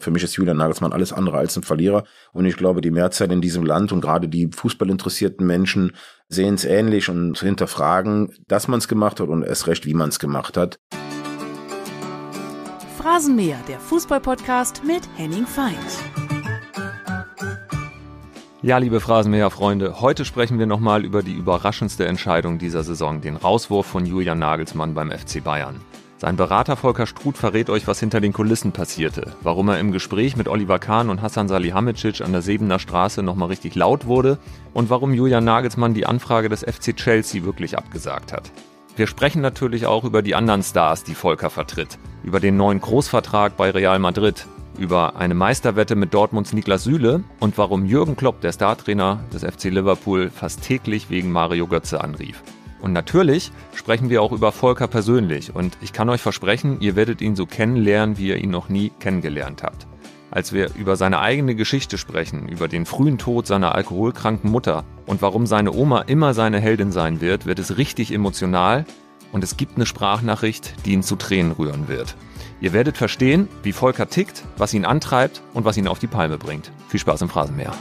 Für mich ist Julian Nagelsmann alles andere als ein Verlierer. Und ich glaube, die Mehrzahl in diesem Land und gerade die fußballinteressierten Menschen sehen es ähnlich und hinterfragen, dass man es gemacht hat und erst recht, wie man es gemacht hat. Phrasenmäher, der Fußballpodcast mit Henning Feind. Ja, liebe Phrasenmäher-Freunde, heute sprechen wir nochmal über die überraschendste Entscheidung dieser Saison, den Rauswurf von Julian Nagelsmann beim FC Bayern. Sein Berater Volker Struth verrät euch, was hinter den Kulissen passierte, warum er im Gespräch mit Oliver Kahn und Hassan Salihamidzic an der Sebener Straße nochmal richtig laut wurde und warum Julian Nagelsmann die Anfrage des FC Chelsea wirklich abgesagt hat. Wir sprechen natürlich auch über die anderen Stars, die Volker vertritt, über den neuen Großvertrag bei Real Madrid, über eine Meisterwette mit Dortmunds Niklas Süle und warum Jürgen Klopp, der Startrainer des FC Liverpool, fast täglich wegen Mario Götze anrief. Und natürlich sprechen wir auch über Volker persönlich und ich kann euch versprechen, ihr werdet ihn so kennenlernen, wie ihr ihn noch nie kennengelernt habt. Als wir über seine eigene Geschichte sprechen, über den frühen Tod seiner alkoholkranken Mutter und warum seine Oma immer seine Heldin sein wird, wird es richtig emotional und es gibt eine Sprachnachricht, die ihn zu Tränen rühren wird. Ihr werdet verstehen, wie Volker tickt, was ihn antreibt und was ihn auf die Palme bringt. Viel Spaß im Phrasenmeer.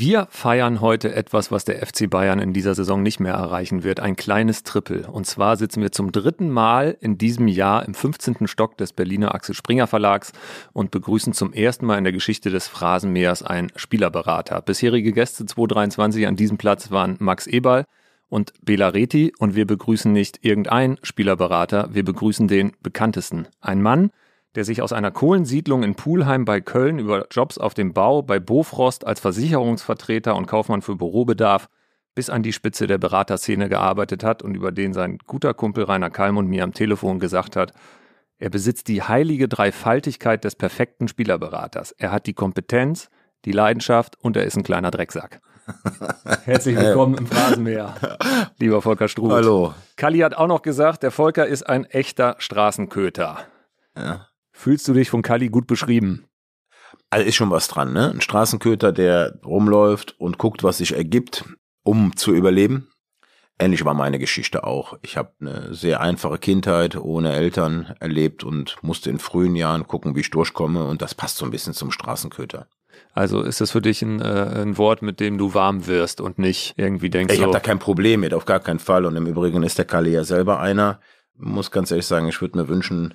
Wir feiern heute etwas, was der FC Bayern in dieser Saison nicht mehr erreichen wird, ein kleines Triple. Und zwar sitzen wir zum dritten Mal in diesem Jahr im 15. Stock des Berliner Axel Springer Verlags und begrüßen zum ersten Mal in der Geschichte des Phrasenmähers einen Spielerberater. Bisherige Gäste 2023 an diesem Platz waren Max Eberl und Bela Reti und wir begrüßen nicht irgendeinen Spielerberater, wir begrüßen den bekanntesten. Ein Mann, der sich aus einer Kohlensiedlung in Pulheim bei Köln über Jobs auf dem Bau bei Bofrost als Versicherungsvertreter und Kaufmann für Bürobedarf bis an die Spitze der Beraterszene gearbeitet hat und über den sein guter Kumpel Rainer Kalm und mir am Telefon gesagt hat, er besitzt die heilige Dreifaltigkeit des perfekten Spielerberaters. Er hat die Kompetenz, die Leidenschaft und er ist ein kleiner Drecksack. Herzlich willkommen im Phrasenmeer, lieber Volker Struth. Hallo. Kalli hat auch noch gesagt, der Volker ist ein echter Straßenköter. Ja. Fühlst du dich von Kali gut beschrieben? Also ist schon was dran, ne? Ein Straßenköter, der rumläuft und guckt, was sich ergibt, um zu überleben. Ähnlich war meine Geschichte auch. Ich habe eine sehr einfache Kindheit ohne Eltern erlebt und musste in frühen Jahren gucken, wie ich durchkomme. Und das passt so ein bisschen zum Straßenköter. Also ist das für dich ein, äh, ein Wort, mit dem du warm wirst und nicht irgendwie denkst. Ich habe da kein Problem mit, auf gar keinen Fall. Und im Übrigen ist der Kali ja selber einer. Muss ganz ehrlich sagen, ich würde mir wünschen,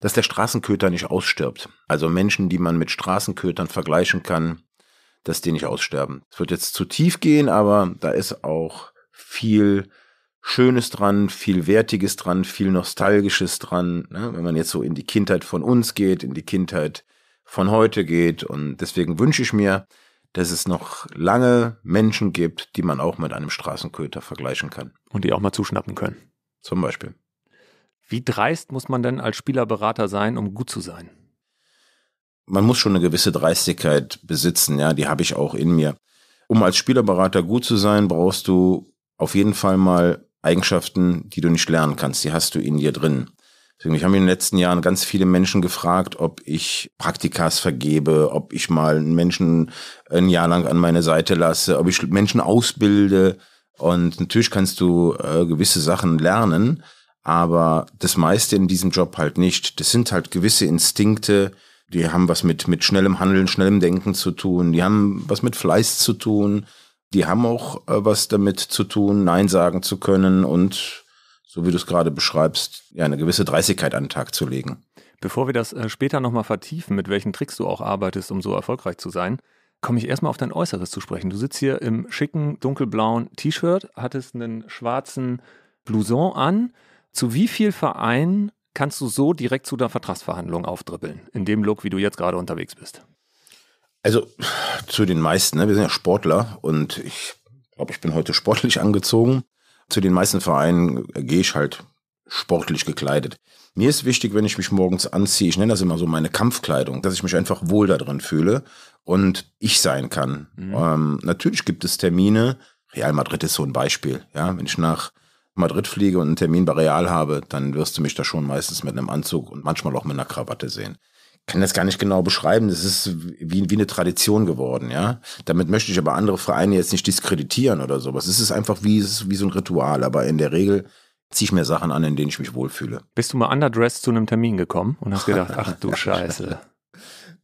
dass der Straßenköter nicht ausstirbt. Also Menschen, die man mit Straßenkötern vergleichen kann, dass die nicht aussterben. Es wird jetzt zu tief gehen, aber da ist auch viel Schönes dran, viel Wertiges dran, viel Nostalgisches dran. Ne? Wenn man jetzt so in die Kindheit von uns geht, in die Kindheit von heute geht. Und deswegen wünsche ich mir, dass es noch lange Menschen gibt, die man auch mit einem Straßenköter vergleichen kann. Und die auch mal zuschnappen können. Zum Beispiel. Wie dreist muss man denn als Spielerberater sein, um gut zu sein? Man muss schon eine gewisse Dreistigkeit besitzen, ja, die habe ich auch in mir. Um als Spielerberater gut zu sein, brauchst du auf jeden Fall mal Eigenschaften, die du nicht lernen kannst, die hast du in dir drin. Deswegen, ich habe in den letzten Jahren ganz viele Menschen gefragt, ob ich Praktikas vergebe, ob ich mal Menschen ein Jahr lang an meine Seite lasse, ob ich Menschen ausbilde. Und natürlich kannst du äh, gewisse Sachen lernen, aber das meiste in diesem Job halt nicht. Das sind halt gewisse Instinkte, die haben was mit, mit schnellem Handeln, schnellem Denken zu tun, die haben was mit Fleiß zu tun, die haben auch äh, was damit zu tun, Nein sagen zu können und, so wie du es gerade beschreibst, ja, eine gewisse Dreißigkeit an den Tag zu legen. Bevor wir das äh, später nochmal vertiefen, mit welchen Tricks du auch arbeitest, um so erfolgreich zu sein, komme ich erstmal auf dein Äußeres zu sprechen. Du sitzt hier im schicken, dunkelblauen T-Shirt, hattest einen schwarzen Blouson an, zu wie viel Vereinen kannst du so direkt zu der Vertragsverhandlung aufdribbeln, in dem Look, wie du jetzt gerade unterwegs bist? Also zu den meisten, ne? wir sind ja Sportler und ich glaube, ich bin heute sportlich angezogen. Zu den meisten Vereinen gehe ich halt sportlich gekleidet. Mir ist wichtig, wenn ich mich morgens anziehe, ich nenne das immer so meine Kampfkleidung, dass ich mich einfach wohl da drin fühle und ich sein kann. Mhm. Ähm, natürlich gibt es Termine. Real Madrid ist so ein Beispiel. Ja, wenn ich nach Madrid fliege und einen Termin bei Real habe, dann wirst du mich da schon meistens mit einem Anzug und manchmal auch mit einer Krawatte sehen. Ich kann das gar nicht genau beschreiben. Das ist wie, wie eine Tradition geworden, ja. Damit möchte ich aber andere Vereine jetzt nicht diskreditieren oder sowas. Es ist einfach wie, wie so ein Ritual. Aber in der Regel ziehe ich mir Sachen an, in denen ich mich wohlfühle. Bist du mal underdressed zu einem Termin gekommen und hast gedacht, ach du Scheiße.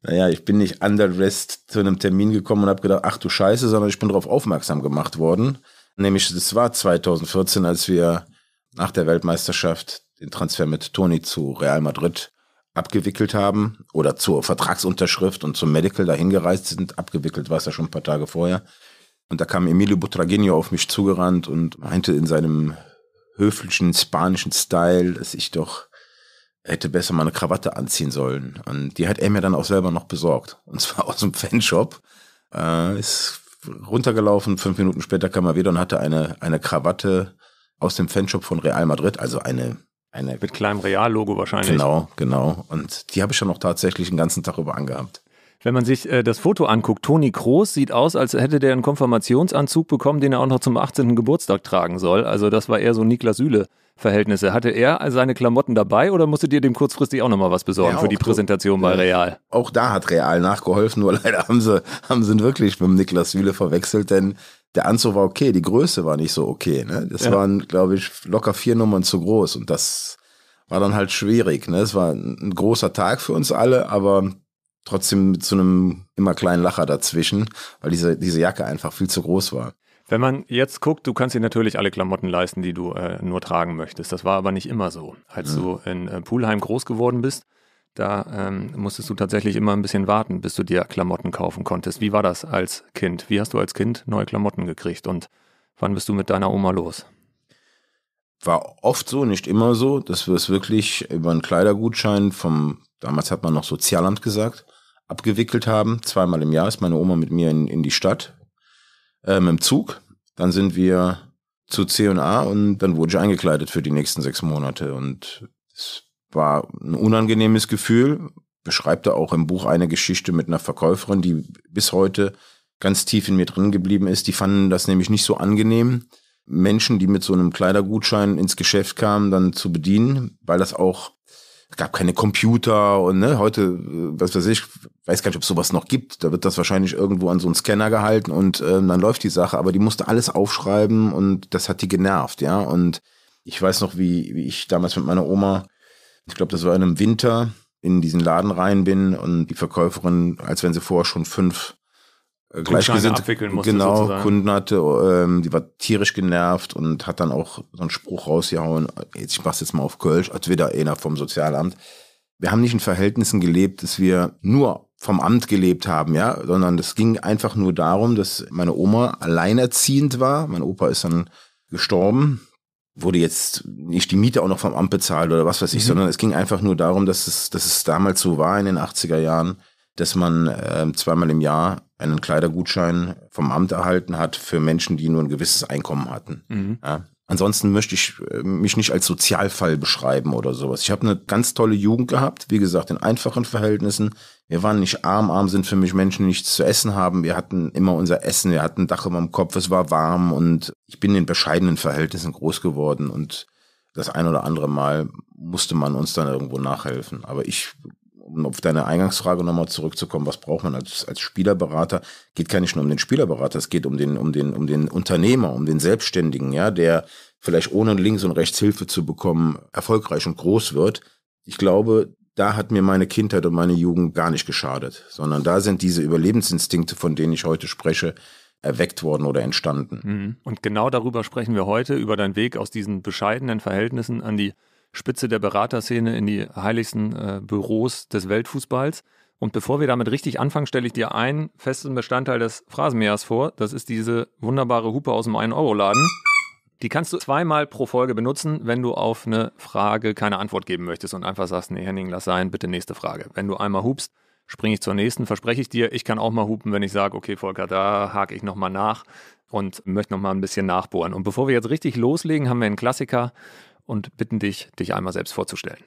naja, ich bin nicht underdressed zu einem Termin gekommen und habe gedacht, ach du Scheiße, sondern ich bin darauf aufmerksam gemacht worden. Nämlich, es war 2014, als wir nach der Weltmeisterschaft den Transfer mit Toni zu Real Madrid abgewickelt haben oder zur Vertragsunterschrift und zum Medical dahin gereist sind. Abgewickelt war es ja schon ein paar Tage vorher. Und da kam Emilio Butragueño auf mich zugerannt und meinte in seinem höflichen spanischen Style, dass ich doch hätte besser mal eine Krawatte anziehen sollen. Und die hat er mir dann auch selber noch besorgt. Und zwar aus dem Fanshop. Äh, ist runtergelaufen, fünf Minuten später kam er wieder und hatte eine, eine Krawatte aus dem Fanshop von Real Madrid, also eine eine mit kleinem Real-Logo wahrscheinlich. Genau, genau. Und die habe ich dann auch tatsächlich den ganzen Tag über angehabt. Wenn man sich äh, das Foto anguckt, Toni Kroos sieht aus, als hätte der einen Konfirmationsanzug bekommen, den er auch noch zum 18. Geburtstag tragen soll. Also das war eher so Niklas Süle. Verhältnisse. Hatte er seine Klamotten dabei oder musstet ihr dem kurzfristig auch nochmal was besorgen ja, für die so. Präsentation bei äh, Real? Auch da hat Real nachgeholfen, nur leider haben sie, haben sie ihn wirklich mit dem Niklas Süle verwechselt, denn der Anzug war okay, die Größe war nicht so okay. Ne? Das ja. waren, glaube ich, locker vier Nummern zu groß und das war dann halt schwierig. Ne? Es war ein großer Tag für uns alle, aber trotzdem mit so einem immer kleinen Lacher dazwischen, weil diese, diese Jacke einfach viel zu groß war. Wenn man jetzt guckt, du kannst dir natürlich alle Klamotten leisten, die du äh, nur tragen möchtest. Das war aber nicht immer so. Als mhm. du in äh, Pulheim groß geworden bist, da ähm, musstest du tatsächlich immer ein bisschen warten, bis du dir Klamotten kaufen konntest. Wie war das als Kind? Wie hast du als Kind neue Klamotten gekriegt und wann bist du mit deiner Oma los? War oft so, nicht immer so, dass wir es wirklich über einen Kleidergutschein vom, damals hat man noch Sozialamt gesagt, abgewickelt haben. Zweimal im Jahr ist meine Oma mit mir in, in die Stadt äh, im Zug. Dann sind wir zu C&A und dann wurde ich eingekleidet für die nächsten sechs Monate. Und es war ein unangenehmes Gefühl. Beschreibt er auch im Buch eine Geschichte mit einer Verkäuferin, die bis heute ganz tief in mir drin geblieben ist. Die fanden das nämlich nicht so angenehm, Menschen, die mit so einem Kleidergutschein ins Geschäft kamen, dann zu bedienen, weil das auch es gab keine Computer und ne, heute, was weiß ich, weiß gar nicht, ob es sowas noch gibt. Da wird das wahrscheinlich irgendwo an so einen Scanner gehalten und ähm, dann läuft die Sache, aber die musste alles aufschreiben und das hat die genervt, ja. Und ich weiß noch, wie, wie ich damals mit meiner Oma, ich glaube, das war in einem Winter, in diesen Laden rein bin und die Verkäuferin, als wenn sie vorher schon fünf Gleichgesinnte abwickeln musste. Genau, sozusagen. Kunden hatte, ähm, die war tierisch genervt und hat dann auch so einen Spruch rausgehauen, jetzt, ich mach's jetzt mal auf Kölsch, als wieder einer vom Sozialamt. Wir haben nicht in Verhältnissen gelebt, dass wir nur vom Amt gelebt haben, ja, sondern es ging einfach nur darum, dass meine Oma alleinerziehend war. Mein Opa ist dann gestorben, wurde jetzt nicht die Miete auch noch vom Amt bezahlt oder was weiß ich, mhm. sondern es ging einfach nur darum, dass es, dass es damals so war in den 80er Jahren, dass man äh, zweimal im Jahr einen Kleidergutschein vom Amt erhalten hat für Menschen, die nur ein gewisses Einkommen hatten. Mhm. Ja? Ansonsten möchte ich äh, mich nicht als Sozialfall beschreiben oder sowas. Ich habe eine ganz tolle Jugend gehabt, wie gesagt, in einfachen Verhältnissen. Wir waren nicht arm, arm sind für mich Menschen, die nichts zu essen haben. Wir hatten immer unser Essen, wir hatten ein Dach über dem Kopf, es war warm und ich bin in bescheidenen Verhältnissen groß geworden und das ein oder andere Mal musste man uns dann irgendwo nachhelfen. Aber ich um auf deine Eingangsfrage nochmal zurückzukommen, was braucht man als, als Spielerberater? Geht gar nicht nur um den Spielerberater, es geht um den, um den, um den Unternehmer, um den Selbstständigen, ja, der vielleicht ohne links und rechts Hilfe zu bekommen, erfolgreich und groß wird. Ich glaube, da hat mir meine Kindheit und meine Jugend gar nicht geschadet, sondern da sind diese Überlebensinstinkte, von denen ich heute spreche, erweckt worden oder entstanden. Mhm. Und genau darüber sprechen wir heute, über deinen Weg aus diesen bescheidenen Verhältnissen an die Spitze der Beraterszene in die heiligsten äh, Büros des Weltfußballs. Und bevor wir damit richtig anfangen, stelle ich dir einen festen Bestandteil des Phrasenmeers vor. Das ist diese wunderbare Hupe aus dem 1-Euro-Laden. Die kannst du zweimal pro Folge benutzen, wenn du auf eine Frage keine Antwort geben möchtest und einfach sagst, nee, Henning, lass sein, bitte nächste Frage. Wenn du einmal hupst, springe ich zur nächsten, verspreche ich dir, ich kann auch mal hupen, wenn ich sage, okay, Volker, da hake ich nochmal nach und möchte nochmal ein bisschen nachbohren. Und bevor wir jetzt richtig loslegen, haben wir einen Klassiker und bitten dich, dich einmal selbst vorzustellen.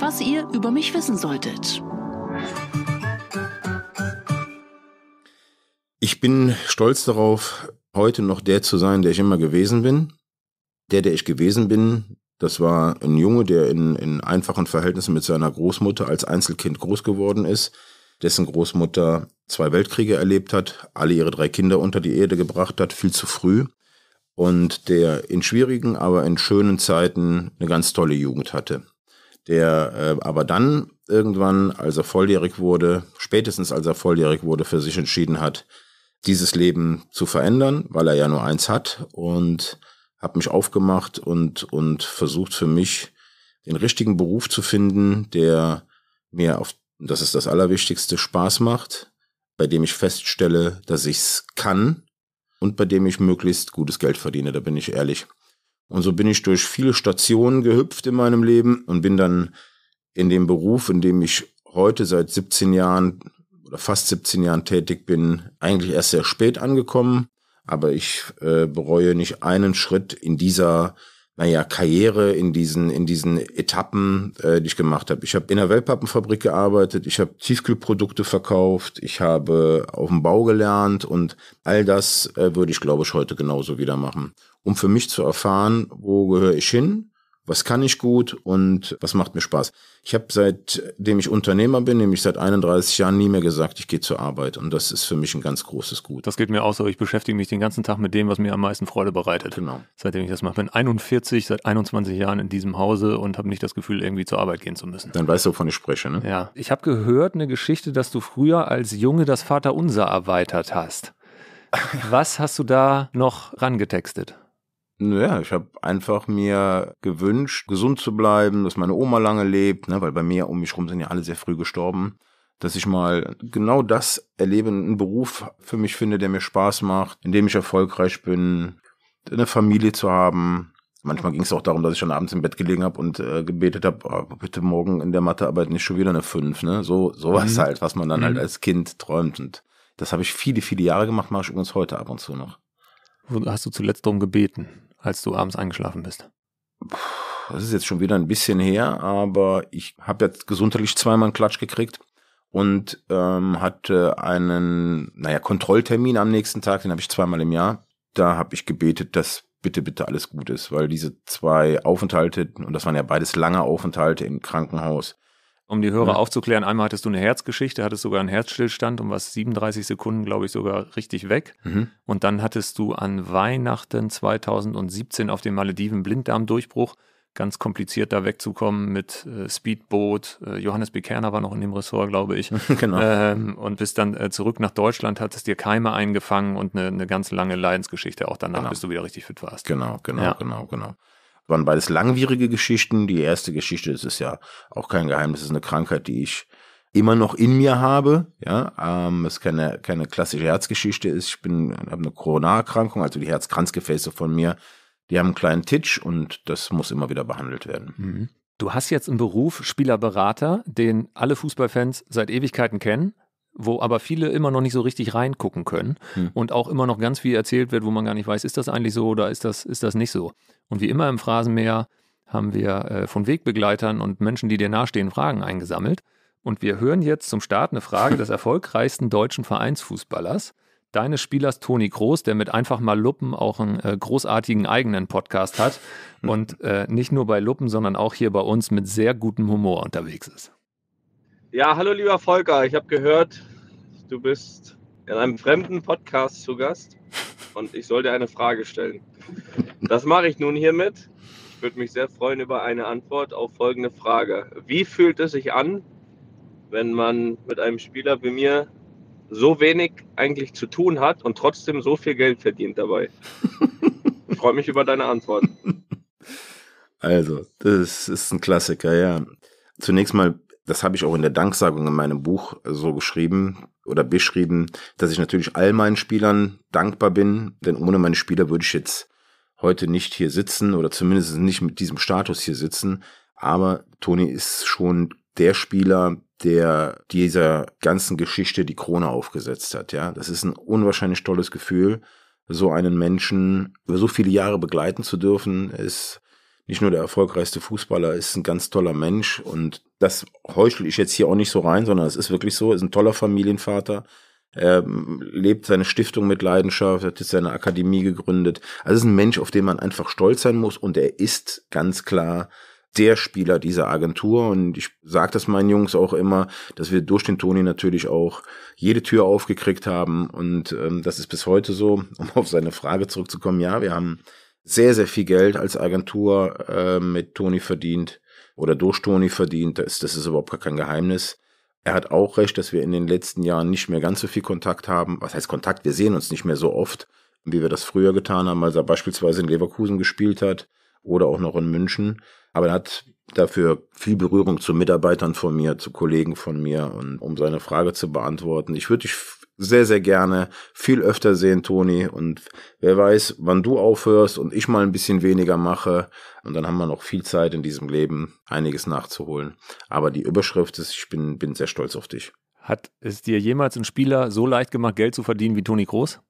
Was ihr über mich wissen solltet. Ich bin stolz darauf, heute noch der zu sein, der ich immer gewesen bin. Der, der ich gewesen bin, das war ein Junge, der in, in einfachen Verhältnissen mit seiner Großmutter als Einzelkind groß geworden ist, dessen Großmutter zwei Weltkriege erlebt hat, alle ihre drei Kinder unter die Erde gebracht hat, viel zu früh und der in schwierigen, aber in schönen Zeiten eine ganz tolle Jugend hatte. Der äh, aber dann irgendwann, als er volljährig wurde, spätestens als er volljährig wurde, für sich entschieden hat, dieses Leben zu verändern, weil er ja nur eins hat und habe mich aufgemacht und, und versucht für mich den richtigen Beruf zu finden, der mir auf, das ist das Allerwichtigste, Spaß macht, bei dem ich feststelle, dass ich es kann und bei dem ich möglichst gutes Geld verdiene, da bin ich ehrlich. Und so bin ich durch viele Stationen gehüpft in meinem Leben und bin dann in dem Beruf, in dem ich heute seit 17 Jahren oder fast 17 Jahren tätig bin, eigentlich erst sehr spät angekommen. Aber ich äh, bereue nicht einen Schritt in dieser naja, Karriere in diesen, in diesen Etappen, äh, die ich gemacht habe. Ich habe in der Weltpappenfabrik gearbeitet, ich habe Tiefkühlprodukte verkauft, ich habe auf dem Bau gelernt und all das äh, würde ich, glaube ich, heute genauso wieder machen. Um für mich zu erfahren, wo gehöre ich hin, was kann ich gut und was macht mir Spaß. Ich habe seitdem ich Unternehmer bin, nämlich seit 31 Jahren, nie mehr gesagt, ich gehe zur Arbeit. Und das ist für mich ein ganz großes Gut. Das geht mir auch so. Ich beschäftige mich den ganzen Tag mit dem, was mir am meisten Freude bereitet. Genau. Seitdem ich das mache. Bin 41, seit 21 Jahren in diesem Hause und habe nicht das Gefühl, irgendwie zur Arbeit gehen zu müssen. Dann weißt du, wovon ich spreche, ne? Ja. Ich habe gehört, eine Geschichte, dass du früher als Junge das Vaterunser erweitert hast. Was hast du da noch rangetextet? Naja, ich habe einfach mir gewünscht, gesund zu bleiben, dass meine Oma lange lebt, ne, weil bei mir um mich rum sind ja alle sehr früh gestorben, dass ich mal genau das erleben, einen Beruf für mich finde, der mir Spaß macht, in dem ich erfolgreich bin, eine Familie zu haben. Manchmal ging es auch darum, dass ich schon abends im Bett gelegen habe und äh, gebetet habe, oh, ah, bitte morgen in der Mathearbeit nicht schon wieder eine Fünf. ne? So sowas mhm. halt, was man dann halt mhm. halt als Kind träumt und das habe ich viele, viele Jahre gemacht, mache ich übrigens heute ab und zu noch. Hast du zuletzt darum gebeten? als du abends eingeschlafen bist? Das ist jetzt schon wieder ein bisschen her, aber ich habe jetzt gesundheitlich zweimal einen Klatsch gekriegt und ähm, hatte einen, naja, Kontrolltermin am nächsten Tag, den habe ich zweimal im Jahr. Da habe ich gebetet, dass bitte, bitte alles gut ist, weil diese zwei Aufenthalte, und das waren ja beides lange Aufenthalte im Krankenhaus, um die Hörer ja. aufzuklären, einmal hattest du eine Herzgeschichte, hattest sogar einen Herzstillstand und warst 37 Sekunden, glaube ich, sogar richtig weg. Mhm. Und dann hattest du an Weihnachten 2017 auf den Malediven Blinddarmdurchbruch. Ganz kompliziert da wegzukommen mit äh, Speedboot. Äh, Johannes Bekerner war noch in dem Ressort, glaube ich. genau. Ähm, und bist dann äh, zurück nach Deutschland, hattest dir Keime eingefangen und eine, eine ganz lange Leidensgeschichte auch danach, genau. bis du wieder richtig fit warst. Genau, genau, ja. genau, genau waren beides langwierige Geschichten. Die erste Geschichte, das ist ja auch kein Geheimnis, ist eine Krankheit, die ich immer noch in mir habe, ja, ähm, es keine, keine klassische Herzgeschichte ist. Ich bin, habe eine Corona-Erkrankung, also die Herzkranzgefäße von mir, die haben einen kleinen Titsch und das muss immer wieder behandelt werden. Mhm. Du hast jetzt einen Beruf Spielerberater, den alle Fußballfans seit Ewigkeiten kennen wo aber viele immer noch nicht so richtig reingucken können hm. und auch immer noch ganz viel erzählt wird, wo man gar nicht weiß, ist das eigentlich so oder ist das, ist das nicht so. Und wie immer im Phrasenmeer haben wir äh, von Wegbegleitern und Menschen, die dir nahestehen, Fragen eingesammelt. Und wir hören jetzt zum Start eine Frage des erfolgreichsten deutschen Vereinsfußballers, deines Spielers Toni Groß, der mit einfach mal Luppen auch einen äh, großartigen eigenen Podcast hat hm. und äh, nicht nur bei Luppen, sondern auch hier bei uns mit sehr gutem Humor unterwegs ist. Ja, hallo lieber Volker, ich habe gehört, du bist in einem fremden Podcast zu Gast und ich soll dir eine Frage stellen. Das mache ich nun hiermit. Ich würde mich sehr freuen über eine Antwort auf folgende Frage. Wie fühlt es sich an, wenn man mit einem Spieler wie mir so wenig eigentlich zu tun hat und trotzdem so viel Geld verdient dabei? Ich freue mich über deine Antwort. Also, das ist ein Klassiker, ja. Zunächst mal das habe ich auch in der Danksagung in meinem Buch so geschrieben oder beschrieben, dass ich natürlich all meinen Spielern dankbar bin, denn ohne meine Spieler würde ich jetzt heute nicht hier sitzen oder zumindest nicht mit diesem Status hier sitzen. Aber Toni ist schon der Spieler, der dieser ganzen Geschichte die Krone aufgesetzt hat. Ja, das ist ein unwahrscheinlich tolles Gefühl, so einen Menschen über so viele Jahre begleiten zu dürfen, ist nicht nur der erfolgreichste Fußballer, ist ein ganz toller Mensch und das heuchel ich jetzt hier auch nicht so rein, sondern es ist wirklich so, ist ein toller Familienvater. Er ähm, lebt seine Stiftung mit Leidenschaft, hat jetzt seine Akademie gegründet. Also ist ein Mensch, auf den man einfach stolz sein muss und er ist ganz klar der Spieler dieser Agentur. Und ich sage das meinen Jungs auch immer, dass wir durch den Toni natürlich auch jede Tür aufgekriegt haben. Und ähm, das ist bis heute so, um auf seine Frage zurückzukommen. Ja, wir haben sehr, sehr viel Geld als Agentur äh, mit Toni verdient oder durch Toni verdient. Das, das ist überhaupt gar kein Geheimnis. Er hat auch recht, dass wir in den letzten Jahren nicht mehr ganz so viel Kontakt haben. Was heißt Kontakt? Wir sehen uns nicht mehr so oft, wie wir das früher getan haben, als er beispielsweise in Leverkusen gespielt hat oder auch noch in München. Aber er hat dafür viel Berührung zu Mitarbeitern von mir, zu Kollegen von mir. Und um seine Frage zu beantworten, ich würde dich sehr, sehr gerne. Viel öfter sehen, Toni. Und wer weiß, wann du aufhörst und ich mal ein bisschen weniger mache. Und dann haben wir noch viel Zeit in diesem Leben, einiges nachzuholen. Aber die Überschrift ist, ich bin, bin sehr stolz auf dich. Hat es dir jemals ein Spieler so leicht gemacht, Geld zu verdienen wie Toni Groß?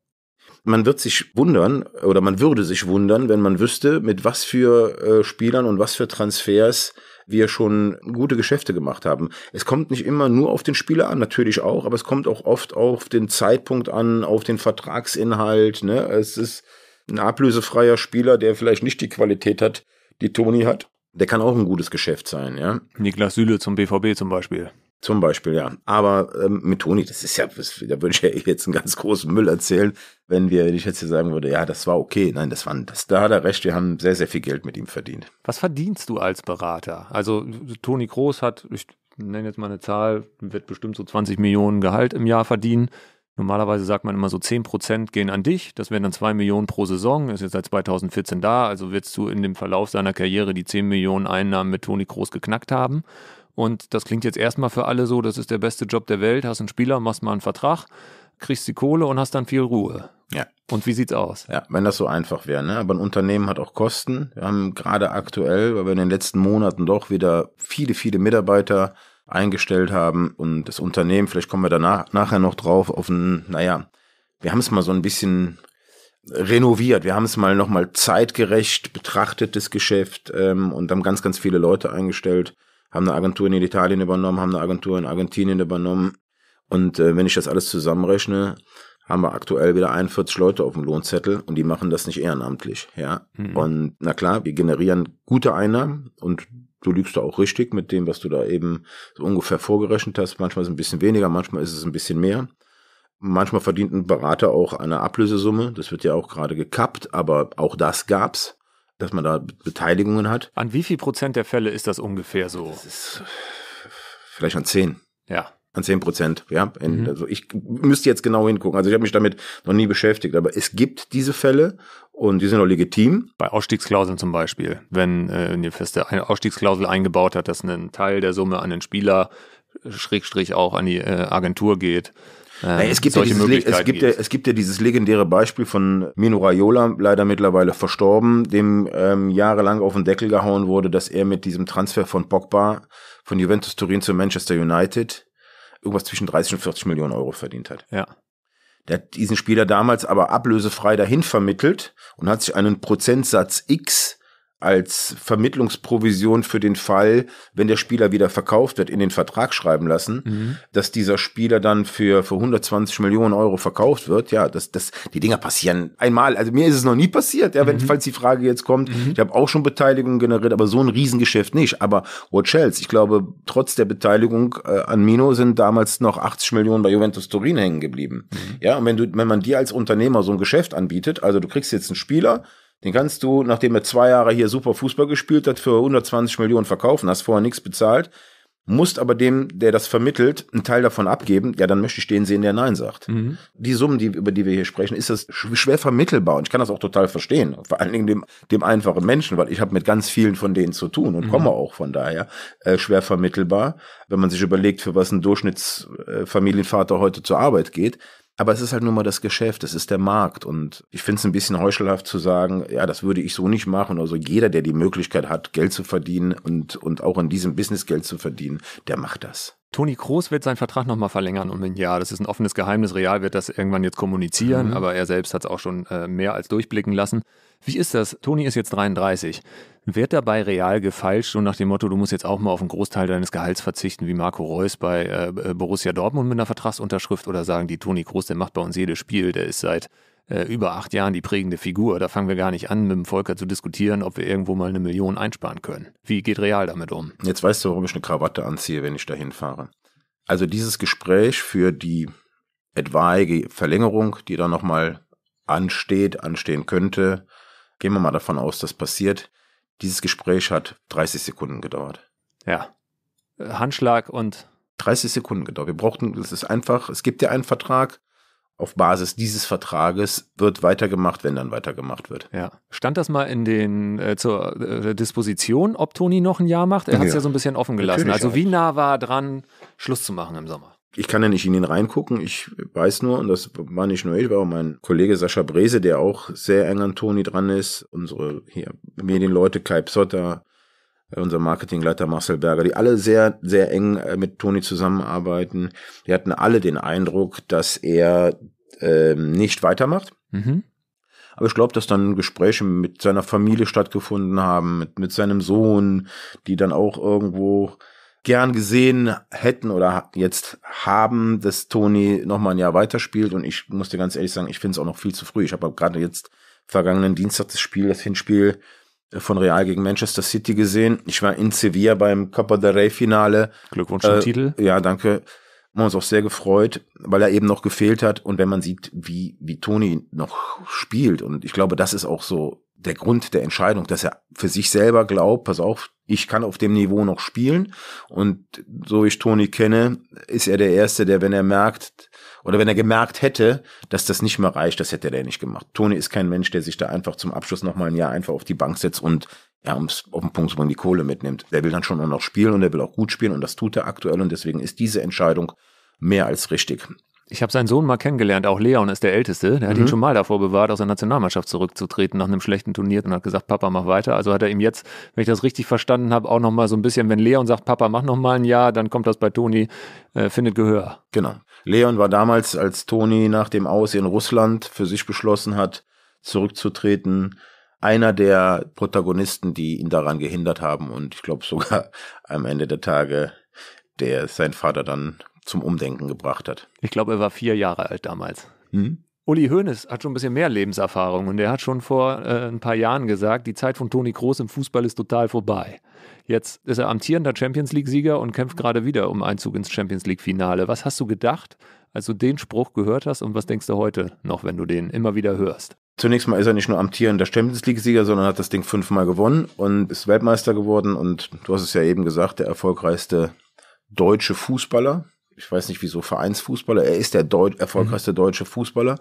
Man wird sich wundern oder man würde sich wundern, wenn man wüsste, mit was für äh, Spielern und was für Transfers wir schon gute Geschäfte gemacht haben. Es kommt nicht immer nur auf den Spieler an, natürlich auch, aber es kommt auch oft auf den Zeitpunkt an, auf den Vertragsinhalt. Ne? Es ist ein ablösefreier Spieler, der vielleicht nicht die Qualität hat, die Toni hat. Der kann auch ein gutes Geschäft sein, ja. Niklas Süle zum BVB zum Beispiel. Zum Beispiel, ja. Aber ähm, mit Toni, das ist ja, das, da würde ich ja jetzt einen ganz großen Müll erzählen, wenn wir, wenn ich jetzt hier sagen würde, ja, das war okay. Nein, das war, das, da hat er recht, wir haben sehr, sehr viel Geld mit ihm verdient. Was verdienst du als Berater? Also Toni Groß hat, ich nenne jetzt mal eine Zahl, wird bestimmt so 20 Millionen Gehalt im Jahr verdienen. Normalerweise sagt man immer so 10% gehen an dich. Das wären dann 2 Millionen pro Saison. Ist jetzt seit 2014 da. Also wirst du in dem Verlauf seiner Karriere die 10 Millionen Einnahmen mit Toni Groß geknackt haben. Und das klingt jetzt erstmal für alle so, das ist der beste Job der Welt, hast einen Spieler, machst mal einen Vertrag, kriegst die Kohle und hast dann viel Ruhe. Ja. Und wie sieht's aus? Ja, wenn das so einfach wäre, ne? Aber ein Unternehmen hat auch Kosten. Wir haben gerade aktuell, weil wir in den letzten Monaten doch wieder viele, viele Mitarbeiter eingestellt haben und das Unternehmen, vielleicht kommen wir danach nachher noch drauf, auf ein, naja, wir haben es mal so ein bisschen renoviert. Wir haben es mal nochmal zeitgerecht betrachtet, das Geschäft, ähm, und haben ganz, ganz viele Leute eingestellt haben eine Agentur in Italien übernommen, haben eine Agentur in Argentinien übernommen. Und äh, wenn ich das alles zusammenrechne, haben wir aktuell wieder 41 Leute auf dem Lohnzettel und die machen das nicht ehrenamtlich. Ja. Mhm. Und na klar, wir generieren gute Einnahmen und du liegst da auch richtig mit dem, was du da eben so ungefähr vorgerechnet hast. Manchmal ist es ein bisschen weniger, manchmal ist es ein bisschen mehr. Manchmal verdient ein Berater auch eine Ablösesumme. Das wird ja auch gerade gekappt, aber auch das gab's dass man da Beteiligungen hat. An wie viel Prozent der Fälle ist das ungefähr so? Das ist vielleicht an zehn. Ja. An zehn Prozent, ja. In, mhm. Also ich müsste jetzt genau hingucken. Also ich habe mich damit noch nie beschäftigt, aber es gibt diese Fälle und die sind auch legitim. Bei Ausstiegsklauseln zum Beispiel, wenn äh, eine feste eine Ausstiegsklausel eingebaut hat, dass ein Teil der Summe an den Spieler äh, Schrägstrich auch an die äh, Agentur geht, naja, es, gibt ja dieses, es, gibt ja, es gibt ja dieses legendäre Beispiel von Mino Raiola, leider mittlerweile verstorben, dem ähm, jahrelang auf den Deckel gehauen wurde, dass er mit diesem Transfer von Pogba von Juventus Turin zu Manchester United irgendwas zwischen 30 und 40 Millionen Euro verdient hat. Ja. Der hat diesen Spieler damals aber ablösefrei dahin vermittelt und hat sich einen Prozentsatz X als Vermittlungsprovision für den Fall, wenn der Spieler wieder verkauft wird, in den Vertrag schreiben lassen, mhm. dass dieser Spieler dann für, für 120 Millionen Euro verkauft wird. Ja, das, das, die Dinger passieren einmal. Also mir ist es noch nie passiert, ja, wenn, mhm. falls die Frage jetzt kommt. Mhm. Ich habe auch schon Beteiligungen generiert, aber so ein Riesengeschäft nicht. Aber what else? Ich glaube, trotz der Beteiligung äh, an Mino sind damals noch 80 Millionen bei Juventus Turin hängen geblieben. Mhm. Ja, und wenn du, wenn man dir als Unternehmer so ein Geschäft anbietet, also du kriegst jetzt einen Spieler, den kannst du, nachdem er zwei Jahre hier super Fußball gespielt hat, für 120 Millionen verkaufen, hast vorher nichts bezahlt, musst aber dem, der das vermittelt, einen Teil davon abgeben. Ja, dann möchte ich den sehen, der Nein sagt. Mhm. Die Summen, die, über die wir hier sprechen, ist das schwer vermittelbar und ich kann das auch total verstehen. Vor allen Dingen dem, dem einfachen Menschen, weil ich habe mit ganz vielen von denen zu tun und mhm. komme auch von daher äh, schwer vermittelbar. Wenn man sich überlegt, für was ein Durchschnittsfamilienvater äh, heute zur Arbeit geht, aber es ist halt nur mal das Geschäft, es ist der Markt. Und ich finde es ein bisschen heuchelhaft zu sagen, ja, das würde ich so nicht machen. Also jeder, der die Möglichkeit hat, Geld zu verdienen und, und auch in diesem Business Geld zu verdienen, der macht das. Toni Kroos wird seinen Vertrag nochmal verlängern und ein Jahr. Das ist ein offenes Geheimnis. Real wird das irgendwann jetzt kommunizieren, mhm. aber er selbst hat es auch schon äh, mehr als durchblicken lassen. Wie ist das? Toni ist jetzt 33. Wird dabei Real gefeilscht so nach dem Motto, du musst jetzt auch mal auf einen Großteil deines Gehalts verzichten, wie Marco Reus bei äh, Borussia Dortmund mit einer Vertragsunterschrift oder sagen die Toni Kroos, der macht bei uns jedes Spiel, der ist seit äh, über acht Jahren die prägende Figur. Da fangen wir gar nicht an, mit dem Volker zu diskutieren, ob wir irgendwo mal eine Million einsparen können. Wie geht Real damit um? Jetzt weißt du, warum ich eine Krawatte anziehe, wenn ich dahin fahre. Also dieses Gespräch für die etwaige Verlängerung, die da nochmal ansteht, anstehen könnte, gehen wir mal davon aus, dass passiert. Dieses Gespräch hat 30 Sekunden gedauert. Ja. Handschlag und 30 Sekunden gedauert. Wir brauchten, das ist einfach, es gibt ja einen Vertrag, auf Basis dieses Vertrages wird weitergemacht, wenn dann weitergemacht wird. Ja. Stand das mal in den äh, zur äh, Disposition, ob Toni noch ein Jahr macht? Er hat es ja. ja. so ein bisschen offen gelassen. Natürlich also wie nah war er dran, Schluss zu machen im Sommer? Ich kann ja nicht in ihn reingucken. Ich weiß nur, und das war nicht nur ich, war auch mein Kollege Sascha Brese, der auch sehr eng an Toni dran ist. Unsere hier Medienleute, Kai Psotter, äh, unser Marketingleiter Marcel Berger, die alle sehr, sehr eng äh, mit Toni zusammenarbeiten. Die hatten alle den Eindruck, dass er ähm, nicht weitermacht. Mhm. Aber ich glaube, dass dann Gespräche mit seiner Familie stattgefunden haben, mit, mit seinem Sohn, die dann auch irgendwo gern gesehen hätten oder jetzt haben, dass Toni nochmal ein Jahr weiterspielt. Und ich muss dir ganz ehrlich sagen, ich finde es auch noch viel zu früh. Ich habe gerade jetzt vergangenen Dienstag das Spiel, das Hinspiel von Real gegen Manchester City gesehen. Ich war in Sevilla beim Copa del Rey Finale. Glückwunsch zum äh, Titel. Ja, danke. Wir Haben uns auch sehr gefreut, weil er eben noch gefehlt hat. Und wenn man sieht, wie, wie Toni noch spielt, und ich glaube, das ist auch so der Grund der Entscheidung, dass er für sich selber glaubt, pass auf, ich kann auf dem Niveau noch spielen. Und so ich Toni kenne, ist er der Erste, der, wenn er merkt, oder wenn er gemerkt hätte, dass das nicht mehr reicht, das hätte er nicht gemacht. Toni ist kein Mensch, der sich da einfach zum Abschluss nochmal ein Jahr einfach auf die Bank setzt und ja, ums, auf den Punkt wo man die Kohle mitnimmt. Der will dann schon auch noch spielen und er will auch gut spielen und das tut er aktuell und deswegen ist diese Entscheidung mehr als richtig. Ich habe seinen Sohn mal kennengelernt, auch Leon ist der Älteste. Der hat mhm. ihn schon mal davor bewahrt, aus der Nationalmannschaft zurückzutreten nach einem schlechten Turnier und hat gesagt, Papa, mach weiter. Also hat er ihm jetzt, wenn ich das richtig verstanden habe, auch nochmal so ein bisschen, wenn Leon sagt, Papa, mach nochmal ein Jahr, dann kommt das bei Toni, äh, findet Gehör. Genau, Leon war damals, als Toni nach dem Aus in Russland für sich beschlossen hat, zurückzutreten, einer der Protagonisten, die ihn daran gehindert haben und ich glaube sogar am Ende der Tage, der sein Vater dann zum Umdenken gebracht hat. Ich glaube, er war vier Jahre alt damals. Hm? Uli Hoeneß hat schon ein bisschen mehr Lebenserfahrung und er hat schon vor äh, ein paar Jahren gesagt, die Zeit von Toni Kroos im Fußball ist total vorbei. Jetzt ist er amtierender Champions League-Sieger und kämpft gerade wieder um Einzug ins Champions League-Finale. Was hast du gedacht, als du den Spruch gehört hast und was denkst du heute noch, wenn du den immer wieder hörst? Zunächst mal ist er nicht nur amtierender Champions League-Sieger, sondern hat das Ding fünfmal gewonnen und ist Weltmeister geworden und du hast es ja eben gesagt, der erfolgreichste deutsche Fußballer ich weiß nicht wieso, Vereinsfußballer. Er ist der Deut erfolgreichste deutsche Fußballer.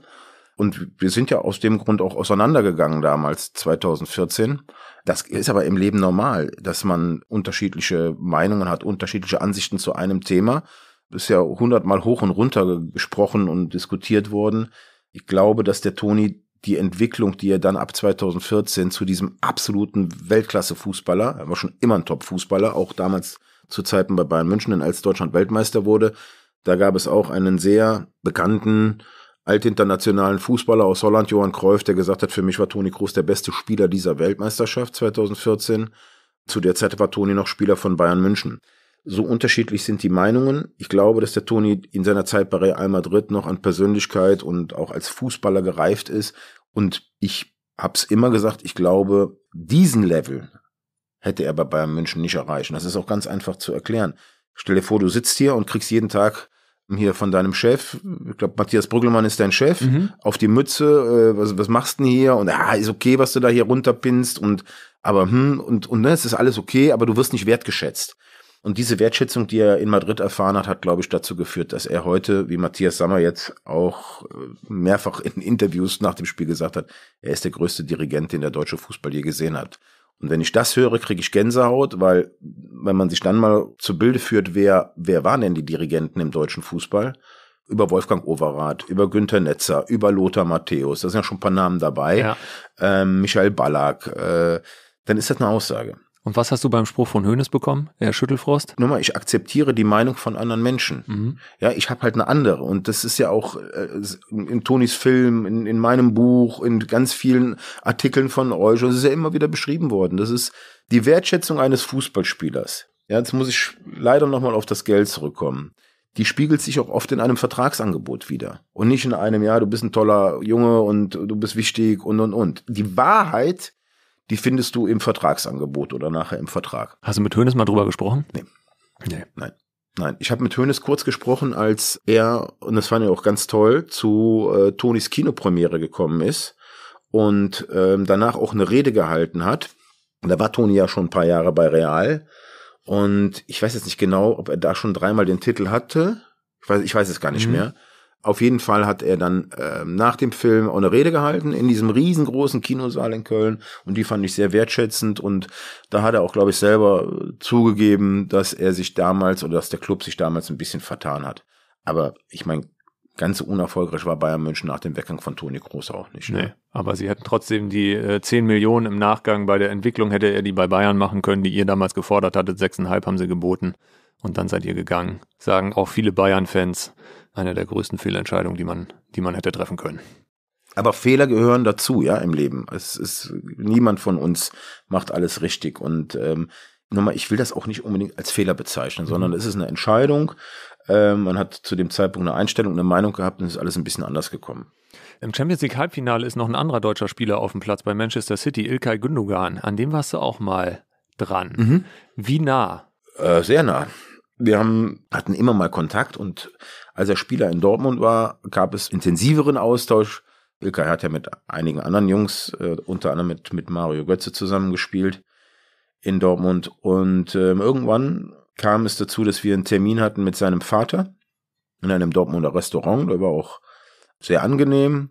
Und wir sind ja aus dem Grund auch auseinandergegangen damals, 2014. Das ist aber im Leben normal, dass man unterschiedliche Meinungen hat, unterschiedliche Ansichten zu einem Thema. Das ist ja hundertmal hoch und runter gesprochen und diskutiert worden. Ich glaube, dass der Toni die Entwicklung, die er dann ab 2014 zu diesem absoluten Weltklasse-Fußballer, er war schon immer ein Top-Fußballer, auch damals zu Zeiten bei Bayern München, denn als Deutschland Weltmeister wurde, da gab es auch einen sehr bekannten altinternationalen Fußballer aus Holland, Johann Cruyff, der gesagt hat, für mich war Toni Kroos der beste Spieler dieser Weltmeisterschaft 2014. Zu der Zeit war Toni noch Spieler von Bayern München. So unterschiedlich sind die Meinungen. Ich glaube, dass der Toni in seiner Zeit bei Real Madrid noch an Persönlichkeit und auch als Fußballer gereift ist. Und ich hab's immer gesagt, ich glaube, diesen Level hätte er bei Bayern München nicht erreichen. Das ist auch ganz einfach zu erklären. Stell dir vor, du sitzt hier und kriegst jeden Tag hm, hier von deinem Chef, ich glaube, Matthias Brüggelmann ist dein Chef, mhm. auf die Mütze, äh, was, was machst du denn hier? Und ah, ist okay, was du da hier runterpinnst und aber hm, und, und ne, es ist alles okay, aber du wirst nicht wertgeschätzt. Und diese Wertschätzung, die er in Madrid erfahren hat, hat, glaube ich, dazu geführt, dass er heute, wie Matthias Sammer jetzt auch äh, mehrfach in Interviews nach dem Spiel gesagt hat, er ist der größte Dirigent, den der deutsche Fußball je gesehen hat. Und wenn ich das höre, kriege ich Gänsehaut, weil wenn man sich dann mal zu Bilde führt, wer, wer waren denn die Dirigenten im deutschen Fußball? Über Wolfgang Overath, über Günter Netzer, über Lothar Matthäus, da sind ja schon ein paar Namen dabei, ja. ähm, Michael Ballack, äh, dann ist das eine Aussage. Und was hast du beim Spruch von Hönes bekommen, Herr Schüttelfrost? Nur mal, ich akzeptiere die Meinung von anderen Menschen. Mhm. Ja, ich habe halt eine andere. Und das ist ja auch äh, in, Tonis Film, in, in meinem Buch, in ganz vielen Artikeln von euch. Und es ist ja immer wieder beschrieben worden. Das ist die Wertschätzung eines Fußballspielers. Ja, jetzt muss ich leider nochmal auf das Geld zurückkommen die spiegelt sich auch oft in einem Vertragsangebot wieder. Und nicht in einem, ja, du bist ein toller Junge und du bist wichtig und, und, und. Die Wahrheit die findest du im Vertragsangebot oder nachher im Vertrag. Hast du mit Hönes mal drüber gesprochen? Nee. nee. Nein. Nein, ich habe mit Hönes kurz gesprochen, als er, und das fand ich auch ganz toll, zu äh, Tonis Kinopremiere gekommen ist und ähm, danach auch eine Rede gehalten hat. Da war Toni ja schon ein paar Jahre bei Real. Und ich weiß jetzt nicht genau, ob er da schon dreimal den Titel hatte. Ich weiß, ich weiß es gar nicht mhm. mehr auf jeden Fall hat er dann äh, nach dem Film auch eine Rede gehalten in diesem riesengroßen Kinosaal in Köln und die fand ich sehr wertschätzend und da hat er auch, glaube ich, selber äh, zugegeben, dass er sich damals oder dass der Club sich damals ein bisschen vertan hat. Aber ich meine, ganz unerfolgreich war Bayern München nach dem Weggang von Toni Kroos auch nicht. Ne? Nee, aber sie hätten trotzdem die äh, 10 Millionen im Nachgang bei der Entwicklung, hätte er die bei Bayern machen können, die ihr damals gefordert hattet. 6,5 haben sie geboten und dann seid ihr gegangen. Sagen auch viele Bayern-Fans eine der größten Fehlentscheidungen, die man, die man hätte treffen können. Aber Fehler gehören dazu, ja, im Leben. Es ist niemand von uns macht alles richtig. Und ähm, nochmal, ich will das auch nicht unbedingt als Fehler bezeichnen, mhm. sondern es ist eine Entscheidung. Ähm, man hat zu dem Zeitpunkt eine Einstellung, eine Meinung gehabt und es ist alles ein bisschen anders gekommen. Im Champions League Halbfinale ist noch ein anderer deutscher Spieler auf dem Platz bei Manchester City, Ilkay Gündogan. An dem warst du auch mal dran. Mhm. Wie nah? Äh, sehr nah. Wir haben, hatten immer mal Kontakt und als er Spieler in Dortmund war, gab es intensiveren Austausch. Ilkay hat ja mit einigen anderen Jungs, äh, unter anderem mit, mit Mario Götze zusammengespielt in Dortmund. Und ähm, irgendwann kam es dazu, dass wir einen Termin hatten mit seinem Vater in einem Dortmunder Restaurant. Der war auch sehr angenehm.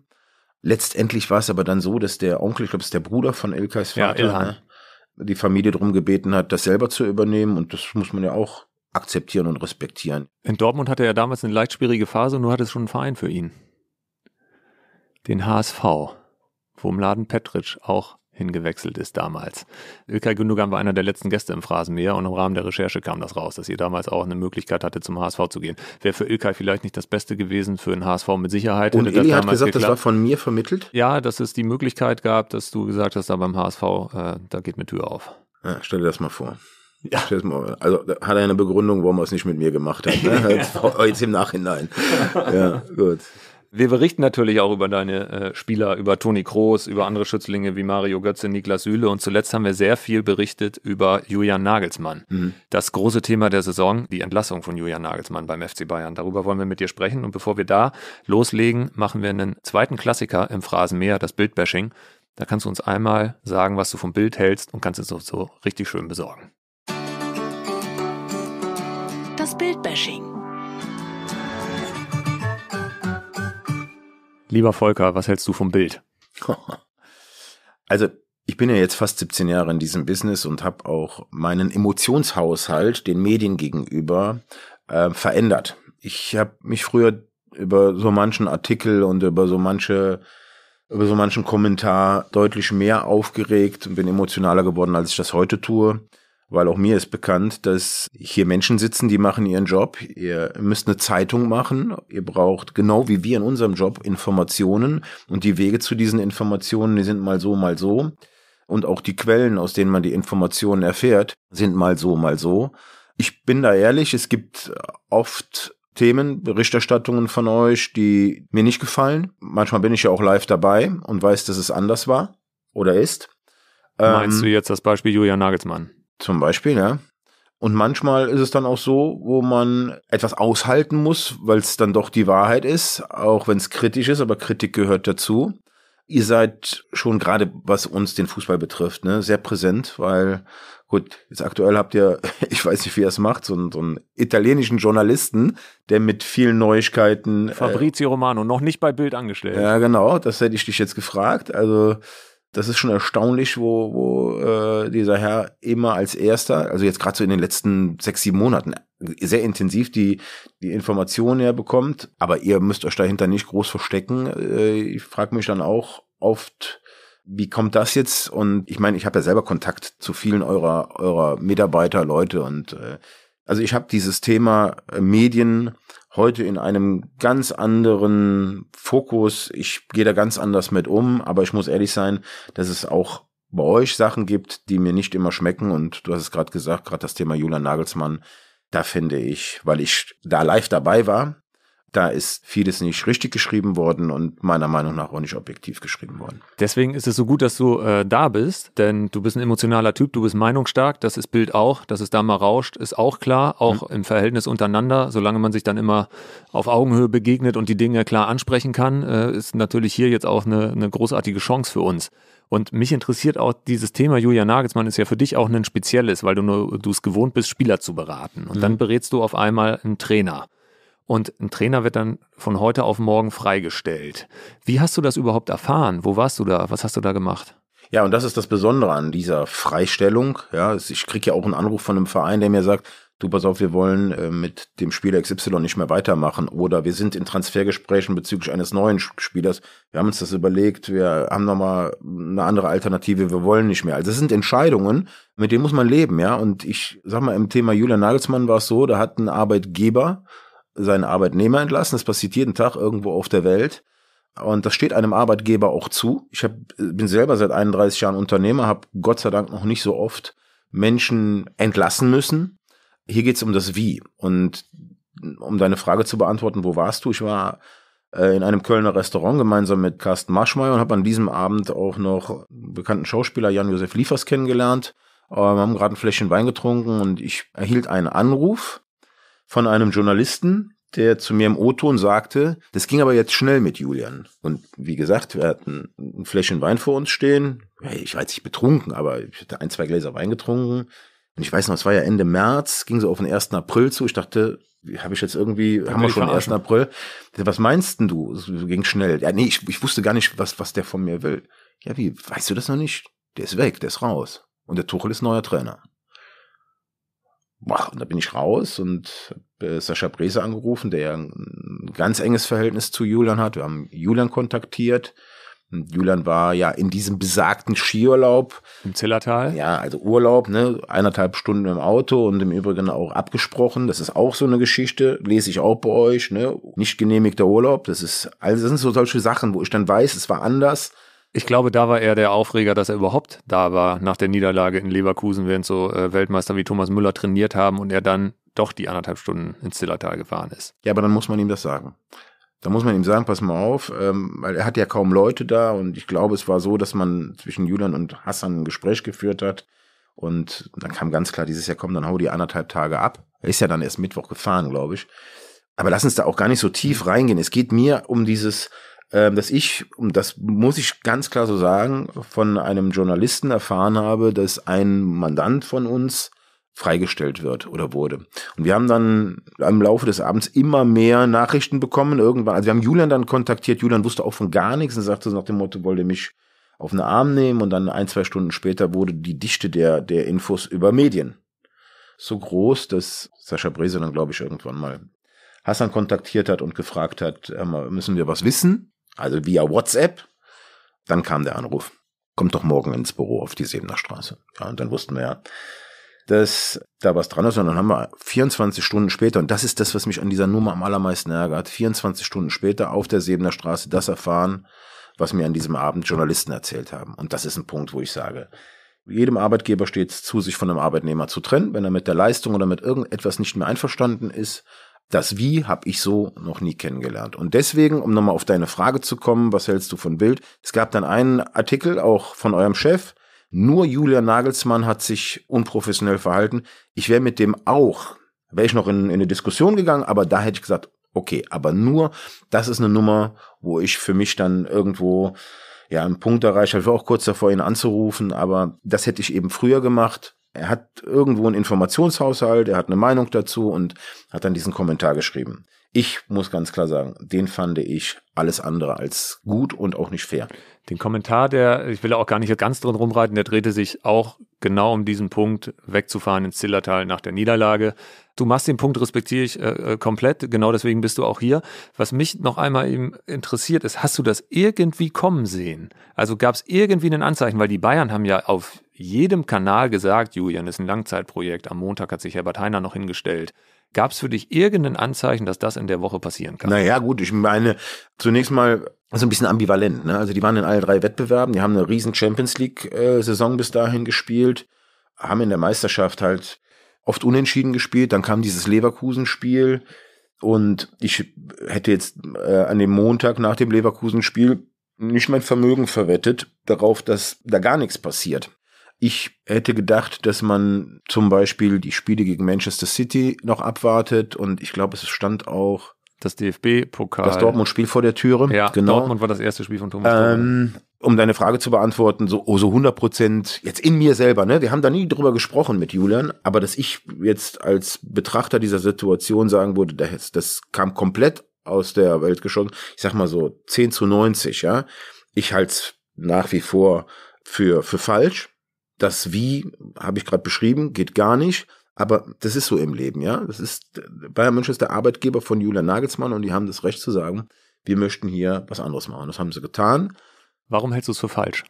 Letztendlich war es aber dann so, dass der Onkel, ich glaube, es ist der Bruder von Ilkays Vater, ja, ne, die Familie darum gebeten hat, das selber zu übernehmen. Und das muss man ja auch akzeptieren und respektieren. In Dortmund hatte er damals eine leicht schwierige Phase und du hattest schon einen Verein für ihn. Den HSV, wo im Laden Petritsch auch hingewechselt ist damals. Ilkay Gündogan war einer der letzten Gäste im Phrasenmeer und im Rahmen der Recherche kam das raus, dass ihr damals auch eine Möglichkeit hatte, zum HSV zu gehen. Wäre für Ilkay vielleicht nicht das Beste gewesen, für den HSV mit Sicherheit. Und Eli hat gesagt, geklappt. das war von mir vermittelt? Ja, dass es die Möglichkeit gab, dass du gesagt hast, da beim HSV, äh, da geht mir Tür auf. Ja, stell dir das mal vor. Ja. Also hat er eine Begründung, warum er es nicht mit mir gemacht hat. Ne? ja. Jetzt im Nachhinein. Ja, gut. Wir berichten natürlich auch über deine äh, Spieler, über Toni Kroos, über andere Schützlinge wie Mario Götze, Niklas Süle und zuletzt haben wir sehr viel berichtet über Julian Nagelsmann. Mhm. Das große Thema der Saison, die Entlassung von Julian Nagelsmann beim FC Bayern. Darüber wollen wir mit dir sprechen und bevor wir da loslegen, machen wir einen zweiten Klassiker im Phrasenmeer, das Bildbashing. Da kannst du uns einmal sagen, was du vom Bild hältst und kannst es so, so richtig schön besorgen das Bildbashing. Lieber Volker, was hältst du vom Bild? Also, ich bin ja jetzt fast 17 Jahre in diesem Business und habe auch meinen Emotionshaushalt den Medien gegenüber äh, verändert. Ich habe mich früher über so manchen Artikel und über so manche über so manchen Kommentar deutlich mehr aufgeregt und bin emotionaler geworden, als ich das heute tue weil auch mir ist bekannt, dass hier Menschen sitzen, die machen ihren Job. Ihr müsst eine Zeitung machen. Ihr braucht, genau wie wir in unserem Job, Informationen. Und die Wege zu diesen Informationen, die sind mal so, mal so. Und auch die Quellen, aus denen man die Informationen erfährt, sind mal so, mal so. Ich bin da ehrlich, es gibt oft Themen, Berichterstattungen von euch, die mir nicht gefallen. Manchmal bin ich ja auch live dabei und weiß, dass es anders war oder ist. Meinst ähm, du jetzt das Beispiel Julian Nagelsmann? Zum Beispiel, ja. Und manchmal ist es dann auch so, wo man etwas aushalten muss, weil es dann doch die Wahrheit ist, auch wenn es kritisch ist, aber Kritik gehört dazu. Ihr seid schon gerade, was uns den Fußball betrifft, ne, sehr präsent, weil gut, jetzt aktuell habt ihr, ich weiß nicht, wie ihr es macht, so einen, so einen, italienischen Journalisten, der mit vielen Neuigkeiten. Äh Fabrizio äh, Romano, noch nicht bei Bild angestellt. Ja, genau, das hätte ich dich jetzt gefragt. Also das ist schon erstaunlich, wo, wo äh, dieser Herr immer als erster, also jetzt gerade so in den letzten sechs, sieben Monaten, äh, sehr intensiv die, die Informationen ja bekommt. Aber ihr müsst euch dahinter nicht groß verstecken. Äh, ich frage mich dann auch oft, wie kommt das jetzt? Und ich meine, ich habe ja selber Kontakt zu vielen eurer, eurer Mitarbeiter, Leute und äh, also ich habe dieses Thema äh, Medien heute in einem ganz anderen Fokus. Ich gehe da ganz anders mit um, aber ich muss ehrlich sein, dass es auch bei euch Sachen gibt, die mir nicht immer schmecken. Und du hast es gerade gesagt, gerade das Thema Julian Nagelsmann. Da finde ich, weil ich da live dabei war, da ist vieles nicht richtig geschrieben worden und meiner Meinung nach auch nicht objektiv geschrieben worden. Deswegen ist es so gut, dass du äh, da bist, denn du bist ein emotionaler Typ, du bist meinungsstark, das ist Bild auch, dass es da mal rauscht, ist auch klar, auch mhm. im Verhältnis untereinander, solange man sich dann immer auf Augenhöhe begegnet und die Dinge klar ansprechen kann, äh, ist natürlich hier jetzt auch eine, eine großartige Chance für uns. Und mich interessiert auch dieses Thema, Julia Nagelsmann ist ja für dich auch ein spezielles, weil du nur, du es gewohnt bist, Spieler zu beraten. Und mhm. dann berätst du auf einmal einen Trainer und ein Trainer wird dann von heute auf morgen freigestellt. Wie hast du das überhaupt erfahren? Wo warst du da? Was hast du da gemacht? Ja, und das ist das Besondere an dieser Freistellung. Ja, ich kriege ja auch einen Anruf von einem Verein, der mir sagt, du pass auf, wir wollen äh, mit dem Spieler XY nicht mehr weitermachen oder wir sind in Transfergesprächen bezüglich eines neuen Spielers. Wir haben uns das überlegt, wir haben nochmal eine andere Alternative, wir wollen nicht mehr. Also es sind Entscheidungen, mit denen muss man leben, ja. Und ich sag mal, im Thema Julian Nagelsmann war es so, da hat ein Arbeitgeber seinen Arbeitnehmer entlassen. Das passiert jeden Tag irgendwo auf der Welt. Und das steht einem Arbeitgeber auch zu. Ich hab, äh, bin selber seit 31 Jahren Unternehmer, habe Gott sei Dank noch nicht so oft Menschen entlassen müssen. Hier geht es um das Wie. Und äh, um deine Frage zu beantworten, wo warst du? Ich war äh, in einem Kölner Restaurant gemeinsam mit Carsten Maschmeyer und habe an diesem Abend auch noch bekannten Schauspieler Jan-Josef Liefers kennengelernt. Äh, wir haben gerade ein Fläschchen Wein getrunken und ich erhielt einen Anruf von einem Journalisten, der zu mir im O-Ton sagte, das ging aber jetzt schnell mit Julian. Und wie gesagt, wir hatten ein Fläschchen Wein vor uns stehen. Ich weiß nicht betrunken, aber ich hatte ein, zwei Gläser Wein getrunken. Und ich weiß noch, es war ja Ende März, ging so auf den 1. April zu. Ich dachte, habe ich jetzt irgendwie, Kann haben wir schon den 1. April. Was meinst denn du? Es ging schnell. Ja, nee, ich, ich wusste gar nicht, was, was der von mir will. Ja, wie, weißt du das noch nicht? Der ist weg, der ist raus. Und der Tuchel ist neuer Trainer boah, und da bin ich raus und äh, Sascha Brese angerufen, der ein ganz enges Verhältnis zu Julian hat. Wir haben Julian kontaktiert. Und Julian war ja in diesem besagten Skiurlaub. Im Zillertal? Ja, also Urlaub, ne? Eineinhalb Stunden im Auto und im Übrigen auch abgesprochen. Das ist auch so eine Geschichte, lese ich auch bei euch, ne? Nicht genehmigter Urlaub. Das ist, also das sind so solche Sachen, wo ich dann weiß, es war anders. Ich glaube, da war er der Aufreger, dass er überhaupt da war nach der Niederlage in Leverkusen, während so äh, Weltmeister wie Thomas Müller trainiert haben und er dann doch die anderthalb Stunden ins Zillertal gefahren ist. Ja, aber dann muss man ihm das sagen. Da muss man ihm sagen, pass mal auf, ähm, weil er hat ja kaum Leute da und ich glaube, es war so, dass man zwischen Julian und Hassan ein Gespräch geführt hat und dann kam ganz klar dieses Jahr, komm, dann hau die anderthalb Tage ab. Er ist ja dann erst Mittwoch gefahren, glaube ich. Aber lass uns da auch gar nicht so tief reingehen. Es geht mir um dieses, ähm, dass ich, und das muss ich ganz klar so sagen, von einem Journalisten erfahren habe, dass ein Mandant von uns freigestellt wird oder wurde. Und wir haben dann im Laufe des Abends immer mehr Nachrichten bekommen irgendwann. Also wir haben Julian dann kontaktiert. Julian wusste auch von gar nichts und sagte nach dem Motto, wollte mich auf den Arm nehmen. Und dann ein, zwei Stunden später wurde die Dichte der, der Infos über Medien so groß, dass Sascha Brese dann, glaube ich, irgendwann mal Hassan kontaktiert hat und gefragt hat, müssen wir was wissen? also via WhatsApp. Dann kam der Anruf, kommt doch morgen ins Büro auf die Sebener Straße. Ja, und dann wussten wir ja, dass da was dran ist. Und dann haben wir 24 Stunden später, und das ist das, was mich an dieser Nummer am allermeisten ärgert, 24 Stunden später auf der Sebener Straße das erfahren, was mir an diesem Abend Journalisten erzählt haben. Und das ist ein Punkt, wo ich sage, jedem Arbeitgeber steht es zu, sich von einem Arbeitnehmer zu trennen, wenn er mit der Leistung oder mit irgendetwas nicht mehr einverstanden ist das Wie habe ich so noch nie kennengelernt. Und deswegen, um nochmal auf deine Frage zu kommen, was hältst du von Bild? Es gab dann einen Artikel auch von eurem Chef. Nur Julian Nagelsmann hat sich unprofessionell verhalten. Ich wäre mit dem auch, wäre ich noch in, in eine Diskussion gegangen, aber da hätte ich gesagt, okay, aber nur, das ist eine Nummer, wo ich für mich dann irgendwo ja einen Punkt erreicht habe. Ich war auch kurz davor, ihn anzurufen, aber das hätte ich eben früher gemacht er hat irgendwo einen Informationshaushalt, er hat eine Meinung dazu und hat dann diesen Kommentar geschrieben. Ich muss ganz klar sagen, den fand ich alles andere als gut und auch nicht fair. Den Kommentar, der, ich will auch gar nicht ganz drin rumreiten, der drehte sich auch genau um diesen Punkt, wegzufahren ins Zillertal nach der Niederlage. Du machst den Punkt, respektiere ich äh, äh komplett, genau deswegen bist du auch hier. Was mich noch einmal eben interessiert ist, hast du das irgendwie kommen sehen? Also gab es irgendwie ein Anzeichen, weil die Bayern haben ja auf jedem Kanal gesagt, Julian ist ein Langzeitprojekt, am Montag hat sich Herbert Heiner noch hingestellt. Gab es für dich irgendein Anzeichen, dass das in der Woche passieren kann? Naja, gut, ich meine, zunächst mal so ein bisschen ambivalent. Ne? Also die waren in allen drei Wettbewerben, die haben eine riesen Champions League-Saison äh, bis dahin gespielt, haben in der Meisterschaft halt oft unentschieden gespielt, dann kam dieses Leverkusen-Spiel und ich hätte jetzt äh, an dem Montag nach dem Leverkusen-Spiel nicht mein Vermögen verwettet darauf, dass da gar nichts passiert. Ich hätte gedacht, dass man zum Beispiel die Spiele gegen Manchester City noch abwartet und ich glaube, es stand auch das DFB-Pokal. Das Dortmund-Spiel vor der Türe. Ja, genau. Dortmund war das erste Spiel von Thomas ähm, Um deine Frage zu beantworten, so, oh, so 100 Prozent, jetzt in mir selber, ne? Wir haben da nie drüber gesprochen mit Julian, aber dass ich jetzt als Betrachter dieser Situation sagen würde, das, das kam komplett aus der Welt geschossen. Ich sag mal so 10 zu 90, ja. Ich halte es nach wie vor für, für falsch. Das Wie habe ich gerade beschrieben, geht gar nicht. Aber das ist so im Leben, ja. Das ist, Bayern München ist der Arbeitgeber von Julian Nagelsmann und die haben das Recht zu sagen, wir möchten hier was anderes machen. Das haben sie getan. Warum hältst du es für falsch?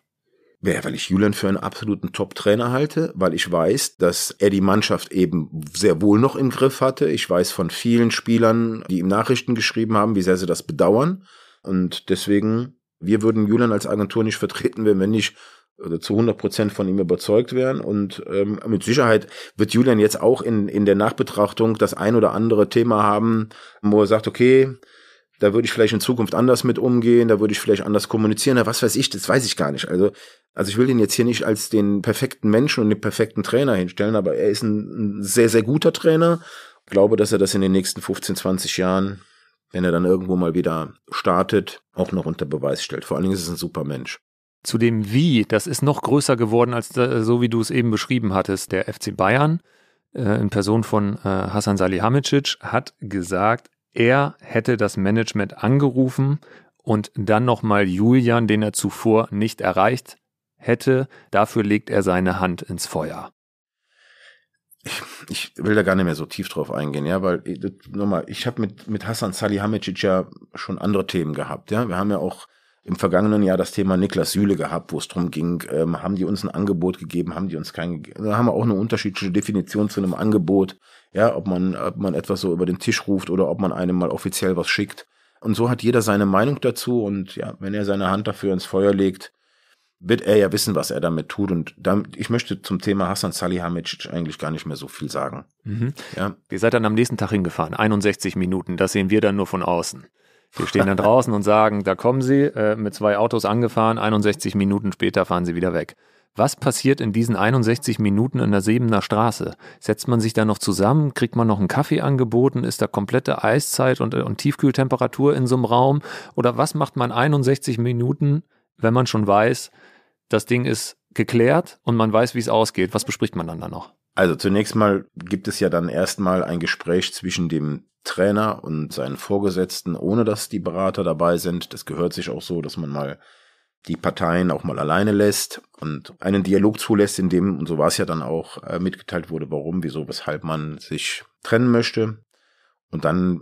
Ja, weil ich Julian für einen absoluten Top-Trainer halte, weil ich weiß, dass er die Mannschaft eben sehr wohl noch im Griff hatte. Ich weiß von vielen Spielern, die ihm Nachrichten geschrieben haben, wie sehr sie das bedauern. Und deswegen, wir würden Julian als Agentur nicht vertreten, wenn wir nicht oder zu 100 Prozent von ihm überzeugt werden. Und ähm, mit Sicherheit wird Julian jetzt auch in, in der Nachbetrachtung das ein oder andere Thema haben, wo er sagt, okay, da würde ich vielleicht in Zukunft anders mit umgehen, da würde ich vielleicht anders kommunizieren, was weiß ich, das weiß ich gar nicht. Also, also ich will ihn jetzt hier nicht als den perfekten Menschen und den perfekten Trainer hinstellen, aber er ist ein, ein sehr, sehr guter Trainer. Ich glaube, dass er das in den nächsten 15, 20 Jahren, wenn er dann irgendwo mal wieder startet, auch noch unter Beweis stellt. Vor allen Dingen ist es ein super Mensch zu dem Wie, das ist noch größer geworden als so, wie du es eben beschrieben hattest. Der FC Bayern äh, in Person von äh, Hassan Salihamidzic hat gesagt, er hätte das Management angerufen und dann nochmal Julian, den er zuvor nicht erreicht hätte, dafür legt er seine Hand ins Feuer. Ich, will da gar nicht mehr so tief drauf eingehen, ja, weil äh, nochmal, ich habe mit mit Hassan Salihamidzic ja schon andere Themen gehabt, ja. Wir haben ja auch im vergangenen Jahr das Thema Niklas Süle gehabt, wo es darum ging, ähm, haben die uns ein Angebot gegeben, haben die uns kein haben wir auch eine unterschiedliche Definition zu einem Angebot, ja, ob man, ob man etwas so über den Tisch ruft oder ob man einem mal offiziell was schickt. Und so hat jeder seine Meinung dazu und ja, wenn er seine Hand dafür ins Feuer legt, wird er ja wissen, was er damit tut. Und damit, ich möchte zum Thema Hassan Salihamidzic eigentlich gar nicht mehr so viel sagen. Mhm. Ja. Ihr seid dann am nächsten Tag hingefahren, 61 Minuten, das sehen wir dann nur von außen. Wir stehen dann draußen und sagen, da kommen sie, äh, mit zwei Autos angefahren, 61 Minuten später fahren sie wieder weg. Was passiert in diesen 61 Minuten in der Sebener Straße? Setzt man sich da noch zusammen? Kriegt man noch einen Kaffee angeboten? Ist da komplette Eiszeit und, äh, und Tiefkühltemperatur in so einem Raum? Oder was macht man 61 Minuten, wenn man schon weiß, das Ding ist geklärt und man weiß, wie es ausgeht? Was bespricht man dann da noch? Also zunächst mal gibt es ja dann erstmal ein Gespräch zwischen dem Trainer und seinen Vorgesetzten, ohne dass die Berater dabei sind. Das gehört sich auch so, dass man mal die Parteien auch mal alleine lässt und einen Dialog zulässt, in dem, und so war es ja dann auch, äh, mitgeteilt wurde, warum, wieso, weshalb man sich trennen möchte. Und dann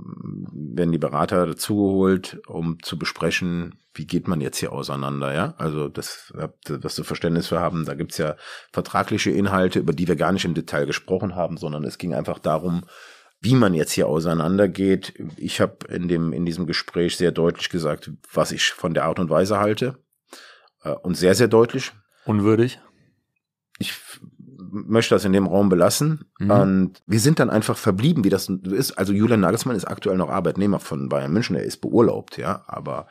werden die Berater dazugeholt, um zu besprechen, wie geht man jetzt hier auseinander, ja? Also das, was du Verständnis für haben, da gibt's ja vertragliche Inhalte, über die wir gar nicht im Detail gesprochen haben, sondern es ging einfach darum, wie man jetzt hier auseinandergeht. Ich habe in dem in diesem Gespräch sehr deutlich gesagt, was ich von der Art und Weise halte äh, und sehr sehr deutlich. Unwürdig. Ich möchte das in dem Raum belassen. Mhm. Und wir sind dann einfach verblieben, wie das ist. Also Julian Nagelsmann ist aktuell noch Arbeitnehmer von Bayern München. Er ist beurlaubt, ja, aber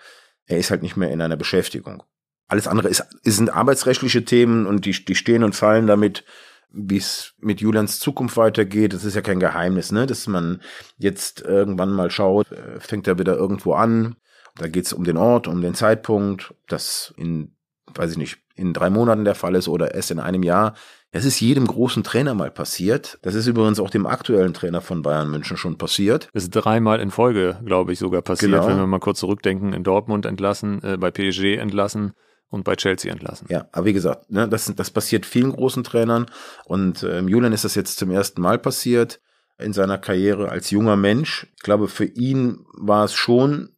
er ist halt nicht mehr in einer Beschäftigung. Alles andere ist, sind arbeitsrechtliche Themen und die, die stehen und fallen damit, wie es mit Julians Zukunft weitergeht, das ist ja kein Geheimnis, ne? Dass man jetzt irgendwann mal schaut, äh, fängt er wieder irgendwo an. Da geht es um den Ort, um den Zeitpunkt, das in, weiß ich nicht, in drei Monaten der Fall ist oder erst in einem Jahr. Es ist jedem großen Trainer mal passiert. Das ist übrigens auch dem aktuellen Trainer von Bayern München schon passiert. Ist dreimal in Folge, glaube ich, sogar passiert, genau. wenn wir mal kurz zurückdenken, in Dortmund entlassen, äh, bei PSG entlassen und bei Chelsea entlassen. Ja, aber wie gesagt, ne, das, das passiert vielen großen Trainern und äh, Julian ist das jetzt zum ersten Mal passiert in seiner Karriere als junger Mensch. Ich glaube, für ihn war es schon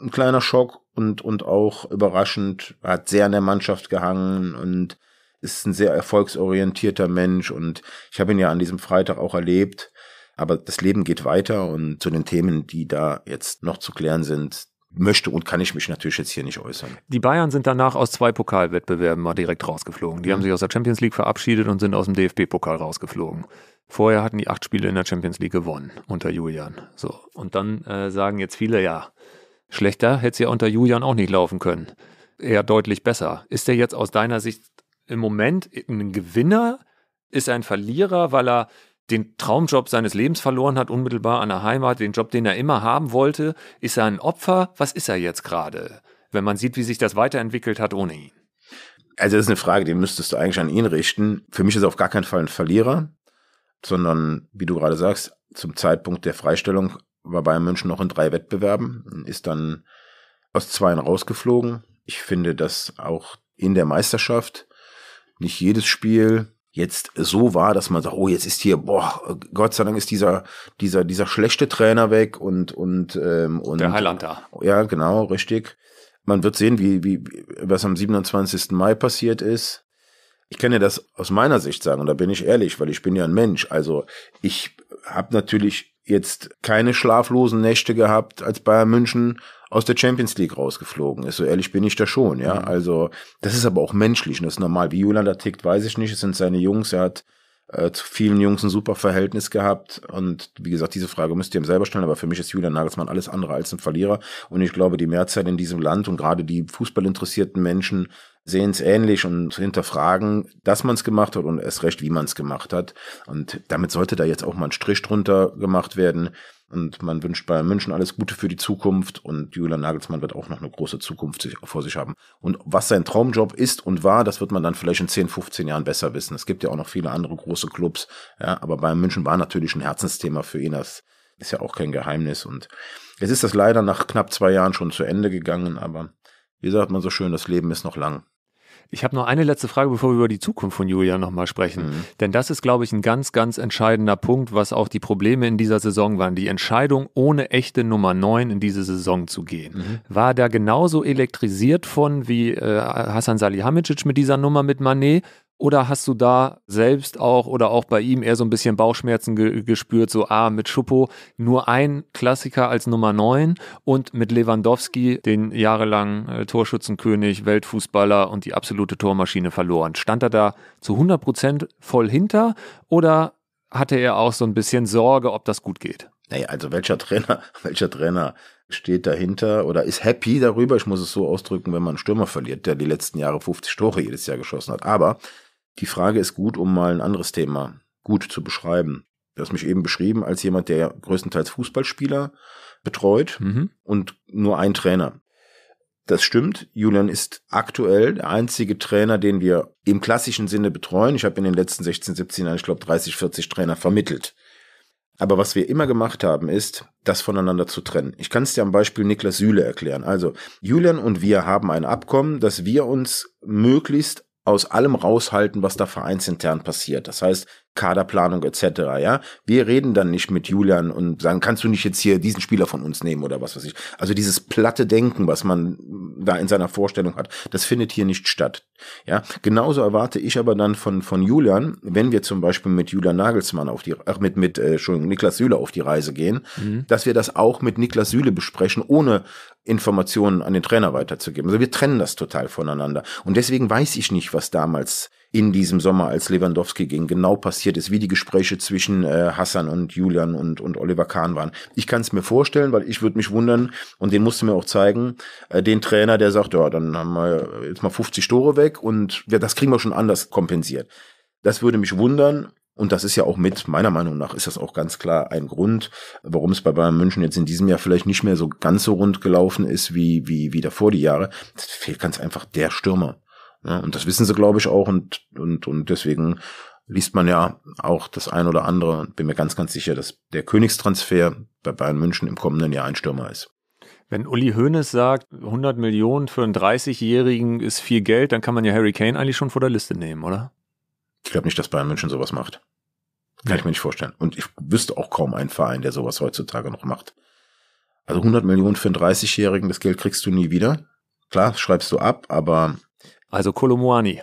ein kleiner Schock und, und auch überraschend. Er hat sehr an der Mannschaft gehangen und ist ein sehr erfolgsorientierter Mensch und ich habe ihn ja an diesem Freitag auch erlebt. Aber das Leben geht weiter und zu den Themen, die da jetzt noch zu klären sind, möchte und kann ich mich natürlich jetzt hier nicht äußern. Die Bayern sind danach aus zwei Pokalwettbewerben mal direkt rausgeflogen. Die mhm. haben sich aus der Champions League verabschiedet und sind aus dem DFB-Pokal rausgeflogen. Vorher hatten die acht Spiele in der Champions League gewonnen unter Julian. So. Und dann äh, sagen jetzt viele, ja, schlechter hätte es ja unter Julian auch nicht laufen können. Eher deutlich besser. Ist der jetzt aus deiner Sicht im Moment ein Gewinner? Ist er ein Verlierer, weil er den Traumjob seines Lebens verloren hat, unmittelbar an der Heimat, den Job, den er immer haben wollte. Ist er ein Opfer? Was ist er jetzt gerade? Wenn man sieht, wie sich das weiterentwickelt hat ohne ihn. Also das ist eine Frage, die müsstest du eigentlich an ihn richten. Für mich ist er auf gar keinen Fall ein Verlierer, sondern, wie du gerade sagst, zum Zeitpunkt der Freistellung war Bayern München noch in drei Wettbewerben, ist dann aus zweien rausgeflogen. Ich finde, dass auch in der Meisterschaft nicht jedes Spiel jetzt so war, dass man sagt, oh, jetzt ist hier, boah, Gott sei Dank ist dieser dieser dieser schlechte Trainer weg und und ähm, und der Heiland da. Ja, genau, richtig. Man wird sehen, wie wie was am 27. Mai passiert ist. Ich kann dir das aus meiner Sicht sagen und da bin ich ehrlich, weil ich bin ja ein Mensch. Also ich habe natürlich jetzt keine schlaflosen Nächte gehabt, als Bayern München aus der Champions League rausgeflogen ist. So ehrlich bin ich da schon, ja. Mhm. Also, das ist aber auch menschlich und das ist normal. Wie Julian da tickt, weiß ich nicht. Es sind seine Jungs, er hat äh, zu vielen Jungs ein super Verhältnis gehabt. Und wie gesagt, diese Frage müsst ihr ihm selber stellen, aber für mich ist Julian Nagelsmann alles andere als ein Verlierer. Und ich glaube, die Mehrzahl in diesem Land und gerade die fußballinteressierten Menschen sehen es ähnlich und hinterfragen, dass man es gemacht hat und erst recht, wie man es gemacht hat. Und damit sollte da jetzt auch mal ein Strich drunter gemacht werden. Und man wünscht Bayern München alles Gute für die Zukunft und Julian Nagelsmann wird auch noch eine große Zukunft vor sich haben. Und was sein Traumjob ist und war, das wird man dann vielleicht in 10, 15 Jahren besser wissen. Es gibt ja auch noch viele andere große Clubs, ja, aber Bayern München war natürlich ein Herzensthema für ihn. Das ist ja auch kein Geheimnis. Und jetzt ist das leider nach knapp zwei Jahren schon zu Ende gegangen, aber wie sagt man so schön, das Leben ist noch lang. Ich habe noch eine letzte Frage, bevor wir über die Zukunft von Julia nochmal sprechen. Mhm. Denn das ist, glaube ich, ein ganz, ganz entscheidender Punkt, was auch die Probleme in dieser Saison waren. Die Entscheidung, ohne echte Nummer 9 in diese Saison zu gehen. Mhm. War da genauso elektrisiert von wie äh, Hassan Salihamidzic mit dieser Nummer mit Manet? Oder hast du da selbst auch oder auch bei ihm eher so ein bisschen Bauchschmerzen ge gespürt, so ah, mit Schuppo nur ein Klassiker als Nummer 9 und mit Lewandowski den jahrelangen äh, Torschützenkönig, Weltfußballer und die absolute Tormaschine verloren? Stand er da zu 100 voll hinter oder hatte er auch so ein bisschen Sorge, ob das gut geht? Naja, also welcher Trainer, welcher Trainer steht dahinter oder ist happy darüber? Ich muss es so ausdrücken, wenn man einen Stürmer verliert, der die letzten Jahre 50 Tore jedes Jahr geschossen hat. Aber die Frage ist gut, um mal ein anderes Thema gut zu beschreiben. Du hast mich eben beschrieben als jemand, der größtenteils Fußballspieler betreut mhm. und nur ein Trainer. Das stimmt. Julian ist aktuell der einzige Trainer, den wir im klassischen Sinne betreuen. Ich habe in den letzten 16, 17 Jahren, ich glaube, 30, 40 Trainer vermittelt. Aber was wir immer gemacht haben, ist, das voneinander zu trennen. Ich kann es dir am Beispiel Niklas Süle erklären. Also, Julian und wir haben ein Abkommen, dass wir uns möglichst aus allem raushalten, was da vereinsintern passiert. Das heißt, Kaderplanung etc. Ja, wir reden dann nicht mit Julian und sagen, kannst du nicht jetzt hier diesen Spieler von uns nehmen oder was weiß ich. Also dieses platte Denken, was man da in seiner Vorstellung hat, das findet hier nicht statt. Ja, genauso erwarte ich aber dann von von Julian, wenn wir zum Beispiel mit Julian Nagelsmann auf die, ach mit mit äh, Entschuldigung, Niklas Süle auf die Reise gehen, mhm. dass wir das auch mit Niklas Süle besprechen, ohne Informationen an den Trainer weiterzugeben. Also wir trennen das total voneinander und deswegen weiß ich nicht, was damals in diesem Sommer, als Lewandowski ging, genau passiert ist, wie die Gespräche zwischen äh, Hassan und Julian und, und Oliver Kahn waren. Ich kann es mir vorstellen, weil ich würde mich wundern, und den musste mir auch zeigen, äh, den Trainer, der sagt, ja, dann haben wir jetzt mal 50 Tore weg und ja, das kriegen wir schon anders kompensiert. Das würde mich wundern, und das ist ja auch mit, meiner Meinung nach, ist das auch ganz klar ein Grund, warum es bei Bayern München jetzt in diesem Jahr vielleicht nicht mehr so ganz so rund gelaufen ist wie, wie, wie davor die Jahre. Es fehlt ganz einfach der Stürmer. Ne? und das wissen sie, glaube ich, auch und, und, und deswegen liest man ja auch das ein oder andere und bin mir ganz, ganz sicher, dass der Königstransfer bei Bayern München im kommenden Jahr ein Stürmer ist. Wenn Uli Hoeneß sagt, 100 Millionen für einen 30-Jährigen ist viel Geld, dann kann man ja Harry Kane eigentlich schon vor der Liste nehmen, oder? Ich glaube nicht, dass Bayern München sowas macht. Kann nee. ich mir nicht vorstellen. Und ich wüsste auch kaum einen Verein, der sowas heutzutage noch macht. Also 100 Millionen für einen 30-Jährigen, das Geld kriegst du nie wieder. Klar, schreibst du ab, aber also Kolomoani.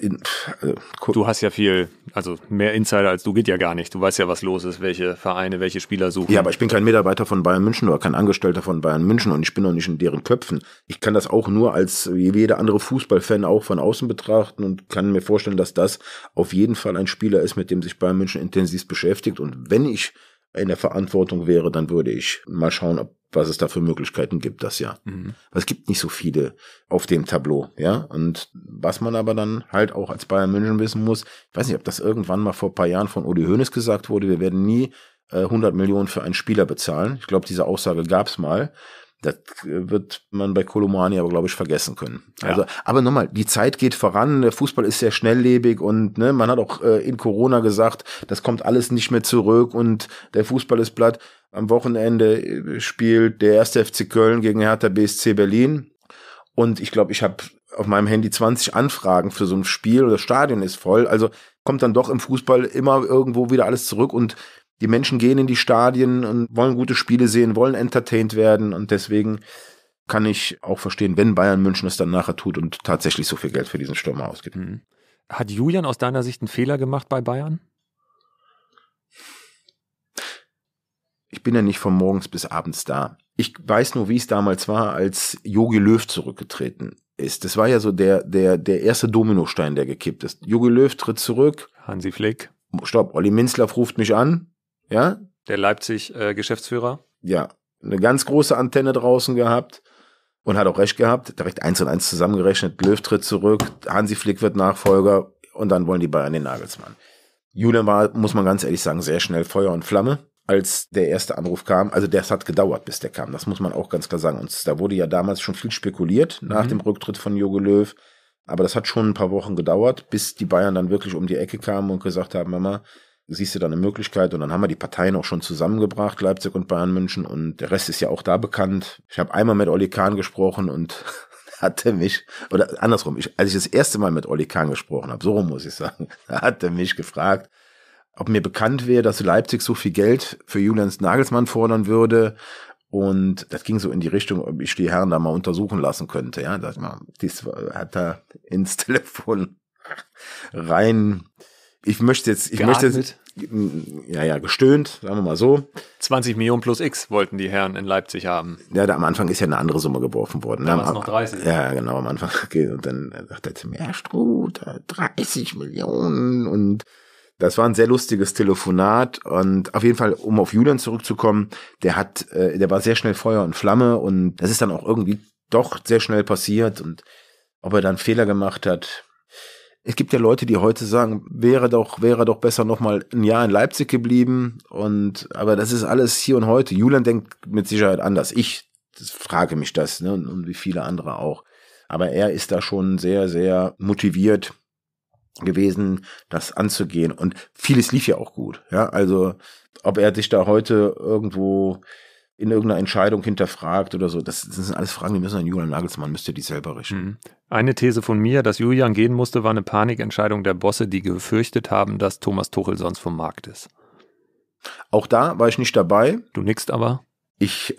In, also, du hast ja viel, also mehr Insider als du geht ja gar nicht. Du weißt ja, was los ist, welche Vereine, welche Spieler suchen. Ja, aber ich bin kein Mitarbeiter von Bayern München oder kein Angestellter von Bayern München und ich bin noch nicht in deren Köpfen. Ich kann das auch nur als jeder andere Fußballfan auch von außen betrachten und kann mir vorstellen, dass das auf jeden Fall ein Spieler ist, mit dem sich Bayern München intensiv beschäftigt. Und wenn ich in der Verantwortung wäre, dann würde ich mal schauen, ob was es da für Möglichkeiten gibt das ja. Mhm. Es gibt nicht so viele auf dem Tableau, ja. Und was man aber dann halt auch als Bayern München wissen muss, ich weiß nicht, ob das irgendwann mal vor paar Jahren von Uli Hoeneß gesagt wurde, wir werden nie äh, 100 Millionen für einen Spieler bezahlen. Ich glaube, diese Aussage gab's mal. Das äh, wird man bei Kolomani aber, glaube ich, vergessen können. Ja. Also, aber nochmal, die Zeit geht voran, der Fußball ist sehr schnelllebig und ne, man hat auch äh, in Corona gesagt, das kommt alles nicht mehr zurück und der Fußball ist platt. Am Wochenende äh, spielt der erste FC Köln gegen Hertha BSC Berlin. Und ich glaube, ich habe auf meinem Handy 20 Anfragen für so ein Spiel das Stadion ist voll. Also kommt dann doch im Fußball immer irgendwo wieder alles zurück und die Menschen gehen in die Stadien und wollen gute Spiele sehen, wollen entertained werden und deswegen kann ich auch verstehen, wenn Bayern München es dann nachher tut und tatsächlich so viel Geld für diesen Stürmer ausgibt. Mhm. Hat Julian aus deiner Sicht einen Fehler gemacht bei Bayern? Ich bin ja nicht von morgens bis abends da. Ich weiß nur, wie es damals war, als Jogi Löw zurückgetreten ist. Das war ja so der, der, der erste Dominostein, der gekippt ist. Jogi Löw tritt zurück. Hansi Flick. Stopp, Olli Minzlaff ruft mich an ja? Der Leipzig-Geschäftsführer. Äh, ja, eine ganz große Antenne draußen gehabt und hat auch recht gehabt. Direkt eins und eins zusammengerechnet. Löw tritt zurück, Hansi Flick wird Nachfolger und dann wollen die Bayern den Nagelsmann. Julian war, muss man ganz ehrlich sagen, sehr schnell Feuer und Flamme, als der erste Anruf kam. Also das hat gedauert, bis der kam. Das muss man auch ganz klar sagen. Und da wurde ja damals schon viel spekuliert nach mhm. dem Rücktritt von Jogi Löw. Aber das hat schon ein paar Wochen gedauert, bis die Bayern dann wirklich um die Ecke kamen und gesagt haben, Mama, siehst du da eine Möglichkeit und dann haben wir die Parteien auch schon zusammengebracht, Leipzig und Bayern München und der Rest ist ja auch da bekannt. Ich habe einmal mit Olli Kahn gesprochen und hatte mich, oder andersrum, ich, als ich das erste Mal mit Olli Kahn gesprochen habe, so muss ich sagen, hat er mich gefragt, ob mir bekannt wäre, dass Leipzig so viel Geld für Julian Nagelsmann fordern würde. Und das ging so in die Richtung, ob ich die Herren da mal untersuchen lassen könnte. Ja, das hat er ins Telefon rein ich möchte jetzt, ich Geatmet. möchte jetzt, ja, ja, gestöhnt, sagen wir mal so. 20 Millionen plus X wollten die Herren in Leipzig haben. Ja, da am Anfang ist ja eine andere Summe geworfen worden. Ne? Da war noch 30. Ja, genau, am Anfang. Okay, und dann dachte er zu mir, Herr Struth, 30 Millionen und das war ein sehr lustiges Telefonat und auf jeden Fall, um auf Julian zurückzukommen, der hat, äh, der war sehr schnell Feuer und Flamme und das ist dann auch irgendwie doch sehr schnell passiert und ob er dann Fehler gemacht hat, es gibt ja Leute, die heute sagen, wäre doch, wäre doch besser nochmal ein Jahr in Leipzig geblieben. Und, aber das ist alles hier und heute. Julian denkt mit Sicherheit anders. Ich frage mich das, ne, und wie viele andere auch. Aber er ist da schon sehr, sehr motiviert gewesen, das anzugehen. Und vieles lief ja auch gut. Ja, also, ob er sich da heute irgendwo in irgendeiner Entscheidung hinterfragt oder so. Das, das sind alles Fragen, die müssen an Julian Nagelsmann, müsste die selber richten. Mhm. Eine These von mir, dass Julian gehen musste, war eine Panikentscheidung der Bosse, die gefürchtet haben, dass Thomas Tuchel sonst vom Markt ist. Auch da war ich nicht dabei. Du nickst aber. Ich,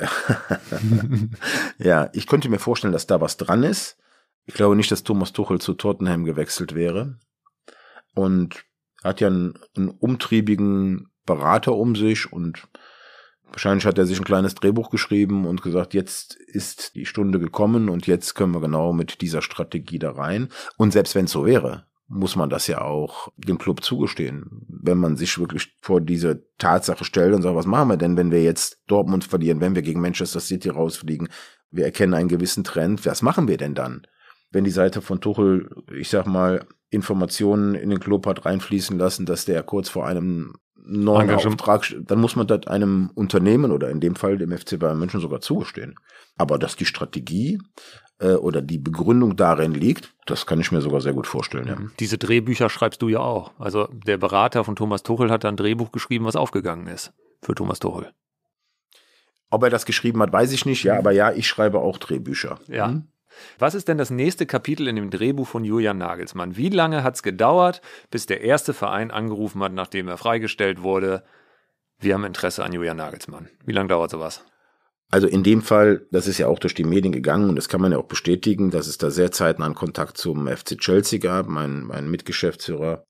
ja, ich könnte mir vorstellen, dass da was dran ist. Ich glaube nicht, dass Thomas Tuchel zu Tottenham gewechselt wäre. Und er hat ja einen, einen umtriebigen Berater um sich und Wahrscheinlich hat er sich ein kleines Drehbuch geschrieben und gesagt, jetzt ist die Stunde gekommen und jetzt können wir genau mit dieser Strategie da rein. Und selbst wenn es so wäre, muss man das ja auch dem Club zugestehen. Wenn man sich wirklich vor diese Tatsache stellt und sagt, was machen wir denn, wenn wir jetzt Dortmund verlieren, wenn wir gegen Manchester City rausfliegen? Wir erkennen einen gewissen Trend. Was machen wir denn dann? wenn die Seite von Tuchel, ich sag mal, Informationen in den Club hat reinfließen lassen, dass der kurz vor einem neuen Engagement. Auftrag, dann muss man das einem Unternehmen oder in dem Fall dem FC Bayern München sogar zugestehen. Aber dass die Strategie äh, oder die Begründung darin liegt, das kann ich mir sogar sehr gut vorstellen. Ja. Mhm. Diese Drehbücher schreibst du ja auch. Also der Berater von Thomas Tuchel hat da ein Drehbuch geschrieben, was aufgegangen ist für Thomas Tuchel. Ob er das geschrieben hat, weiß ich nicht. Ja, aber ja, ich schreibe auch Drehbücher. Ja. Hm? Was ist denn das nächste Kapitel in dem Drehbuch von Julian Nagelsmann? Wie lange hat es gedauert, bis der erste Verein angerufen hat, nachdem er freigestellt wurde? Wir haben Interesse an Julian Nagelsmann. Wie lange dauert sowas? Also in dem Fall, das ist ja auch durch die Medien gegangen und das kann man ja auch bestätigen, dass es da sehr zeitnah einen Kontakt zum FC Chelsea gab. Mein, mein Mitgeschäftsführer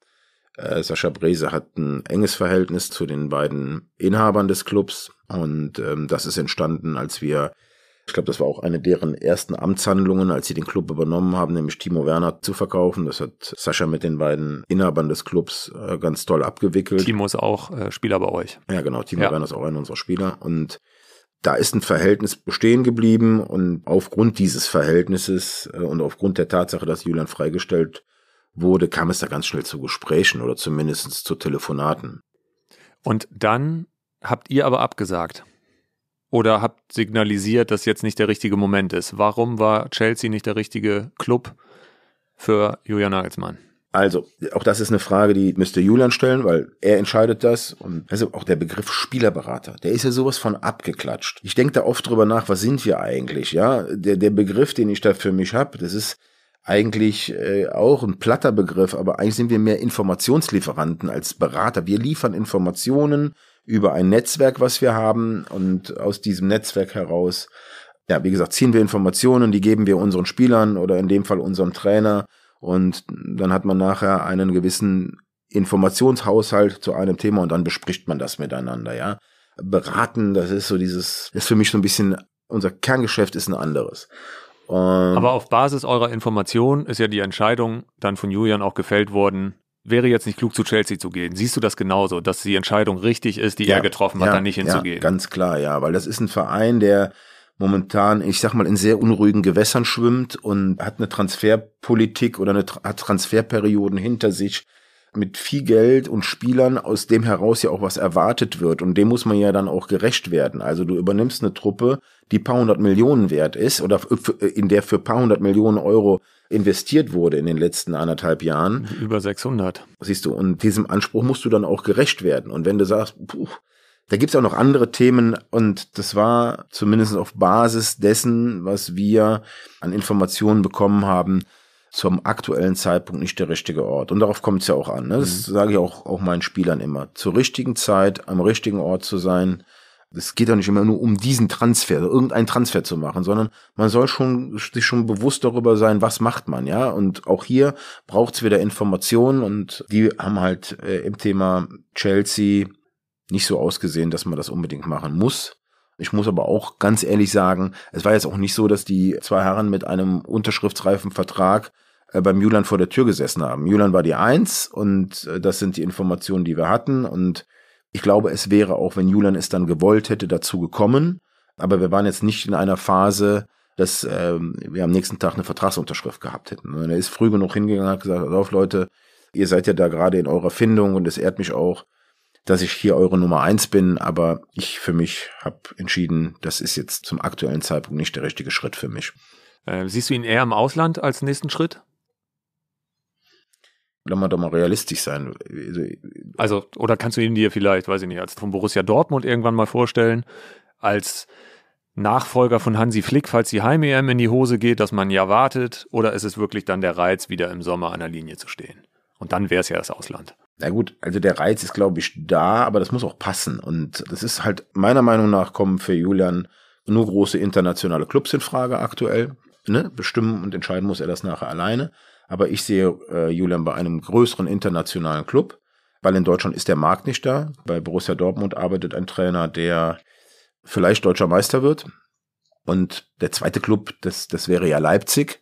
äh, Sascha Brese hat ein enges Verhältnis zu den beiden Inhabern des Clubs und ähm, das ist entstanden, als wir ich glaube, das war auch eine deren ersten Amtshandlungen, als sie den Club übernommen haben, nämlich Timo Werner zu verkaufen. Das hat Sascha mit den beiden Inhabern des Clubs äh, ganz toll abgewickelt. Timo ist auch äh, Spieler bei euch. Ja, genau. Timo ja. Werner ist auch einer unserer Spieler. Und da ist ein Verhältnis bestehen geblieben. Und aufgrund dieses Verhältnisses äh, und aufgrund der Tatsache, dass Julian freigestellt wurde, kam es da ganz schnell zu Gesprächen oder zumindest zu Telefonaten. Und dann habt ihr aber abgesagt oder habt signalisiert, dass jetzt nicht der richtige Moment ist. Warum war Chelsea nicht der richtige Club für Julian Nagelsmann? Also, auch das ist eine Frage, die müsste Julian stellen, weil er entscheidet das. Und also auch der Begriff Spielerberater, der ist ja sowas von abgeklatscht. Ich denke da oft drüber nach, was sind wir eigentlich, ja? Der, der Begriff, den ich da für mich habe, das ist eigentlich äh, auch ein platter Begriff, aber eigentlich sind wir mehr Informationslieferanten als Berater. Wir liefern Informationen, über ein Netzwerk, was wir haben. Und aus diesem Netzwerk heraus, ja, wie gesagt, ziehen wir Informationen, die geben wir unseren Spielern oder in dem Fall unserem Trainer. Und dann hat man nachher einen gewissen Informationshaushalt zu einem Thema und dann bespricht man das miteinander, ja. Beraten, das ist so dieses, ist für mich so ein bisschen, unser Kerngeschäft ist ein anderes. Und ähm, Aber auf Basis eurer Information ist ja die Entscheidung dann von Julian auch gefällt worden, wäre jetzt nicht klug, zu Chelsea zu gehen. Siehst du das genauso, dass die Entscheidung richtig ist, die ja, er getroffen hat, ja, da nicht hinzugehen? Ja, ganz klar, ja, weil das ist ein Verein, der momentan, ich sag mal, in sehr unruhigen Gewässern schwimmt und hat eine Transferpolitik oder eine, hat Transferperioden hinter sich mit viel Geld und Spielern, aus dem heraus ja auch was erwartet wird. Und dem muss man ja dann auch gerecht werden. Also du übernimmst eine Truppe, die paar hundert Millionen wert ist oder in der für paar hundert Millionen Euro investiert wurde in den letzten anderthalb Jahren. Über 600. Siehst du, und diesem Anspruch musst du dann auch gerecht werden. Und wenn du sagst, puh, da gibt's auch noch andere Themen und das war zumindest auf Basis dessen, was wir an Informationen bekommen haben, zum aktuellen Zeitpunkt nicht der richtige Ort. Und darauf kommt es ja auch an. Ne? Das mhm. sage ich auch, auch meinen Spielern immer. Zur richtigen Zeit am richtigen Ort zu sein, es geht doch nicht immer nur um diesen Transfer, also irgendeinen Transfer zu machen, sondern man soll schon sich schon bewusst darüber sein, was macht man, ja. Und auch hier braucht es wieder Informationen und die haben halt äh, im Thema Chelsea nicht so ausgesehen, dass man das unbedingt machen muss. Ich muss aber auch ganz ehrlich sagen, es war jetzt auch nicht so, dass die zwei Herren mit einem unterschriftsreifen Vertrag äh, beim Mulan vor der Tür gesessen haben. Mulan war die Eins und äh, das sind die Informationen, die wir hatten und ich glaube, es wäre auch, wenn Julian es dann gewollt hätte, dazu gekommen. Aber wir waren jetzt nicht in einer Phase, dass ähm, wir am nächsten Tag eine Vertragsunterschrift gehabt hätten. Und er ist früh genug hingegangen und hat gesagt, auf Leute, ihr seid ja da gerade in eurer Findung und es ehrt mich auch, dass ich hier eure Nummer eins bin, aber ich für mich habe entschieden, das ist jetzt zum aktuellen Zeitpunkt nicht der richtige Schritt für mich. Äh, siehst du ihn eher im Ausland als nächsten Schritt? lass mal doch mal realistisch sein. Also, also, oder kannst du ihn dir vielleicht, weiß ich nicht, als von Borussia Dortmund irgendwann mal vorstellen, als Nachfolger von Hansi Flick, falls die Heim-EM in die Hose geht, dass man ja wartet? Oder ist es wirklich dann der Reiz, wieder im Sommer an der Linie zu stehen? Und dann wäre es ja das Ausland. Na gut, also der Reiz ist, glaube ich, da, aber das muss auch passen. Und das ist halt, meiner Meinung nach, kommen für Julian nur große internationale Clubs in Frage aktuell. Ne? Bestimmen und entscheiden muss er das nachher alleine. Aber ich sehe äh, Julian bei einem größeren internationalen Club, weil in Deutschland ist der Markt nicht da. Bei Borussia Dortmund arbeitet ein Trainer, der vielleicht deutscher Meister wird. Und der zweite Club, das, das wäre ja Leipzig.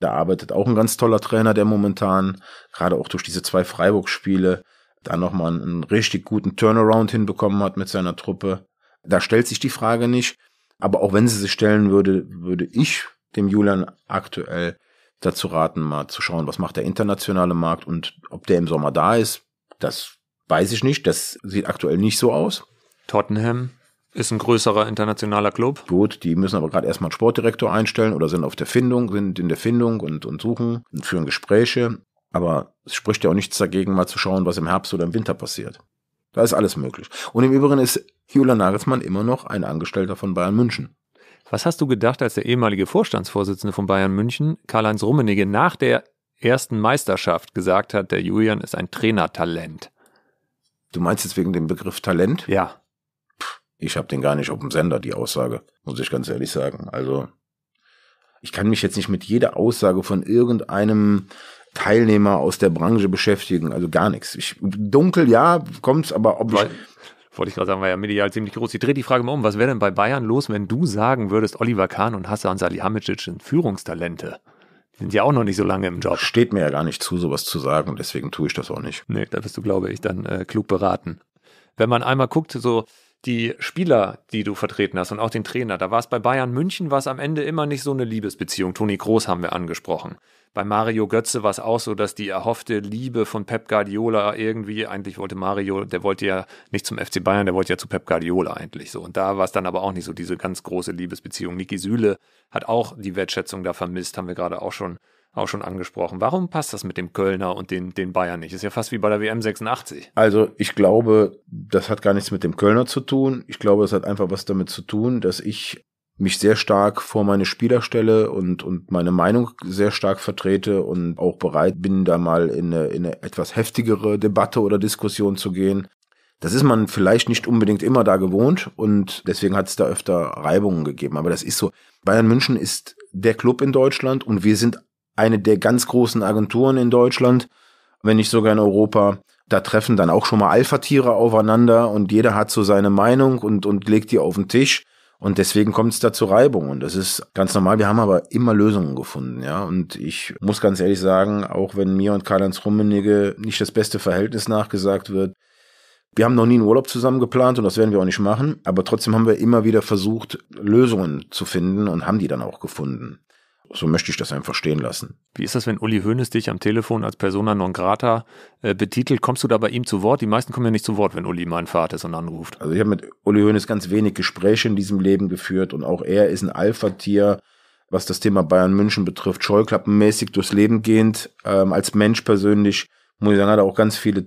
Da arbeitet auch ein ganz toller Trainer, der momentan, gerade auch durch diese zwei Freiburg-Spiele, da nochmal einen richtig guten Turnaround hinbekommen hat mit seiner Truppe. Da stellt sich die Frage nicht. Aber auch wenn sie sich stellen würde, würde ich dem Julian aktuell dazu raten, mal zu schauen, was macht der internationale Markt und ob der im Sommer da ist. Das weiß ich nicht. Das sieht aktuell nicht so aus. Tottenham ist ein größerer internationaler Club. Gut, die müssen aber gerade erstmal einen Sportdirektor einstellen oder sind auf der Findung, sind in der Findung und, und suchen und führen Gespräche. Aber es spricht ja auch nichts dagegen, mal zu schauen, was im Herbst oder im Winter passiert. Da ist alles möglich. Und im Übrigen ist Julian Nagelsmann immer noch ein Angestellter von Bayern München. Was hast du gedacht, als der ehemalige Vorstandsvorsitzende von Bayern München, Karl-Heinz Rummenigge, nach der ersten Meisterschaft gesagt hat, der Julian ist ein Trainertalent? Du meinst jetzt wegen dem Begriff Talent? Ja. Ich habe den gar nicht auf dem Sender, die Aussage, muss ich ganz ehrlich sagen. Also, ich kann mich jetzt nicht mit jeder Aussage von irgendeinem Teilnehmer aus der Branche beschäftigen, also gar nichts. Ich, dunkel, ja, kommt es, aber ob Weil, ich wollte ich gerade sagen, war ja medial ziemlich groß. Ich drehe die Frage mal um. Was wäre denn bei Bayern los, wenn du sagen würdest, Oliver Kahn und Hassan Salihamidzic sind Führungstalente? sind ja auch noch nicht so lange im Job. Steht mir ja gar nicht zu, sowas zu sagen deswegen tue ich das auch nicht. Nee, da wirst du, glaube ich, dann äh, klug beraten. Wenn man einmal guckt, so die Spieler, die du vertreten hast und auch den Trainer. Da war es bei Bayern München, war es am Ende immer nicht so eine Liebesbeziehung. Toni Groß haben wir angesprochen. Bei Mario Götze war es auch so, dass die erhoffte Liebe von Pep Guardiola irgendwie, eigentlich wollte Mario, der wollte ja nicht zum FC Bayern, der wollte ja zu Pep Guardiola eigentlich so. Und da war es dann aber auch nicht so diese ganz große Liebesbeziehung. Niki Sühle hat auch die Wertschätzung da vermisst, haben wir gerade auch schon auch schon angesprochen. Warum passt das mit dem Kölner und den, den Bayern nicht? Ist ja fast wie bei der WM 86. Also ich glaube, das hat gar nichts mit dem Kölner zu tun. Ich glaube, das hat einfach was damit zu tun, dass ich mich sehr stark vor meine Spieler stelle und, und meine Meinung sehr stark vertrete und auch bereit bin, da mal in eine, in eine etwas heftigere Debatte oder Diskussion zu gehen. Das ist man vielleicht nicht unbedingt immer da gewohnt und deswegen hat es da öfter Reibungen gegeben. Aber das ist so. Bayern München ist der Club in Deutschland und wir sind eine der ganz großen Agenturen in Deutschland, wenn nicht sogar in Europa. Da treffen dann auch schon mal Alpha-Tiere aufeinander und jeder hat so seine Meinung und, und legt die auf den Tisch. Und deswegen kommt es da zu Reibung. Und das ist ganz normal. Wir haben aber immer Lösungen gefunden, ja. Und ich muss ganz ehrlich sagen, auch wenn mir und Karl-Heinz Rummenigge nicht das beste Verhältnis nachgesagt wird, wir haben noch nie einen Urlaub zusammen geplant und das werden wir auch nicht machen. Aber trotzdem haben wir immer wieder versucht, Lösungen zu finden und haben die dann auch gefunden. So möchte ich das einfach stehen lassen. Wie ist das, wenn Uli Hoeneß dich am Telefon als Persona non grata äh, betitelt? Kommst du da bei ihm zu Wort? Die meisten kommen ja nicht zu Wort, wenn Uli mein Vater ist und anruft. Also ich habe mit Uli Hoeneß ganz wenig Gespräche in diesem Leben geführt und auch er ist ein Alpha-Tier, was das Thema Bayern München betrifft, scheuklappenmäßig durchs Leben gehend. Ähm, als Mensch persönlich, muss ich sagen, hat er auch ganz viele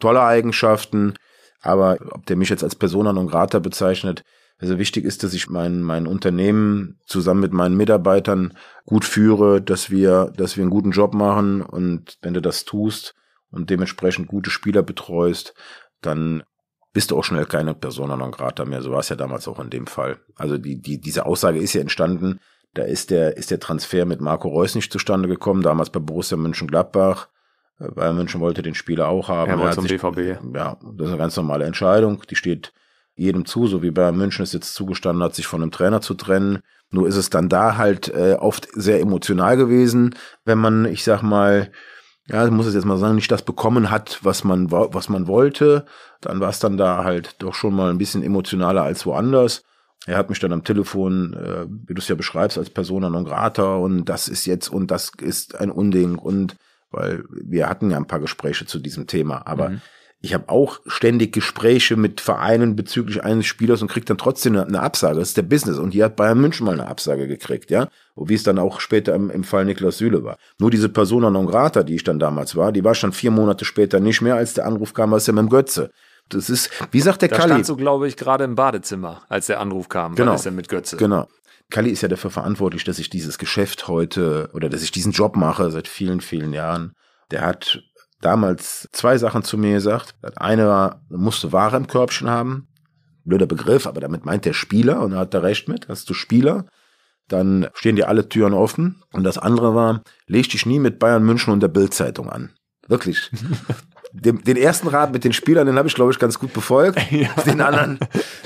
tolle Eigenschaften. Aber ob der mich jetzt als Persona non grata bezeichnet, also wichtig ist, dass ich mein, mein Unternehmen zusammen mit meinen Mitarbeitern gut führe, dass wir, dass wir einen guten Job machen und wenn du das tust und dementsprechend gute Spieler betreust, dann bist du auch schnell keine Persona non grata mehr. So war es ja damals auch in dem Fall. Also die, die, diese Aussage ist ja entstanden. Da ist der, ist der Transfer mit Marco Reus nicht zustande gekommen, damals bei Borussia Mönchengladbach. Äh, Bayern München wollte den Spieler auch haben. Er war zum sich, BVB. Ja, das ist eine ganz normale Entscheidung. Die steht jedem zu, so wie Bayern München es jetzt zugestanden hat, sich von einem Trainer zu trennen. Nur ist es dann da halt äh, oft sehr emotional gewesen, wenn man, ich sag mal, ja, muss es jetzt mal sagen, nicht das bekommen hat, was man, was man wollte. Dann war es dann da halt doch schon mal ein bisschen emotionaler als woanders. Er hat mich dann am Telefon, äh, wie du es ja beschreibst, als Persona non grata und das ist jetzt und das ist ein Unding und weil wir hatten ja ein paar Gespräche zu diesem Thema, aber mhm ich habe auch ständig Gespräche mit Vereinen bezüglich eines Spielers und kriege dann trotzdem eine, Absage. Das ist der Business. Und hier hat Bayern München mal eine Absage gekriegt, ja. Wie es dann auch später im, im Fall Niklas Süle war. Nur diese Persona non grata, die ich dann damals war, die war schon vier Monate später nicht mehr, als der Anruf kam, als er mit dem Götze. Das ist, wie sagt der da Kalli. Da standst du, glaube ich, gerade im Badezimmer, als der Anruf kam. Genau. Ist er mit Götze. Genau. Kalli ist ja dafür verantwortlich, dass ich dieses Geschäft heute oder dass ich diesen Job mache seit vielen, vielen Jahren. Der hat damals zwei Sachen zu mir gesagt. Das eine war, musste Ware im Körbchen haben. Blöder Begriff, aber damit meint der Spieler und er hat da recht mit. Hast du Spieler, dann stehen dir alle Türen offen. Und das andere war, leg dich nie mit Bayern München und der Bildzeitung an. Wirklich. den, den ersten Rat mit den Spielern, den habe ich, glaube ich, ganz gut befolgt. Ja. Den anderen,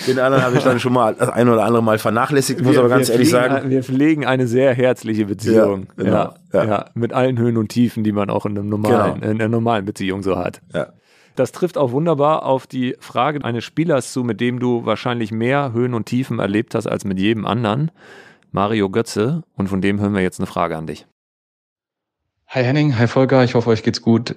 den anderen habe ich dann schon mal das ein oder andere Mal vernachlässigt, muss wir, aber ganz ehrlich pflegen, sagen. Wir pflegen eine sehr herzliche Beziehung. Ja, genau. ja, ja, Mit allen Höhen und Tiefen, die man auch in, einem normalen, genau. in einer normalen Beziehung so hat. Ja. Das trifft auch wunderbar auf die Frage eines Spielers zu, mit dem du wahrscheinlich mehr Höhen und Tiefen erlebt hast als mit jedem anderen. Mario Götze. Und von dem hören wir jetzt eine Frage an dich. Hi Henning, hi Volker, ich hoffe, euch geht's gut.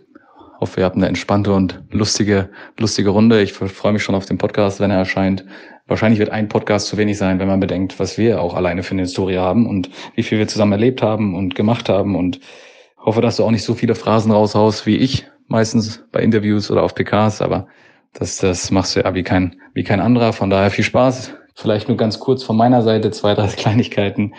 Hoffe, ihr habt eine entspannte und lustige, lustige Runde. Ich freue mich schon auf den Podcast, wenn er erscheint. Wahrscheinlich wird ein Podcast zu wenig sein, wenn man bedenkt, was wir auch alleine für eine Historie haben und wie viel wir zusammen erlebt haben und gemacht haben. Und hoffe, dass du auch nicht so viele Phrasen raushaust wie ich, meistens bei Interviews oder auf PKs, aber das, das machst du ja wie kein, wie kein anderer. Von daher viel Spaß. Vielleicht nur ganz kurz von meiner Seite zwei, drei Kleinigkeiten.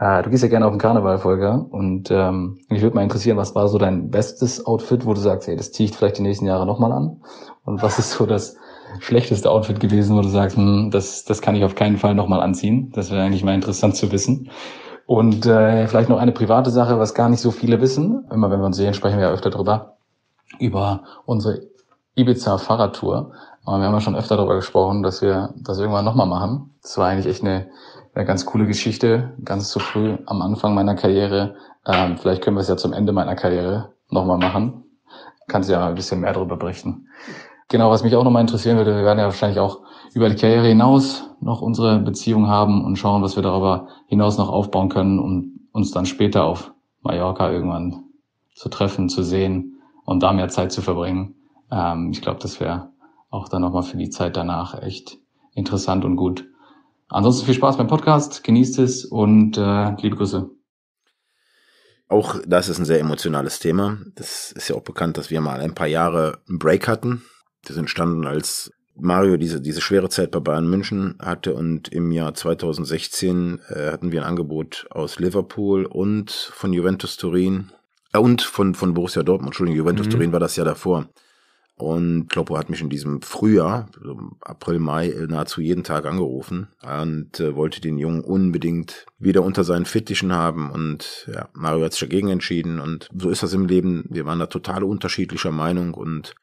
Äh, du gehst ja gerne auf den Karneval, Volker. Und ähm, mich würde mal interessieren, was war so dein bestes Outfit, wo du sagst, hey, das ziehe ich vielleicht die nächsten Jahre nochmal an? Und was ist so das schlechteste Outfit gewesen, wo du sagst, hm, das, das kann ich auf keinen Fall nochmal anziehen? Das wäre eigentlich mal interessant zu wissen. Und äh, vielleicht noch eine private Sache, was gar nicht so viele wissen. Immer wenn wir uns sehen, sprechen wir ja öfter drüber. Über unsere Ibiza-Fahrradtour. Aber wir haben ja schon öfter darüber gesprochen, dass wir das irgendwann nochmal machen. Das war eigentlich echt eine eine ganz coole Geschichte, ganz zu früh am Anfang meiner Karriere. Ähm, vielleicht können wir es ja zum Ende meiner Karriere nochmal machen. Kannst ja ein bisschen mehr darüber berichten. Genau, was mich auch nochmal interessieren würde, wir werden ja wahrscheinlich auch über die Karriere hinaus noch unsere Beziehung haben und schauen, was wir darüber hinaus noch aufbauen können, um uns dann später auf Mallorca irgendwann zu treffen, zu sehen und da mehr Zeit zu verbringen. Ähm, ich glaube, das wäre auch dann nochmal für die Zeit danach echt interessant und gut. Ansonsten viel Spaß beim Podcast, genießt es und äh, liebe Grüße. Auch das ist ein sehr emotionales Thema. Das ist ja auch bekannt, dass wir mal ein paar Jahre einen Break hatten. Das entstanden, als Mario diese, diese schwere Zeit bei Bayern München hatte und im Jahr 2016 äh, hatten wir ein Angebot aus Liverpool und von Juventus Turin äh, und von, von Borussia Dortmund. Entschuldigung, Juventus mhm. Turin war das Jahr davor. Und Kloppo hat mich in diesem Frühjahr, April, Mai, nahezu jeden Tag angerufen und äh, wollte den Jungen unbedingt wieder unter seinen Fittichen haben. Und ja, Mario hat sich dagegen entschieden. Und so ist das im Leben. Wir waren da total unterschiedlicher Meinung und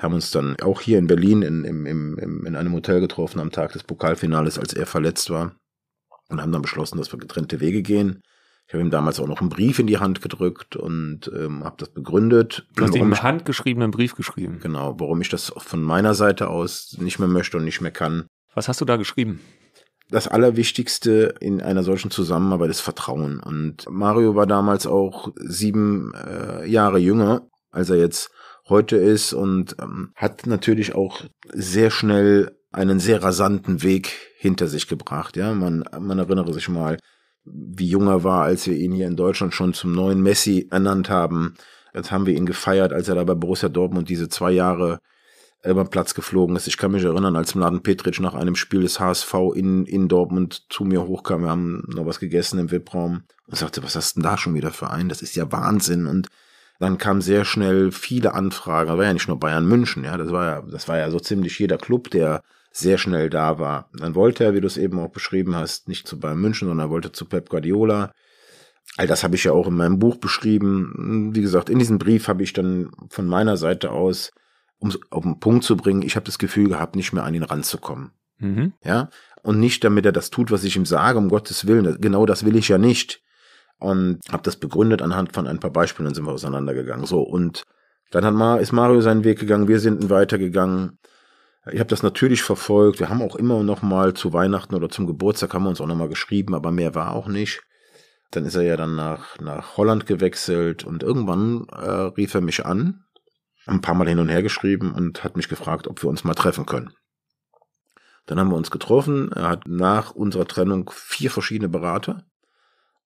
haben uns dann auch hier in Berlin in, in, in, in einem Hotel getroffen am Tag des Pokalfinales, als er verletzt war. Und haben dann beschlossen, dass wir getrennte Wege gehen. Ich habe ihm damals auch noch einen Brief in die Hand gedrückt und ähm, habe das begründet. Du hast ihm einen handgeschriebenen Brief geschrieben. Genau, warum ich das von meiner Seite aus nicht mehr möchte und nicht mehr kann. Was hast du da geschrieben? das Allerwichtigste in einer solchen Zusammenarbeit ist Vertrauen. Und Mario war damals auch sieben äh, Jahre jünger, als er jetzt heute ist und ähm, hat natürlich auch sehr schnell einen sehr rasanten Weg hinter sich gebracht. Ja, man, man erinnere sich mal, wie jung er war, als wir ihn hier in Deutschland schon zum neuen Messi ernannt haben. Jetzt haben wir ihn gefeiert, als er da bei Borussia Dortmund diese zwei Jahre über Platz geflogen ist. Ich kann mich erinnern, als Mladen Petric nach einem Spiel des HSV in, in Dortmund zu mir hochkam. Wir haben noch was gegessen im VIP-Raum und sagte, was hast du denn da schon wieder für einen? Das ist ja Wahnsinn. Und dann kamen sehr schnell viele Anfragen. Das war ja nicht nur Bayern München, ja. Das war ja, das war ja so ziemlich jeder Club, der sehr schnell da war. Dann wollte er, wie du es eben auch beschrieben hast, nicht zu Bayern München, sondern wollte zu Pep Guardiola. All das habe ich ja auch in meinem Buch beschrieben. Wie gesagt, in diesem Brief habe ich dann von meiner Seite aus, um es auf den Punkt zu bringen, ich habe das Gefühl gehabt, nicht mehr an ihn ranzukommen. Mhm. Ja. Und nicht, damit er das tut, was ich ihm sage, um Gottes Willen. Genau das will ich ja nicht. Und habe das begründet anhand von ein paar Beispielen, dann sind wir auseinandergegangen. So, und dann hat Mar ist Mario seinen Weg gegangen, wir sind weitergegangen. Ich habe das natürlich verfolgt. Wir haben auch immer noch mal zu Weihnachten oder zum Geburtstag haben wir uns auch noch mal geschrieben, aber mehr war auch nicht. Dann ist er ja dann nach, nach Holland gewechselt und irgendwann äh, rief er mich an, ein paar Mal hin und her geschrieben und hat mich gefragt, ob wir uns mal treffen können. Dann haben wir uns getroffen. Er hat nach unserer Trennung vier verschiedene Berater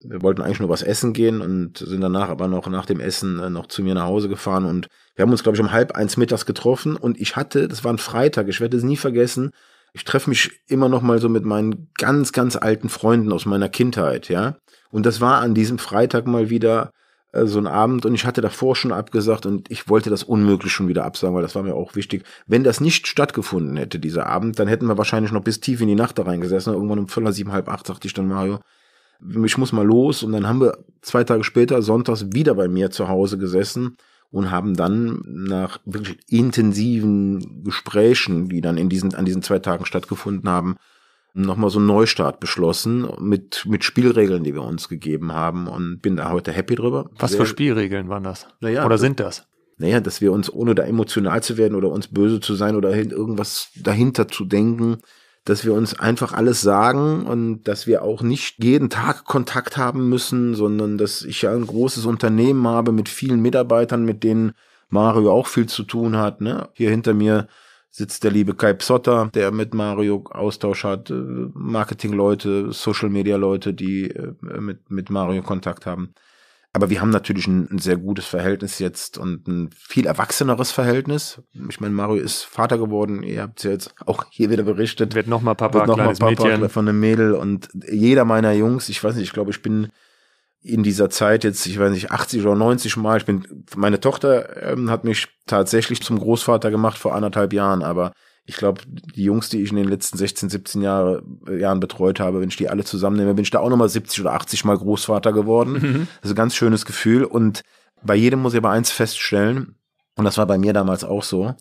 wir wollten eigentlich nur was essen gehen und sind danach aber noch nach dem Essen äh, noch zu mir nach Hause gefahren und wir haben uns, glaube ich, um halb eins mittags getroffen und ich hatte, das war ein Freitag, ich werde es nie vergessen, ich treffe mich immer noch mal so mit meinen ganz, ganz alten Freunden aus meiner Kindheit, ja. Und das war an diesem Freitag mal wieder äh, so ein Abend und ich hatte davor schon abgesagt und ich wollte das unmöglich schon wieder absagen, weil das war mir auch wichtig. Wenn das nicht stattgefunden hätte, dieser Abend, dann hätten wir wahrscheinlich noch bis tief in die Nacht da reingesessen irgendwann um viertel sieben, halb acht sagte ich dann Mario, ich muss mal los. Und dann haben wir zwei Tage später, sonntags, wieder bei mir zu Hause gesessen und haben dann nach wirklich intensiven Gesprächen, die dann in diesen, an diesen zwei Tagen stattgefunden haben, nochmal so einen Neustart beschlossen mit, mit Spielregeln, die wir uns gegeben haben und bin da heute happy drüber. Was Sehr, für Spielregeln waren das? Naja, oder sind das? Naja, dass wir uns, ohne da emotional zu werden oder uns böse zu sein oder irgendwas dahinter zu denken, dass wir uns einfach alles sagen und dass wir auch nicht jeden Tag Kontakt haben müssen, sondern dass ich ja ein großes Unternehmen habe mit vielen Mitarbeitern, mit denen Mario auch viel zu tun hat. Ne? Hier hinter mir sitzt der liebe Kai Psotter, der mit Mario Austausch hat, äh, Marketingleute, social Social-Media-Leute, die äh, mit, mit Mario Kontakt haben. Aber wir haben natürlich ein, ein, sehr gutes Verhältnis jetzt und ein viel erwachseneres Verhältnis. Ich meine, Mario ist Vater geworden. Ihr habt es ja jetzt auch hier wieder berichtet. Wird nochmal Papa, Wird noch mal Papa Mädchen. von einem Mädel. Und jeder meiner Jungs, ich weiß nicht, ich glaube, ich bin in dieser Zeit jetzt, ich weiß nicht, 80 oder 90 Mal. Ich bin, meine Tochter ähm, hat mich tatsächlich zum Großvater gemacht vor anderthalb Jahren, aber ich glaube, die Jungs, die ich in den letzten 16, 17 Jahre, äh, Jahren betreut habe, wenn ich die alle zusammennehme, bin ich da auch nochmal 70 oder 80 Mal Großvater geworden. Mhm. ein ganz schönes Gefühl. Und bei jedem muss ich aber eins feststellen, und das war bei mir damals auch so,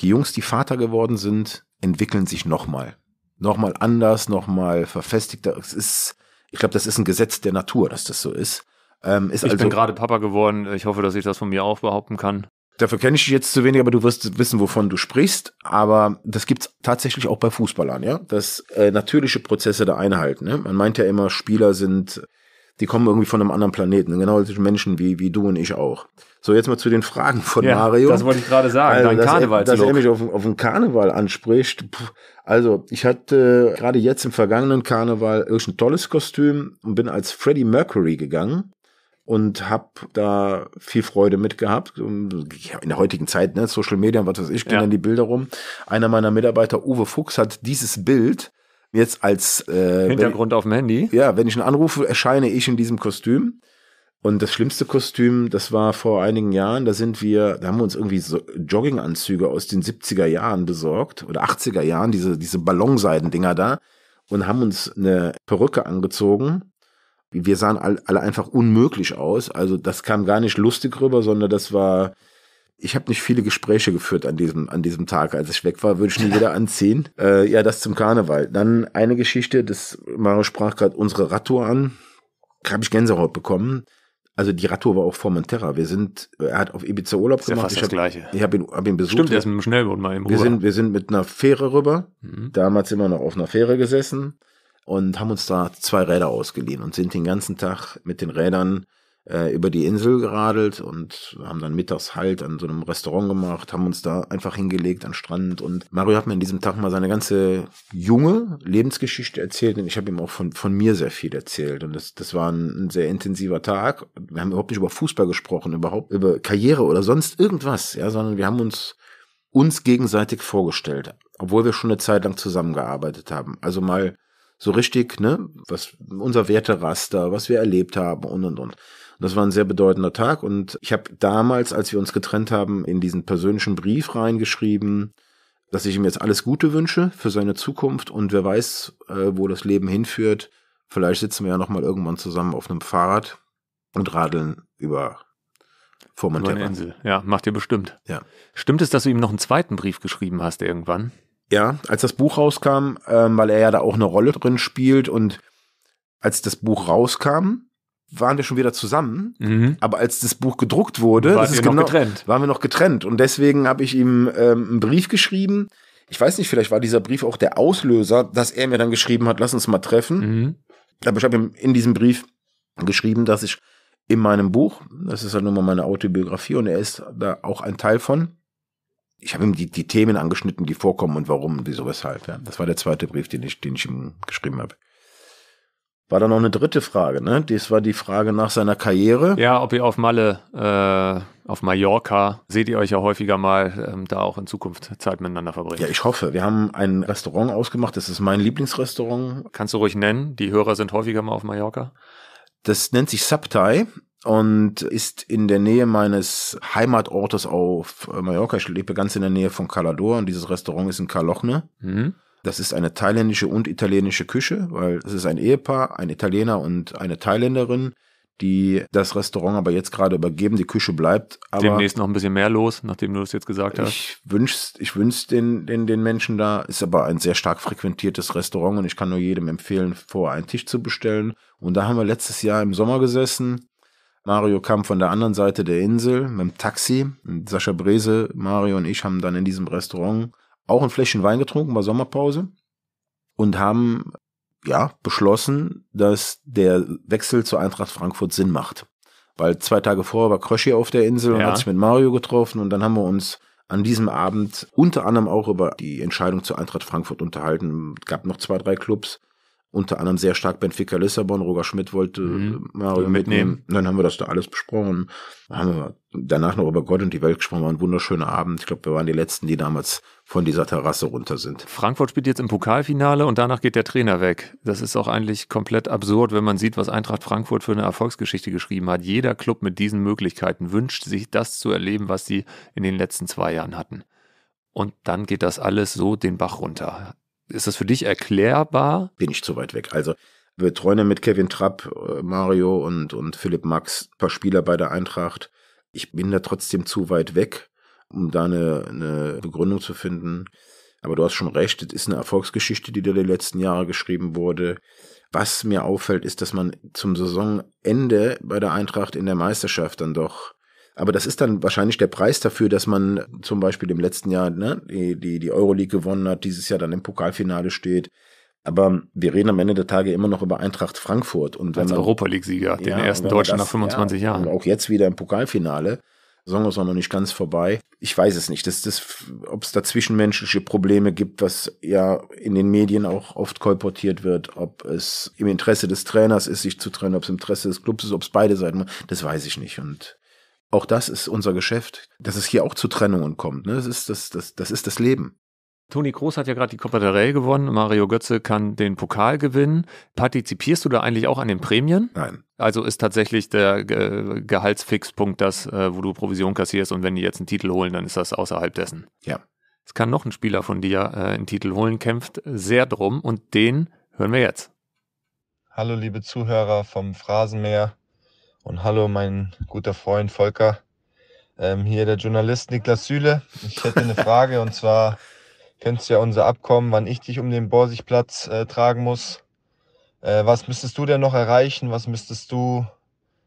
die Jungs, die Vater geworden sind, entwickeln sich nochmal. Nochmal anders, nochmal verfestigter. Es ist, ich glaube, das ist ein Gesetz der Natur, dass das so ist. Ähm, ich also, bin gerade Papa geworden. Ich hoffe, dass ich das von mir auch behaupten kann. Dafür kenne ich dich jetzt zu wenig, aber du wirst wissen, wovon du sprichst. Aber das gibt es tatsächlich auch bei Fußballern, ja, dass äh, natürliche Prozesse da einhalten. Ne? Man meint ja immer, Spieler sind, die kommen irgendwie von einem anderen Planeten, genau solche Menschen wie wie du und ich auch. So, jetzt mal zu den Fragen von ja, Mario. Das wollte ich gerade sagen, also, dein Karneval. Er, dass er mich auf, auf den Karneval anspricht. Puh, also, ich hatte äh, gerade jetzt im vergangenen Karneval irgendein tolles Kostüm und bin als Freddie Mercury gegangen und habe da viel Freude mitgehabt. In der heutigen Zeit, ne, Social Media und was weiß ich, gehen ja. dann die Bilder rum. Einer meiner Mitarbeiter, Uwe Fuchs, hat dieses Bild jetzt als äh, Hintergrund ich, auf dem Handy. Ja, wenn ich einen anrufe, erscheine ich in diesem Kostüm. Und das schlimmste Kostüm, das war vor einigen Jahren, da sind wir, da haben wir uns irgendwie so Jogginganzüge aus den 70er Jahren besorgt oder 80er Jahren, diese, diese Ballonseidendinger da und haben uns eine Perücke angezogen wir sahen alle einfach unmöglich aus. Also das kam gar nicht lustig rüber, sondern das war, ich habe nicht viele Gespräche geführt an diesem, an diesem Tag, als ich weg war, würde ich nie wieder anziehen. Äh, ja, das zum Karneval. Dann eine Geschichte, das Mario sprach gerade unsere Radtour an, habe ich Gänsehaut bekommen. Also die Radtour war auch vor Monterra. Wir sind, er hat auf Ibiza Urlaub gemacht. Ja fast ich das hab, Gleiche. Ich habe ihn, hab ihn besucht. Stimmt, er ist mit dem Schnellboot mal im Ruder. Wir sind, wir sind mit einer Fähre rüber. Mhm. Damals immer noch auf einer Fähre gesessen und haben uns da zwei Räder ausgeliehen und sind den ganzen Tag mit den Rädern äh, über die Insel geradelt und haben dann mittags Halt an so einem Restaurant gemacht, haben uns da einfach hingelegt an Strand und Mario hat mir an diesem Tag mal seine ganze junge Lebensgeschichte erzählt und ich habe ihm auch von, von mir sehr viel erzählt und das, das war ein sehr intensiver Tag. Wir haben überhaupt nicht über Fußball gesprochen, überhaupt über Karriere oder sonst irgendwas, ja, sondern wir haben uns uns gegenseitig vorgestellt, obwohl wir schon eine Zeit lang zusammengearbeitet haben. Also mal so richtig, ne, was unser Werteraster, was wir erlebt haben und und und. Das war ein sehr bedeutender Tag und ich habe damals, als wir uns getrennt haben, in diesen persönlichen Brief reingeschrieben, dass ich ihm jetzt alles Gute wünsche für seine Zukunft und wer weiß, äh, wo das Leben hinführt. Vielleicht sitzen wir ja nochmal irgendwann zusammen auf einem Fahrrad und radeln über Formentera. Über Insel. Ja, macht ihr bestimmt. Ja. Stimmt es, dass du ihm noch einen zweiten Brief geschrieben hast irgendwann? Ja, als das Buch rauskam, ähm, weil er ja da auch eine Rolle drin spielt und als das Buch rauskam, waren wir schon wieder zusammen, mhm. aber als das Buch gedruckt wurde, waren, wir, genau, noch getrennt. waren wir noch getrennt. Und deswegen habe ich ihm ähm, einen Brief geschrieben. Ich weiß nicht, vielleicht war dieser Brief auch der Auslöser, dass er mir dann geschrieben hat, lass uns mal treffen. Mhm. Aber ich habe ihm in diesem Brief geschrieben, dass ich in meinem Buch, das ist ja halt nun mal meine Autobiografie und er ist da auch ein Teil von, ich habe ihm die, die Themen angeschnitten, die vorkommen und warum, wieso, weshalb. Ja. Das war der zweite Brief, den ich, den ich ihm geschrieben habe. War da noch eine dritte Frage, ne? Das war die Frage nach seiner Karriere. Ja, ob ihr auf Malle, äh, auf Mallorca, seht ihr euch ja häufiger mal, ähm, da auch in Zukunft Zeit miteinander verbringen. Ja, ich hoffe. Wir haben ein Restaurant ausgemacht, das ist mein Lieblingsrestaurant. Kannst du ruhig nennen, die Hörer sind häufiger mal auf Mallorca. Das nennt sich Subtai und ist in der Nähe meines Heimatortes auf äh, Mallorca. Ich lebe ganz in der Nähe von Calador und dieses Restaurant ist in Calochne. Mhm. Das ist eine thailändische und italienische Küche, weil es ist ein Ehepaar, ein Italiener und eine Thailänderin, die das Restaurant aber jetzt gerade übergeben. Die Küche bleibt. Aber Demnächst noch ein bisschen mehr los, nachdem du das jetzt gesagt hast. Ich wünsch's, ich wünsch's den, den, den Menschen da. Ist aber ein sehr stark frequentiertes Restaurant und ich kann nur jedem empfehlen, vor einen Tisch zu bestellen. Und da haben wir letztes Jahr im Sommer gesessen Mario kam von der anderen Seite der Insel mit dem Taxi. Sascha Brese, Mario und ich haben dann in diesem Restaurant auch ein Fläschchen Wein getrunken, war Sommerpause, und haben ja beschlossen, dass der Wechsel zur Eintracht Frankfurt Sinn macht. Weil zwei Tage vorher war Kröschi auf der Insel und ja. hat sich mit Mario getroffen und dann haben wir uns an diesem Abend unter anderem auch über die Entscheidung zur Eintracht Frankfurt unterhalten. Es gab noch zwei, drei Clubs unter anderem sehr stark Benfica Lissabon, Roger Schmidt wollte mhm. Äh, Mario mitnehmen. mitnehmen. Dann haben wir das da alles besprochen. Dann haben wir danach noch über Gott und die Welt gesprochen. War ein wunderschöner Abend. Ich glaube, wir waren die letzten, die damals von dieser Terrasse runter sind. Frankfurt spielt jetzt im Pokalfinale und danach geht der Trainer weg. Das ist auch eigentlich komplett absurd, wenn man sieht, was Eintracht Frankfurt für eine Erfolgsgeschichte geschrieben hat. Jeder Club mit diesen Möglichkeiten wünscht sich das zu erleben, was sie in den letzten zwei Jahren hatten. Und dann geht das alles so den Bach runter. Ist das für dich erklärbar? Bin ich zu weit weg. Also wir träumen mit Kevin Trapp, äh, Mario und, und Philipp Max, ein paar Spieler bei der Eintracht. Ich bin da trotzdem zu weit weg, um da eine, eine Begründung zu finden. Aber du hast schon recht, es ist eine Erfolgsgeschichte, die da die letzten Jahre geschrieben wurde. Was mir auffällt, ist, dass man zum Saisonende bei der Eintracht in der Meisterschaft dann doch aber das ist dann wahrscheinlich der Preis dafür, dass man zum Beispiel im letzten Jahr ne, die, die, die Euroleague gewonnen hat, dieses Jahr dann im Pokalfinale steht. Aber wir reden am Ende der Tage immer noch über Eintracht Frankfurt. Und wenn Als Europa League-Sieger, den ersten Deutschen das, nach 25 ja, Jahren. Und auch jetzt wieder im Pokalfinale. Song ist auch noch nicht ganz vorbei. Ich weiß es nicht, das, das, ob es da zwischenmenschliche Probleme gibt, was ja in den Medien auch oft kolportiert wird, ob es im Interesse des Trainers ist, sich zu trennen, ob es im Interesse des Clubs ist, ob es beide Seiten, das weiß ich nicht. Und auch das ist unser Geschäft, dass es hier auch zu Trennungen kommt. Ne? Das, ist das, das, das ist das Leben. Toni Groß hat ja gerade die Copa del Rey gewonnen, Mario Götze kann den Pokal gewinnen. Partizipierst du da eigentlich auch an den Prämien? Nein. Also ist tatsächlich der äh, Gehaltsfixpunkt das, äh, wo du Provision kassierst und wenn die jetzt einen Titel holen, dann ist das außerhalb dessen. Ja. Es kann noch ein Spieler von dir äh, einen Titel holen, kämpft sehr drum und den hören wir jetzt. Hallo liebe Zuhörer vom Phrasenmeer. Und hallo, mein guter Freund Volker. Ähm, hier der Journalist Niklas Süle. Ich hätte eine Frage und zwar kennst du ja unser Abkommen, wann ich dich um den Borsigplatz äh, tragen muss. Äh, was müsstest du denn noch erreichen? Was müsstest du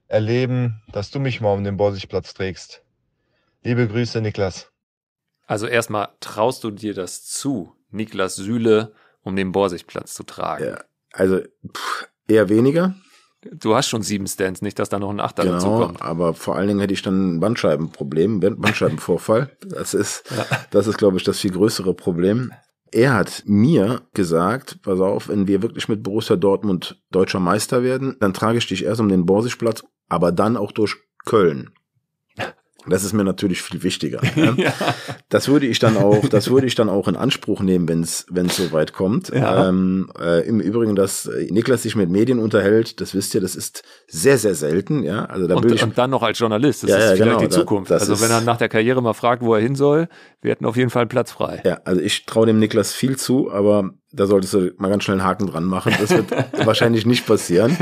erleben, dass du mich mal um den Borsigplatz trägst? Liebe Grüße, Niklas. Also erstmal traust du dir das zu, Niklas Süle um den Borsigplatz zu tragen? Ja, also pff, eher weniger. Du hast schon sieben Stands, nicht, dass da noch ein Achter genau, dazu kommt. Aber vor allen Dingen hätte ich dann ein Bandscheibenproblem, Bandscheibenvorfall. Das ist, das ist, glaube ich, das viel größere Problem. Er hat mir gesagt, pass auf, wenn wir wirklich mit Borussia Dortmund deutscher Meister werden, dann trage ich dich erst um den Borsigplatz, aber dann auch durch Köln. Das ist mir natürlich viel wichtiger. Ne? ja. Das würde ich dann auch, das würde ich dann auch in Anspruch nehmen, wenn es wenn es soweit kommt. Ja. Ähm, äh, Im Übrigen, dass Niklas sich mit Medien unterhält, das wisst ihr, das ist sehr sehr selten. Ja, also da und, ich, und dann noch als Journalist, das ja, ist ja, vielleicht genau, die Zukunft. Da, also wenn er nach der Karriere mal fragt, wo er hin soll, wir hätten auf jeden Fall Platz frei. Ja, also ich traue dem Niklas viel zu, aber da solltest du mal ganz schnell einen Haken dran machen. Das wird wahrscheinlich nicht passieren.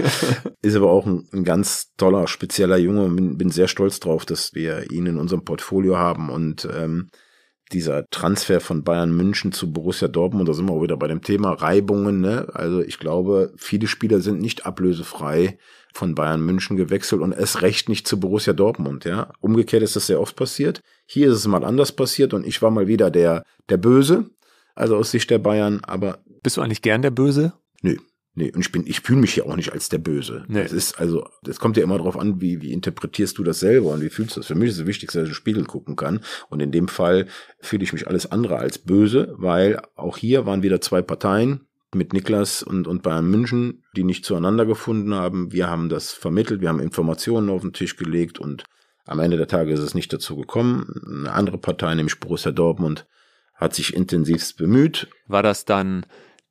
Ist aber auch ein, ein ganz toller, spezieller Junge. Bin, bin, sehr stolz drauf, dass wir ihn in unserem Portfolio haben. Und ähm, dieser Transfer von Bayern München zu Borussia Dortmund, da sind wir auch wieder bei dem Thema Reibungen. Ne? Also ich glaube, viele Spieler sind nicht ablösefrei von Bayern München gewechselt und es recht nicht zu Borussia Dortmund. Ja? Umgekehrt ist das sehr oft passiert. Hier ist es mal anders passiert und ich war mal wieder der, der Böse also aus Sicht der Bayern, aber. Bist du eigentlich gern der Böse? Nö. Nee, und ich bin, ich fühle mich ja auch nicht als der Böse. Nee. Das ist also, das kommt ja immer darauf an, wie, wie interpretierst du das selber und wie fühlst du das. Für mich ist es wichtig, dass ich in den Spiegel gucken kann. Und in dem Fall fühle ich mich alles andere als böse, weil auch hier waren wieder zwei Parteien, mit Niklas und, und Bayern München, die nicht zueinander gefunden haben. Wir haben das vermittelt, wir haben Informationen auf den Tisch gelegt und am Ende der Tage ist es nicht dazu gekommen. Eine andere Partei, nämlich Borussia Dortmund, hat sich intensivst bemüht. War das dann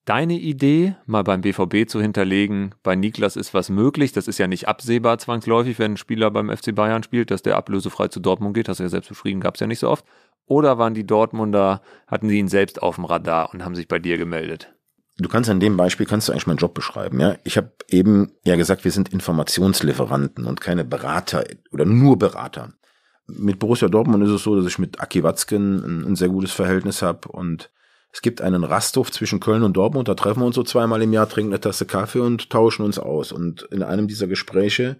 deine Idee, mal beim BVB zu hinterlegen, bei Niklas ist was möglich? Das ist ja nicht absehbar zwangsläufig, wenn ein Spieler beim FC Bayern spielt, dass der ablösefrei zu Dortmund geht. Hast du ja selbst beschrieben, gab es ja nicht so oft. Oder waren die Dortmunder, hatten sie ihn selbst auf dem Radar und haben sich bei dir gemeldet? du kannst an dem Beispiel kannst du eigentlich meinen Job beschreiben, ja? Ich habe eben ja gesagt, wir sind Informationslieferanten und keine Berater oder nur Berater mit Borussia Dortmund ist es so, dass ich mit Aki Watzken ein, ein sehr gutes Verhältnis habe und es gibt einen Rasthof zwischen Köln und Dortmund, da treffen wir uns so zweimal im Jahr, trinken eine Tasse Kaffee und tauschen uns aus. Und in einem dieser Gespräche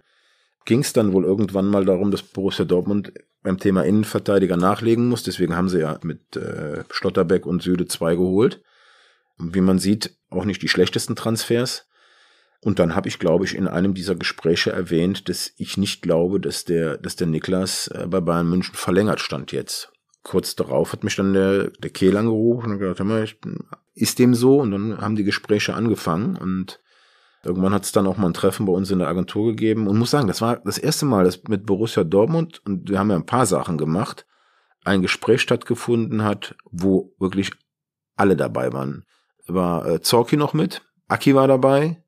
ging es dann wohl irgendwann mal darum, dass Borussia Dortmund beim Thema Innenverteidiger nachlegen muss. Deswegen haben sie ja mit äh, Schlotterbeck und Süde zwei geholt. Und wie man sieht, auch nicht die schlechtesten Transfers. Und dann habe ich, glaube ich, in einem dieser Gespräche erwähnt, dass ich nicht glaube, dass der, dass der Niklas äh, bei Bayern München verlängert stand jetzt. Kurz darauf hat mich dann der, der Kehl angerufen und gesagt, hör mal, ist dem so? Und dann haben die Gespräche angefangen und irgendwann hat es dann auch mal ein Treffen bei uns in der Agentur gegeben und muss sagen, das war das erste Mal, dass mit Borussia Dortmund und wir haben ja ein paar Sachen gemacht, ein Gespräch stattgefunden hat, wo wirklich alle dabei waren. Da War äh, Zorki noch mit, Aki war dabei,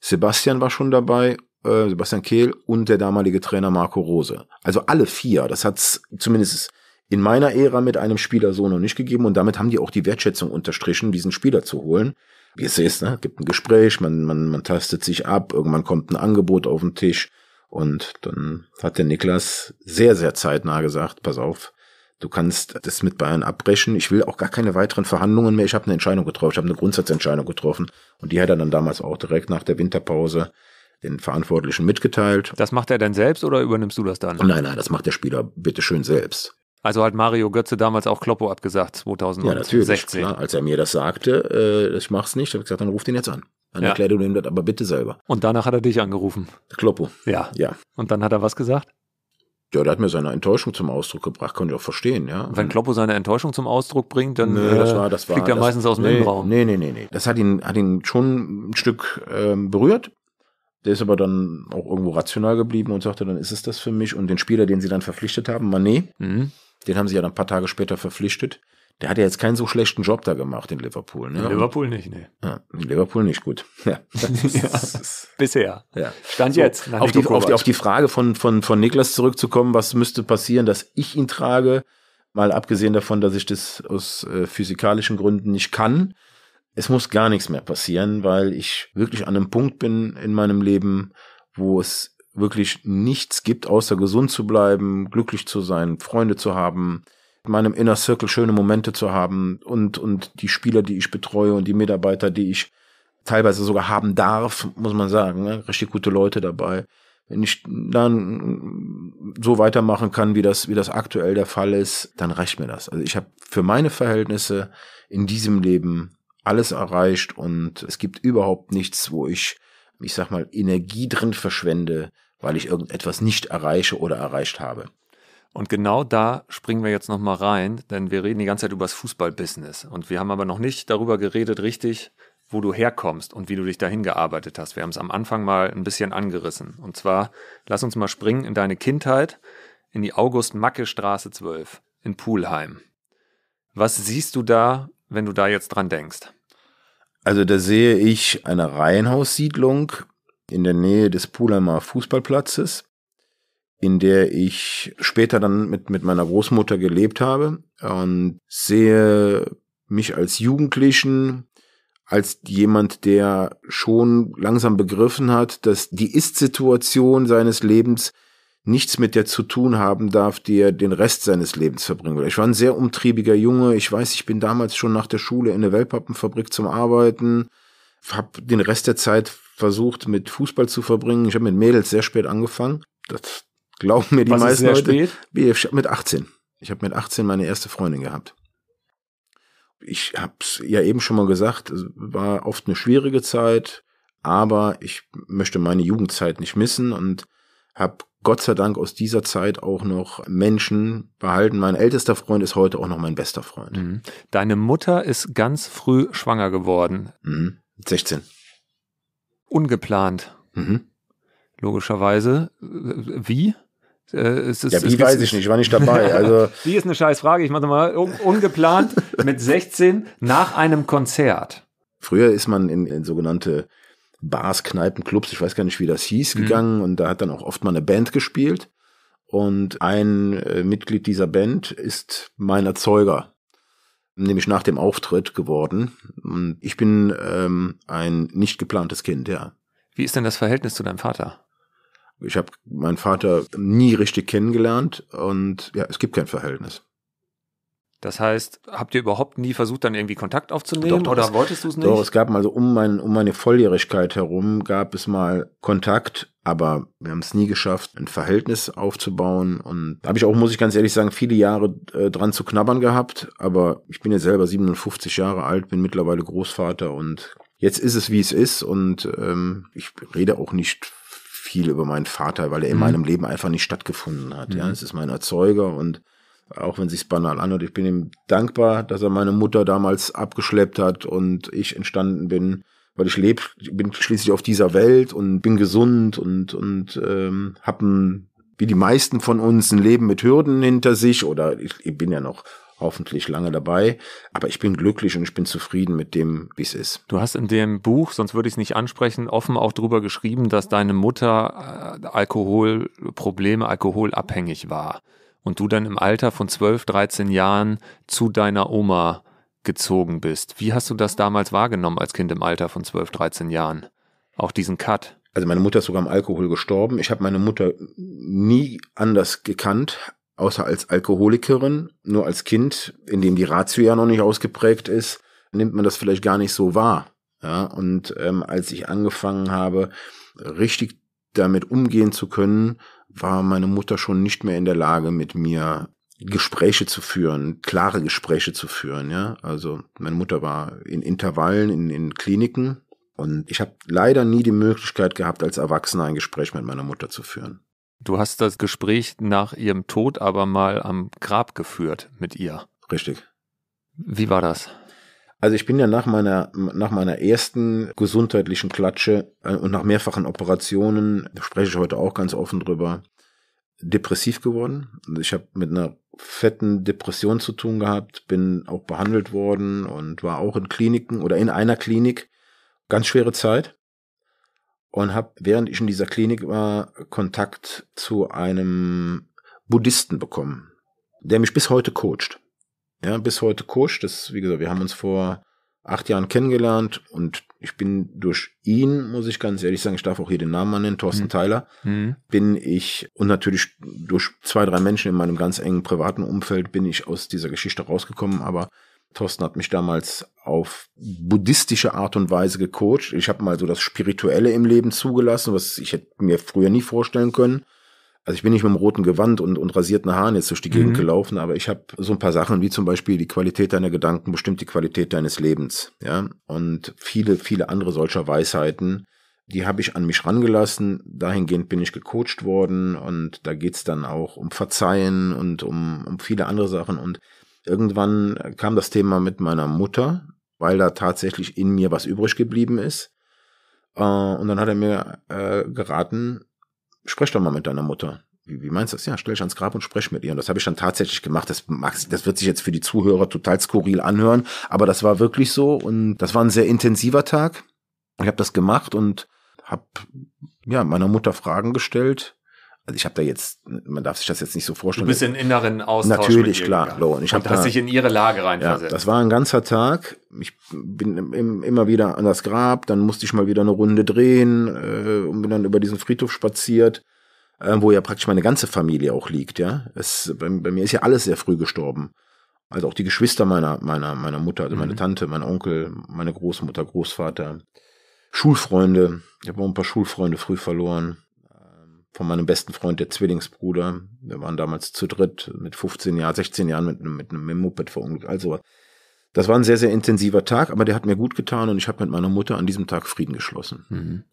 Sebastian war schon dabei, äh, Sebastian Kehl und der damalige Trainer Marco Rose. Also alle vier. Das hat's zumindest in meiner Ära mit einem Spieler so noch nicht gegeben und damit haben die auch die Wertschätzung unterstrichen, diesen Spieler zu holen. Wie es ist, ne? gibt ein Gespräch, man, man, man tastet sich ab, irgendwann kommt ein Angebot auf den Tisch und dann hat der Niklas sehr, sehr zeitnah gesagt, pass auf, Du kannst das mit Bayern abbrechen. Ich will auch gar keine weiteren Verhandlungen mehr. Ich habe eine Entscheidung getroffen. Ich habe eine Grundsatzentscheidung getroffen. Und die hat er dann damals auch direkt nach der Winterpause den Verantwortlichen mitgeteilt. Das macht er dann selbst oder übernimmst du das dann? Nein, nein, das macht der Spieler bitteschön selbst. Also hat Mario Götze damals auch Kloppo abgesagt, 2016. Ja, natürlich. als er mir das sagte, äh, ich mach's nicht, habe ich gesagt, dann ruf den jetzt an. Dann ja. erklär du ihm das aber bitte selber. Und danach hat er dich angerufen. Kloppo. Ja. Ja. Und dann hat er was gesagt? Ja, der hat mir seine Enttäuschung zum Ausdruck gebracht, konnte ich auch verstehen, ja. Wenn Kloppo seine Enttäuschung zum Ausdruck bringt, dann Nö, das äh, war, das fliegt er das, meistens aus dem nee, Innenraum. Nee, nee, nee, nee. Das hat ihn, hat ihn schon ein Stück ähm, berührt. Der ist aber dann auch irgendwo rational geblieben und sagte, dann ist es das für mich. Und den Spieler, den sie dann verpflichtet haben, Manet, mhm. den haben sie ja dann ein paar Tage später verpflichtet. Der hat ja jetzt keinen so schlechten Job da gemacht in Liverpool. Ne? In Liverpool nicht, ne. Ja, in Liverpool nicht gut. Ja. ja. Bisher. Ja. Stand so, jetzt. Auf die, auf, die, auf die, Frage von, von, von Niklas zurückzukommen, was müsste passieren, dass ich ihn trage? Mal abgesehen davon, dass ich das aus äh, physikalischen Gründen nicht kann. Es muss gar nichts mehr passieren, weil ich wirklich an einem Punkt bin in meinem Leben, wo es wirklich nichts gibt, außer gesund zu bleiben, glücklich zu sein, Freunde zu haben, meinem Inner Circle schöne Momente zu haben und, und die Spieler, die ich betreue und die Mitarbeiter, die ich teilweise sogar haben darf, muss man sagen, ne? richtig gute Leute dabei. Wenn ich dann so weitermachen kann, wie das, wie das aktuell der Fall ist, dann reicht mir das. Also ich habe für meine Verhältnisse in diesem Leben alles erreicht und es gibt überhaupt nichts, wo ich, ich sag mal, Energie drin verschwende, weil ich irgendetwas nicht erreiche oder erreicht habe. Und genau da springen wir jetzt nochmal rein, denn wir reden die ganze Zeit über das Fußballbusiness. Und wir haben aber noch nicht darüber geredet, richtig, wo du herkommst und wie du dich dahin gearbeitet hast. Wir haben es am Anfang mal ein bisschen angerissen. Und zwar, lass uns mal springen in deine Kindheit, in die August-Macke-Straße 12 in Pulheim. Was siehst du da, wenn du da jetzt dran denkst? Also da sehe ich eine Reihenhaussiedlung in der Nähe des Pulheimer Fußballplatzes in der ich später dann mit, mit meiner Großmutter gelebt habe und sehe mich als Jugendlichen als jemand, der schon langsam begriffen hat, dass die Ist-Situation seines Lebens nichts mit der zu tun haben darf, die er den Rest seines Lebens verbringen will. Ich war ein sehr umtriebiger Junge. Ich weiß, ich bin damals schon nach der Schule in eine Wellpappenfabrik zum Arbeiten, habe den Rest der Zeit versucht, mit Fußball zu verbringen. Ich habe mit Mädels sehr spät angefangen. Das Glauben mir die Was meisten ist sehr Leute. Spät? Mit 18. Ich habe mit 18 meine erste Freundin gehabt. Ich habe es ja eben schon mal gesagt, war oft eine schwierige Zeit, aber ich möchte meine Jugendzeit nicht missen und habe Gott sei Dank aus dieser Zeit auch noch Menschen behalten. Mein ältester Freund ist heute auch noch mein bester Freund. Mhm. Deine Mutter ist ganz früh schwanger geworden. 16. Mhm. Ungeplant. Mhm. Logischerweise. Wie? Äh, es ist, ja, wie es, weiß es, ich nicht, war nicht dabei. Also die ist eine scheiß Frage. Ich mache mal un ungeplant mit 16 nach einem Konzert. Früher ist man in, in sogenannte Bars, Kneipen, Clubs, ich weiß gar nicht, wie das hieß, mhm. gegangen und da hat dann auch oft mal eine Band gespielt. Und ein äh, Mitglied dieser Band ist mein Erzeuger, nämlich nach dem Auftritt geworden. Und ich bin ähm, ein nicht geplantes Kind, ja. Wie ist denn das Verhältnis zu deinem Vater? Ich habe meinen Vater nie richtig kennengelernt und ja, es gibt kein Verhältnis. Das heißt, habt ihr überhaupt nie versucht, dann irgendwie Kontakt aufzunehmen doch, doch, oder wolltest du es nicht? Doch, es gab mal so um, mein, um meine Volljährigkeit herum gab es mal Kontakt, aber wir haben es nie geschafft, ein Verhältnis aufzubauen. Und da habe ich auch, muss ich ganz ehrlich sagen, viele Jahre äh, dran zu knabbern gehabt. Aber ich bin jetzt selber 57 Jahre alt, bin mittlerweile Großvater und jetzt ist es, wie es ist. Und ähm, ich rede auch nicht viel über meinen Vater, weil er in mhm. meinem Leben einfach nicht stattgefunden hat. Mhm. Ja, es ist mein Erzeuger und auch wenn sich's banal anhört, ich bin ihm dankbar, dass er meine Mutter damals abgeschleppt hat und ich entstanden bin, weil ich lebe, bin schließlich auf dieser Welt und bin gesund und und ähm, habe wie die meisten von uns ein Leben mit Hürden hinter sich oder ich, ich bin ja noch hoffentlich lange dabei. Aber ich bin glücklich und ich bin zufrieden mit dem, wie es ist. Du hast in dem Buch, sonst würde ich es nicht ansprechen, offen auch drüber geschrieben, dass deine Mutter äh, Alkoholprobleme, alkoholabhängig war. Und du dann im Alter von 12, 13 Jahren zu deiner Oma gezogen bist. Wie hast du das damals wahrgenommen als Kind im Alter von 12, 13 Jahren? Auch diesen Cut also meine Mutter ist sogar am Alkohol gestorben. Ich habe meine Mutter nie anders gekannt außer als Alkoholikerin, nur als Kind, in dem die Ratio ja noch nicht ausgeprägt ist, nimmt man das vielleicht gar nicht so wahr. Ja, und ähm, als ich angefangen habe, richtig damit umgehen zu können, war meine Mutter schon nicht mehr in der Lage, mit mir Gespräche zu führen, klare Gespräche zu führen. Ja, also meine Mutter war in Intervallen in, in Kliniken und ich habe leider nie die Möglichkeit gehabt, als Erwachsener ein Gespräch mit meiner Mutter zu führen. Du hast das Gespräch nach ihrem Tod aber mal am Grab geführt mit ihr. Richtig. Wie war das? Also ich bin ja nach meiner, nach meiner ersten gesundheitlichen Klatsche äh, und nach mehrfachen Operationen, da spreche ich heute auch ganz offen drüber, depressiv geworden. Also ich habe mit einer fetten Depression zu tun gehabt, bin auch behandelt worden und war auch in Kliniken oder in einer Klinik. Ganz schwere Zeit und habe, während ich in dieser Klinik war, Kontakt zu einem Buddhisten bekommen, der mich bis heute coacht. Ja, bis heute coacht. Das, wie gesagt, wir haben uns vor acht Jahren kennengelernt und ich bin durch ihn, muss ich ganz ehrlich sagen, ich darf auch hier den Namen nennen, Thorsten mhm. Theiler, mhm. bin ich und natürlich durch zwei, drei Menschen in meinem ganz engen privaten Umfeld bin ich aus dieser Geschichte rausgekommen, aber Thorsten hat mich damals auf buddhistische Art und Weise gecoacht. Ich habe mal so das Spirituelle im Leben zugelassen, was ich hätte mir früher nie vorstellen können. Also ich bin nicht mit dem roten Gewand und, und rasierten Haaren jetzt durch die Gegend mhm. gelaufen, aber ich habe so ein paar Sachen, wie zum Beispiel die Qualität deiner Gedanken bestimmt die Qualität deines Lebens. Ja? Und viele, viele andere solcher Weisheiten, die habe ich an mich rangelassen. Dahingehend bin ich gecoacht worden und da geht's dann auch um Verzeihen und um, um viele andere Sachen. Und Irgendwann kam das Thema mit meiner Mutter, weil da tatsächlich in mir was übrig geblieben ist. Äh, und dann hat er mir äh, geraten, sprech doch mal mit deiner Mutter. Wie, wie meinst du das? Ja, stell dich ans Grab und sprech mit ihr. Und das habe ich dann tatsächlich gemacht. Das, mag, das wird sich jetzt für die Zuhörer total skurril anhören, aber das war wirklich so und das war ein sehr intensiver Tag. Ich habe das gemacht und habe ja, meiner Mutter Fragen gestellt also ich habe da jetzt, man darf sich das jetzt nicht so vorstellen. Du bist in inneren Austausch. Natürlich, klar. Und ich habe da sich in ihre Lage reinversetzt. Ja, das war ein ganzer Tag. Ich bin im, immer wieder an das Grab, dann musste ich mal wieder eine Runde drehen äh, und bin dann über diesen Friedhof spaziert, äh, wo ja praktisch meine ganze Familie auch liegt. Ja, es, bei, bei, mir ist ja alles sehr früh gestorben. Also auch die Geschwister meiner meiner meiner Mutter, also mhm. meine Tante, mein Onkel, meine Großmutter, Großvater, Schulfreunde. Ich habe auch ein paar Schulfreunde früh verloren von meinem besten Freund, der Zwillingsbruder. Wir waren damals zu dritt mit 15 Jahren, 16 Jahren mit, mit einem Moped verunglückt. Also das war ein sehr, sehr intensiver Tag, aber der hat mir gut getan und ich habe mit meiner Mutter an diesem Tag Frieden geschlossen. Mhm.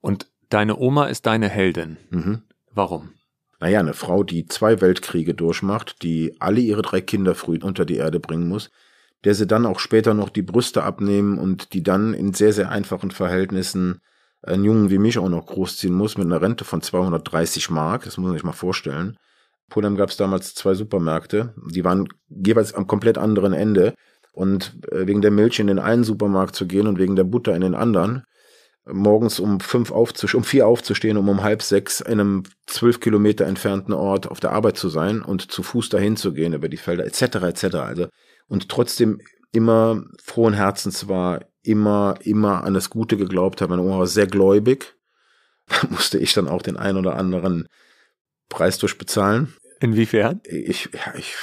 Und deine Oma ist deine Heldin. Mhm. Warum? Naja, eine Frau, die zwei Weltkriege durchmacht, die alle ihre drei Kinder früh unter die Erde bringen muss, der sie dann auch später noch die Brüste abnehmen und die dann in sehr, sehr einfachen Verhältnissen einen Jungen wie mich auch noch großziehen muss mit einer Rente von 230 Mark, das muss man sich mal vorstellen. In gab es damals zwei Supermärkte, die waren jeweils am komplett anderen Ende. Und äh, wegen der Milch in den einen Supermarkt zu gehen und wegen der Butter in den anderen, morgens um fünf aufzustehen, um vier aufzustehen, um um halb sechs in einem zwölf Kilometer entfernten Ort auf der Arbeit zu sein und zu Fuß dahin zu gehen über die Felder etc. etc. Also und trotzdem immer frohen Herzens war, immer, immer an das Gute geglaubt habe. Meine Oma war sehr gläubig. Da musste ich dann auch den einen oder anderen Preis durchbezahlen. Inwiefern? Ich, ja, ich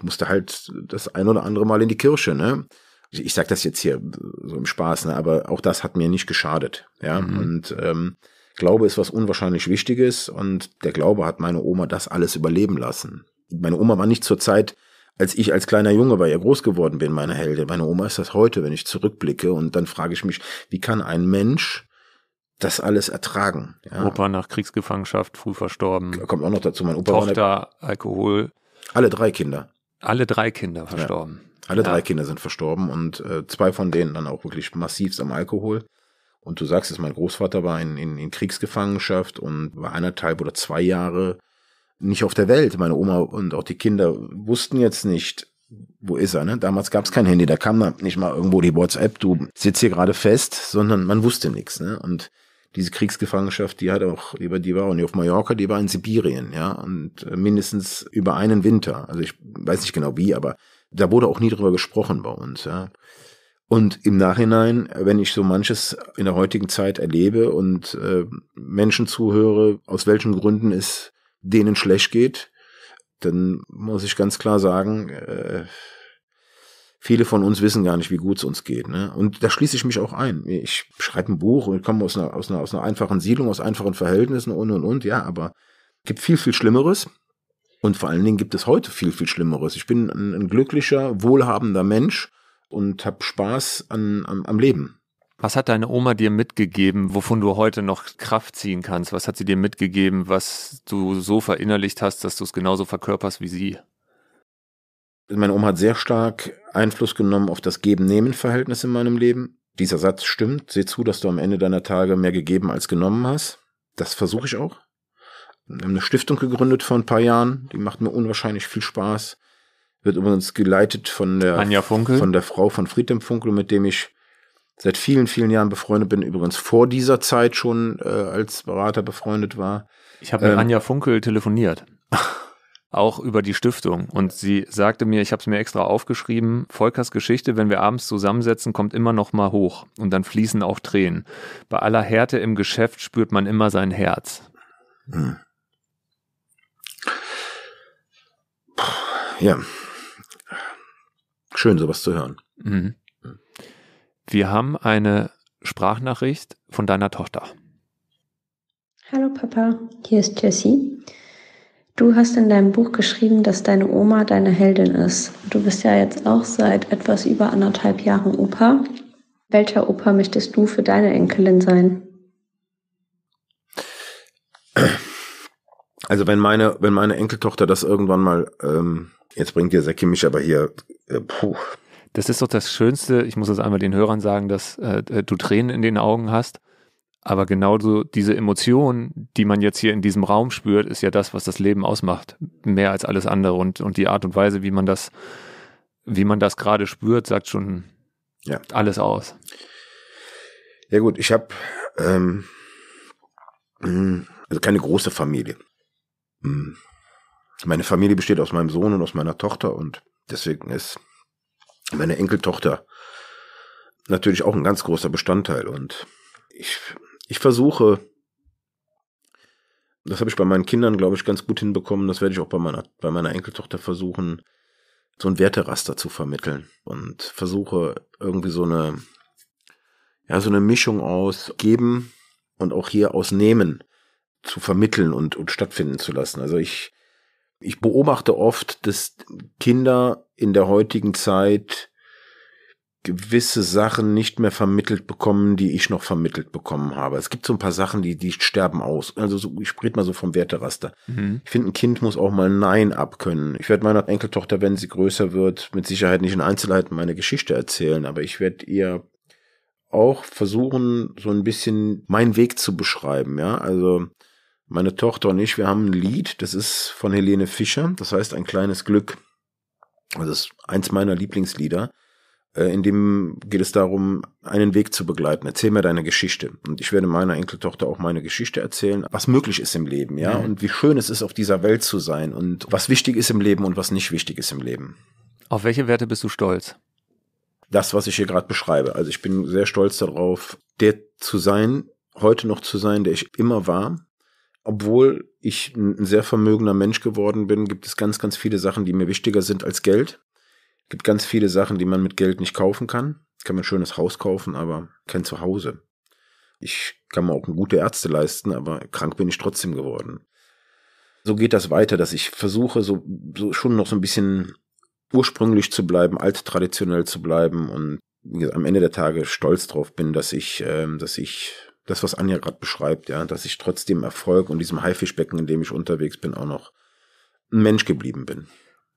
musste halt das ein oder andere Mal in die Kirche, ne? Ich, sage das jetzt hier so im Spaß, ne? Aber auch das hat mir nicht geschadet. Ja. Mhm. Und ähm, Glaube ist was unwahrscheinlich Wichtiges und der Glaube hat meine Oma das alles überleben lassen. Meine Oma war nicht zur Zeit als ich als kleiner Junge bei ihr groß geworden bin, meine Heldin. Meine Oma ist das heute, wenn ich zurückblicke. Und dann frage ich mich, wie kann ein Mensch das alles ertragen? Ja. Opa nach Kriegsgefangenschaft, früh verstorben. Kommt auch noch dazu, mein Opa. Tochter, war Alkohol. Alle drei Kinder. Alle drei Kinder verstorben. Ja. Alle ja. drei Kinder sind verstorben und äh, zwei von denen dann auch wirklich massivst am Alkohol. Und du sagst es, mein Großvater war in, in, in Kriegsgefangenschaft und war eineinhalb oder zwei Jahre nicht auf der Welt. Meine Oma und auch die Kinder wussten jetzt nicht, wo ist er? Ne? Damals gab es kein Handy, da kam da nicht mal irgendwo die WhatsApp, du sitzt hier gerade fest, sondern man wusste nichts. Ne? Und diese Kriegsgefangenschaft, die hat auch, lieber die war auch nicht auf Mallorca, die war in Sibirien, ja, und äh, mindestens über einen Winter. Also ich weiß nicht genau wie, aber da wurde auch nie drüber gesprochen bei uns, ja. Und im Nachhinein, wenn ich so manches in der heutigen Zeit erlebe und äh, Menschen zuhöre, aus welchen Gründen es denen schlecht geht, dann muss ich ganz klar sagen, äh, viele von uns wissen gar nicht, wie gut es uns geht. Ne? Und da schließe ich mich auch ein. Ich schreibe ein Buch und komme aus einer, aus, einer, aus einer einfachen Siedlung, aus einfachen Verhältnissen und und und, ja, aber es gibt viel, viel Schlimmeres. Und vor allen Dingen gibt es heute viel, viel Schlimmeres. Ich bin ein, glücklicher, wohlhabender Mensch und habe Spaß an, am, am Leben. Was hat deine Oma dir mitgegeben, wovon du heute noch Kraft ziehen kannst? Was hat sie dir mitgegeben, was du so verinnerlicht hast, dass du es genauso verkörperst wie sie? Meine Oma hat sehr stark Einfluss genommen auf das Geben-Nehmen-Verhältnis in meinem Leben. Dieser Satz stimmt. Seh zu, dass du am Ende deiner Tage mehr gegeben als genommen hast. Das versuche ich auch. Wir haben eine Stiftung gegründet vor ein paar Jahren. Die macht mir unwahrscheinlich viel Spaß. Wird übrigens geleitet von der, Anja Funkel. von der Frau von Friedhelm Funkel, mit dem ich seit vielen, vielen Jahren befreundet bin, übrigens vor dieser Zeit schon äh, als Berater befreundet war. Ich habe mit ähm, Anja Funkel telefoniert. auch über die Stiftung. Und sie sagte mir, ich habe es mir extra aufgeschrieben, Volkers Geschichte, wenn wir abends zusammensetzen, kommt immer noch mal hoch und dann fließen auch Tränen. Bei aller Härte im Geschäft spürt man immer sein Herz. Hm. Ja. Schön, sowas zu hören. Mhm. Wir haben eine Sprachnachricht von deiner Tochter. Hallo Papa, hier ist Jessie. Du hast in deinem Buch geschrieben, dass deine Oma deine Heldin ist. Du bist ja jetzt auch seit etwas über anderthalb Jahren Opa. Welcher Opa möchtest du für deine Enkelin sein? Also wenn meine, wenn meine Enkeltochter das irgendwann mal, ähm, jetzt bringt ihr Säcke mich aber hier, äh, puh, das ist doch das Schönste. Ich muss das einmal den Hörern sagen, dass äh, du Tränen in den Augen hast. Aber genau so diese Emotion, die man jetzt hier in diesem Raum spürt, ist ja das, was das Leben ausmacht. Mehr als alles andere. Und, und die Art und Weise, wie man das, wie man das gerade spürt, sagt schon ja. alles aus. Ja gut, ich habe ähm, hm, also keine große Familie. Hm. Meine Familie besteht aus meinem Sohn und aus meiner Tochter und deswegen ist meine Enkeltochter natürlich auch ein ganz großer Bestandteil. Und ich, ich versuche, das habe ich bei meinen Kindern, glaube ich, ganz gut hinbekommen. Das werde ich auch bei meiner, bei meiner Enkeltochter versuchen, so ein Werteraster zu vermitteln. Und versuche irgendwie so eine, ja, so eine Mischung aus Geben und auch hier aus Nehmen zu vermitteln und, und stattfinden zu lassen. Also ich, ich beobachte oft, dass Kinder in der heutigen Zeit gewisse Sachen nicht mehr vermittelt bekommen, die ich noch vermittelt bekommen habe. Es gibt so ein paar Sachen, die, die sterben aus. Also so, ich rede mal so vom Werteraster. Mhm. Ich finde, ein Kind muss auch mal Nein abkönnen. Ich werde meiner Enkeltochter, wenn sie größer wird, mit Sicherheit nicht in Einzelheiten meine Geschichte erzählen, aber ich werde ihr auch versuchen, so ein bisschen meinen Weg zu beschreiben, ja. Also meine Tochter und ich, wir haben ein Lied, das ist von Helene Fischer, das heißt Ein kleines Glück. Das ist eins meiner Lieblingslieder. Äh, in dem geht es darum, einen Weg zu begleiten. Erzähl mir deine Geschichte. Und ich werde meiner Enkeltochter auch meine Geschichte erzählen, was möglich ist im Leben, ja, mhm. und wie schön es ist, auf dieser Welt zu sein und was wichtig ist im Leben und was nicht wichtig ist im Leben. Auf welche Werte bist du stolz? Das, was ich hier gerade beschreibe. Also ich bin sehr stolz darauf, der zu sein, heute noch zu sein, der ich immer war obwohl ich ein sehr vermögender Mensch geworden bin, gibt es ganz, ganz viele Sachen, die mir wichtiger sind als Geld. Es gibt ganz viele Sachen, die man mit Geld nicht kaufen kann. Ich kann mir ein schönes Haus kaufen, aber kein Zuhause. Ich kann mir auch gute Ärzte leisten, aber krank bin ich trotzdem geworden. So geht das weiter, dass ich versuche, so, so schon noch so ein bisschen ursprünglich zu bleiben, alttraditionell zu bleiben und am Ende der Tage stolz drauf bin, dass ich, äh, dass ich das, was Anja gerade beschreibt, ja, dass ich trotzdem Erfolg und diesem Haifischbecken, in dem ich unterwegs bin, auch noch ein Mensch geblieben bin.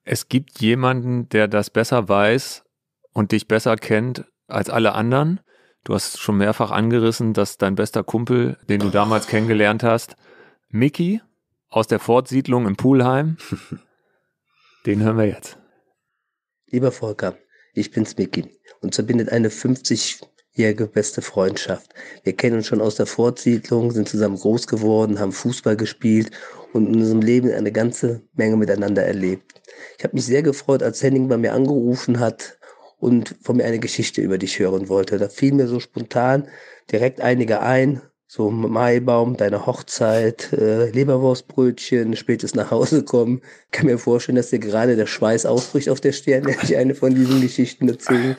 Es gibt jemanden, der das besser weiß und dich besser kennt als alle anderen. Du hast schon mehrfach angerissen, dass dein bester Kumpel, den du damals kennengelernt hast, Mickey aus der Fortsiedlung im Poolheim, den hören wir jetzt. Lieber Volker, ich bin's Mickey. Uns verbindet eine 50 langjährige beste Freundschaft. Wir kennen uns schon aus der Fortsiedlung, sind zusammen groß geworden, haben Fußball gespielt und in unserem Leben eine ganze Menge miteinander erlebt. Ich habe mich sehr gefreut, als Henning bei mir angerufen hat und von mir eine Geschichte über dich hören wollte. Da fiel mir so spontan direkt einige ein so Maibaum, deine Hochzeit, äh, Leberwurstbrötchen, spätes nach Hause kommen. Kann mir vorstellen, dass dir gerade der Schweiß ausbricht auf der Stirn, wenn ich eine von diesen Geschichten erzähle.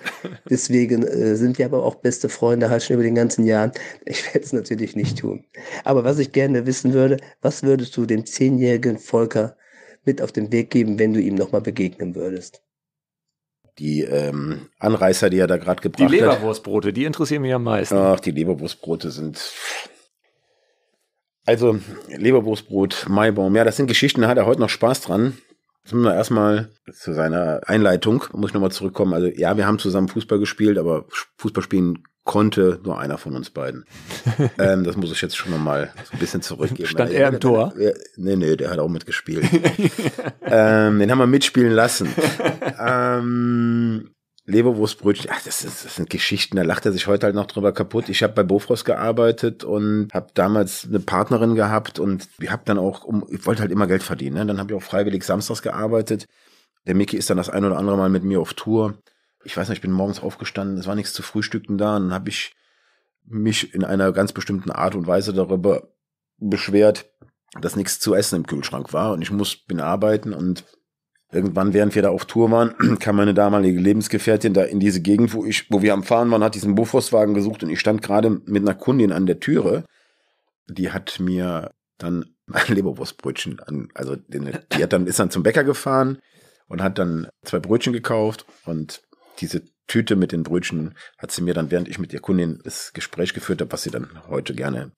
Deswegen äh, sind wir aber auch beste Freunde halt schon über den ganzen Jahren. Ich werde es natürlich nicht tun. Aber was ich gerne wissen würde, was würdest du dem zehnjährigen Volker mit auf den Weg geben, wenn du ihm nochmal begegnen würdest? die ähm, Anreißer, die er da gerade gebracht hat. Die Leberwurstbrote, hat. die interessieren mich am meisten. Ach, die Leberwurstbrote sind. Also, Leberwurstbrot, Maibaum, ja, das sind Geschichten, da hat er heute noch Spaß dran. Jetzt müssen wir erstmal zu seiner Einleitung, muss ich nochmal zurückkommen. Also, ja, wir haben zusammen Fußball gespielt, aber Fußball spielen konnte nur einer von uns beiden. ähm, das muss ich jetzt schon nochmal so ein bisschen zurückgeben. Stand er im äh, Tor? Äh, nee, nee, der hat auch mitgespielt. ähm, den haben wir mitspielen lassen. ähm, Leberwurstbrötchen, ach, das, ist, das sind Geschichten, da lacht er sich heute halt noch drüber kaputt. Ich habe bei Bofrost gearbeitet und habe damals eine Partnerin gehabt und ich habe dann auch, um, ich wollte halt immer Geld verdienen. Ne? Dann habe ich auch freiwillig samstags gearbeitet. Der Mickey ist dann das ein oder andere Mal mit mir auf Tour ich weiß nicht, ich bin morgens aufgestanden, es war nichts zu frühstücken da, und dann habe ich mich in einer ganz bestimmten Art und Weise darüber beschwert, dass nichts zu essen im Kühlschrank war und ich muss bin arbeiten und irgendwann während wir da auf Tour waren, kam meine damalige Lebensgefährtin da in diese Gegend, wo ich wo wir am fahren waren, hat diesen bofors gesucht und ich stand gerade mit einer Kundin an der Türe, die hat mir dann mein Leberwurstbrötchen an, also die hat dann ist dann zum Bäcker gefahren und hat dann zwei Brötchen gekauft und diese Tüte mit den Brötchen hat sie mir dann, während ich mit der Kundin das Gespräch geführt habe, was sie dann heute gerne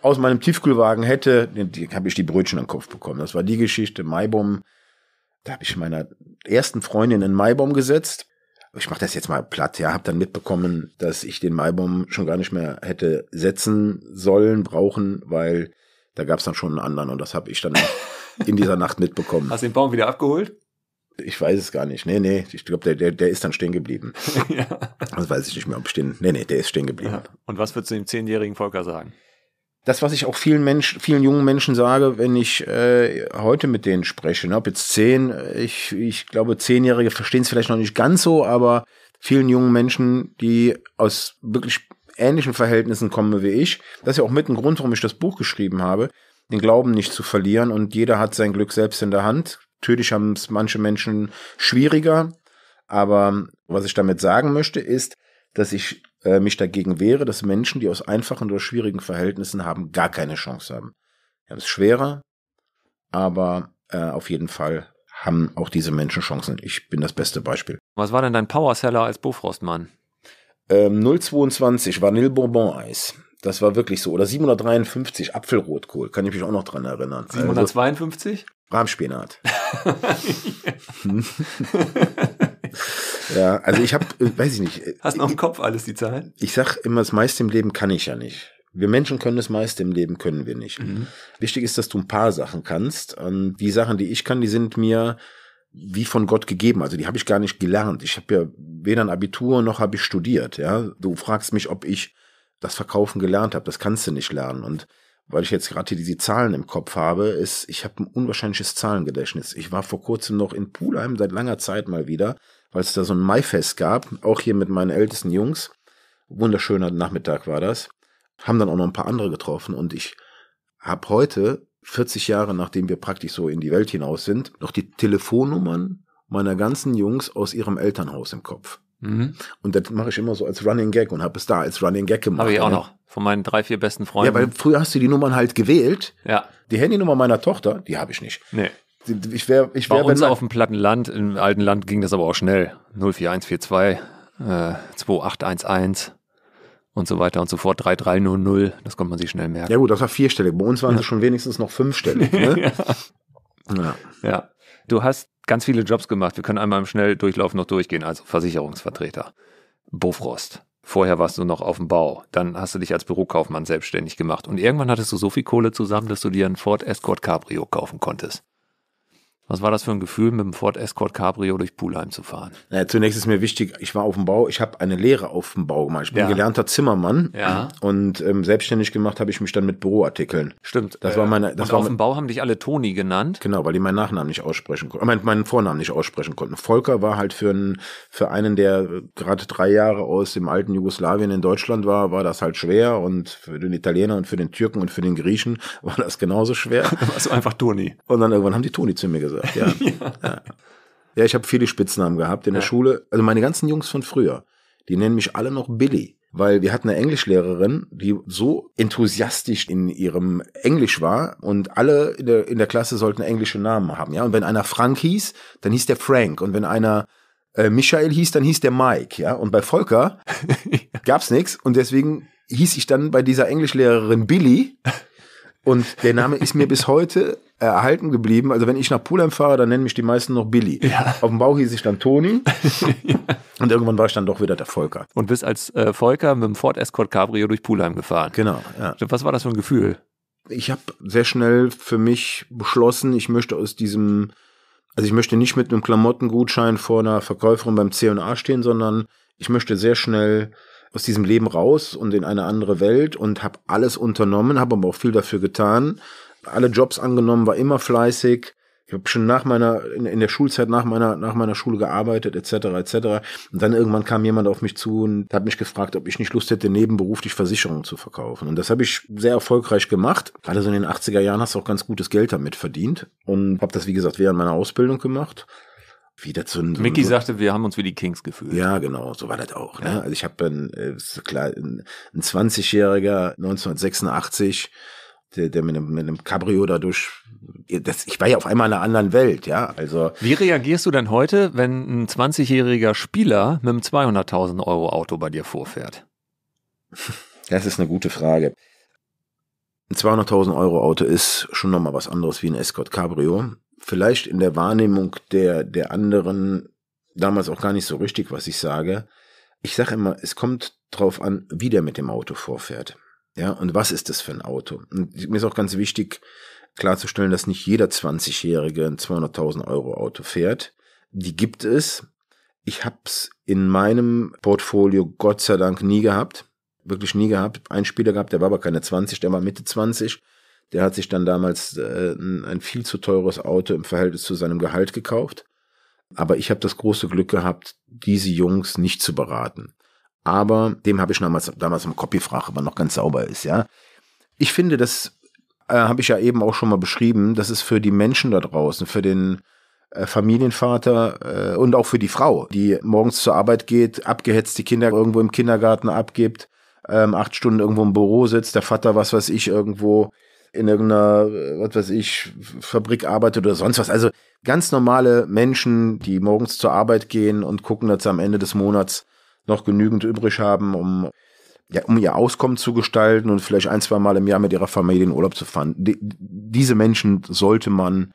aus meinem Tiefkühlwagen hätte, habe ich die Brötchen am Kopf bekommen. Das war die Geschichte Maibaum. Da habe ich meiner ersten Freundin einen Maibaum gesetzt. Ich mache das jetzt mal platt, ja, habe dann mitbekommen, dass ich den Maibaum schon gar nicht mehr hätte setzen sollen, brauchen, weil da gab es dann schon einen anderen und das habe ich dann in dieser Nacht mitbekommen. Hast du den Baum wieder abgeholt? Ich weiß es gar nicht. Nee, nee, ich glaube, der, der, der ist dann stehen geblieben. ja. Das also weiß ich nicht mehr, ob stehen. Nee, nee, der ist stehen geblieben. Ja. Und was würdest du dem zehnjährigen Volker sagen? Das, was ich auch vielen Menschen, vielen jungen Menschen sage, wenn ich äh, heute mit denen spreche, ne, ob jetzt zehn, ich, ich glaube, zehnjährige verstehen es vielleicht noch nicht ganz so, aber vielen jungen Menschen, die aus wirklich ähnlichen Verhältnissen kommen wie ich, das ist ja auch mit ein Grund, warum ich das Buch geschrieben habe, den Glauben nicht zu verlieren und jeder hat sein Glück selbst in der Hand. Natürlich haben es manche Menschen schwieriger, aber was ich damit sagen möchte, ist, dass ich äh, mich dagegen wehre, dass Menschen, die aus einfachen oder schwierigen Verhältnissen haben, gar keine Chance haben. Sie haben es schwerer, aber äh, auf jeden Fall haben auch diese Menschen Chancen. Ich bin das beste Beispiel. Was war denn dein Powerseller als Bofrostmann? Ähm, 022 Vanille Bourbon Eis. Das war wirklich so. Oder 753 Apfelrotkohl, kann ich mich auch noch dran erinnern. 752? Also Rahmspinat. ja, also ich habe, äh, weiß ich nicht. Äh, Hast du noch im Kopf alles die Zahlen? Ich sag immer, das meiste im Leben kann ich ja nicht. Wir Menschen können das meiste im Leben, können wir nicht. Mhm. Wichtig ist, dass du ein paar Sachen kannst. Und die Sachen, die ich kann, die sind mir wie von Gott gegeben. Also die habe ich gar nicht gelernt. Ich habe ja weder ein Abitur noch habe ich studiert. Ja, du fragst mich, ob ich das Verkaufen gelernt habe. Das kannst du nicht lernen. Und weil ich jetzt gerade diese Zahlen im Kopf habe, ist, ich habe ein unwahrscheinliches Zahlengedächtnis. Ich war vor kurzem noch in Pulheim seit langer Zeit mal wieder, weil es da so ein Maifest gab, auch hier mit meinen ältesten Jungs. Wunderschöner Nachmittag war das. Haben dann auch noch ein paar andere getroffen und ich habe heute, 40 Jahre nachdem wir praktisch so in die Welt hinaus sind, noch die Telefonnummern meiner ganzen Jungs aus ihrem Elternhaus im Kopf. Mhm. Und das mache ich immer so als Running Gag und habe es da als Running Gag gemacht. Habe ich auch noch. Von meinen drei, vier besten Freunden. Ja, weil früher hast du die Nummern halt gewählt. Ja. Die Handynummer meiner Tochter, die habe ich nicht. Nee. Ich wär, ich wär, wenn uns auf dem platten Land, im alten Land ging das aber auch schnell. 04142, äh, 2811 und so weiter und so fort. 3300, das konnte man sich schnell merken. Ja gut, das war vierstellig. Bei uns waren ja. sie schon wenigstens noch fünfstellig. Ne? ja. ja. ja. Du hast ganz viele Jobs gemacht. Wir können einmal im Schnelldurchlauf noch durchgehen. Also Versicherungsvertreter, Bofrost. Vorher warst du noch auf dem Bau. Dann hast du dich als Bürokaufmann selbstständig gemacht. Und irgendwann hattest du so viel Kohle zusammen, dass du dir einen Ford Escort Cabrio kaufen konntest. Was war das für ein Gefühl, mit dem Ford Escort Cabrio durch Pulheim zu fahren? Naja, zunächst ist mir wichtig, ich war auf dem Bau, ich habe eine Lehre auf dem Bau gemacht. Ich bin ja. gelernter Zimmermann ja. und ähm, selbstständig gemacht habe ich mich dann mit Büroartikeln. Stimmt. Das äh, war meine. Das und war auf dem Bau haben dich alle Toni genannt. Genau, weil die meinen Nachnamen nicht aussprechen konnten, mein, meinen Vornamen nicht aussprechen konnten. Volker war halt für einen, für einen, der äh, gerade drei Jahre aus dem alten Jugoslawien in Deutschland war, war das halt schwer und für den Italiener und für den Türken und für den Griechen war das genauso schwer. Warst also du einfach Toni? Und dann irgendwann haben die Toni zu mir gesagt gesagt. Ja, ja. ja. ja ich habe viele Spitznamen gehabt in der Schule. Also meine ganzen Jungs von früher, die nennen mich alle noch Billy. Weil wir hatten eine Englischlehrerin, die so enthusiastisch in ihrem Englisch war und alle in der, in der Klasse sollten englische Namen haben. Ja, und wenn einer Frank hieß, dann hieß der Frank. Und wenn einer äh, Michael hieß, dann hieß der Mike. Ja, und bei Volker gab's nichts und deswegen hieß ich dann bei dieser Englischlehrerin Billy. Und der Name ist mir bis heute erhalten geblieben. Also wenn ich nach Pulheim fahre, dann nennen mich die meisten noch Billy. Ja. Auf dem Bau hieß ich dann Toni. ja. Und irgendwann war ich dann doch wieder der Volker. Und bist als äh, Volker mit dem Ford Escort Cabrio durch Pulheim gefahren. Genau. Ja. Was war das für ein Gefühl? Ich habe sehr schnell für mich beschlossen, ich möchte aus diesem, also ich möchte nicht mit einem Klamottengutschein vor einer Verkäuferin beim C&A stehen, sondern ich möchte sehr schnell aus diesem Leben raus und in eine andere Welt und habe alles unternommen, habe aber auch viel dafür getan. Alle Jobs angenommen, war immer fleißig. Ich habe schon nach meiner in, in, der Schulzeit nach meiner nach meiner Schule gearbeitet etc. etc. Und dann irgendwann kam jemand auf mich zu und hat mich gefragt, ob ich nicht Lust hätte, nebenberuflich Versicherungen zu verkaufen. Und das habe ich sehr erfolgreich gemacht. Gerade so in den 80er Jahren hast du auch ganz gutes Geld damit verdient und habe das wie gesagt während meiner Ausbildung gemacht wieder zu so, Mickey so, sagte, wir haben uns wie die Kings gefühlt. Ja, genau, so war das auch. Ne? Ja. Ne? Also ich habe äh, ein, ein, 20-Jähriger 1986, der, der mit, einem, mit einem Cabrio dadurch, das, ich war ja auf einmal in einer anderen Welt, ja. Also wie reagierst du denn heute, wenn ein 20-jähriger Spieler mit einem 200.000 Euro Auto bei dir vorfährt? Das ist eine gute Frage. Ein 200.000 Euro Auto ist schon nochmal was anderes wie ein Escort Cabrio vielleicht in der Wahrnehmung der, der anderen damals auch gar nicht so richtig, was ich sage. Ich sage immer, es kommt drauf an, wie der mit dem Auto vorfährt. Ja, und was ist das für ein Auto? Und mir ist auch ganz wichtig klarzustellen, dass nicht jeder 20-Jährige ein 200.000 Euro Auto fährt. Die gibt es. Ich hab's in meinem Portfolio Gott sei Dank nie gehabt. Wirklich nie gehabt. Ein Spieler gehabt, der war aber keine 20, der war Mitte 20. Der hat sich dann damals äh, ein viel zu teures Auto im Verhältnis zu seinem Gehalt gekauft. Aber ich habe das große Glück gehabt, diese Jungs nicht zu beraten. Aber dem habe ich damals, damals im Kopf gefragt, ob er noch ganz sauber ist, ja. Ich finde, das äh, habe ich ja eben auch schon mal beschrieben, das ist für die Menschen da draußen, für den äh, Familienvater äh, und auch für die Frau, die morgens zur Arbeit geht, abgehetzt die Kinder irgendwo im Kindergarten abgibt, ähm, acht Stunden irgendwo im Büro sitzt, der Vater was weiß ich irgendwo in irgendeiner, was weiß ich, Fabrik arbeitet oder sonst was. Also ganz normale Menschen, die morgens zur Arbeit gehen und gucken, dass sie am Ende des Monats noch genügend übrig haben, um, ja, um ihr Auskommen zu gestalten und vielleicht ein, zwei Mal im Jahr mit ihrer Familie in Urlaub zu fahren. Die, diese Menschen sollte man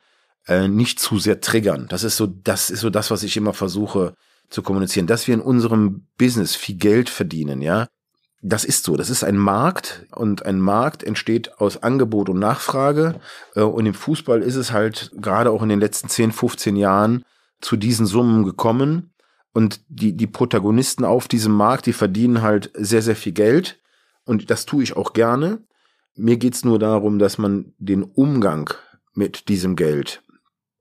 äh, nicht zu sehr triggern. Das ist so, das ist so das, was ich immer versuche zu kommunizieren, dass wir in unserem Business viel Geld verdienen, ja. Das ist so. Das ist ein Markt und ein Markt entsteht aus Angebot und Nachfrage. Äh, und im Fußball ist es halt gerade auch in den letzten 10, 15 Jahren zu diesen Summen gekommen. Und die, die Protagonisten auf diesem Markt, die verdienen halt sehr, sehr viel Geld. Und das tue ich auch gerne. Mir geht es nur darum, dass man den Umgang mit diesem Geld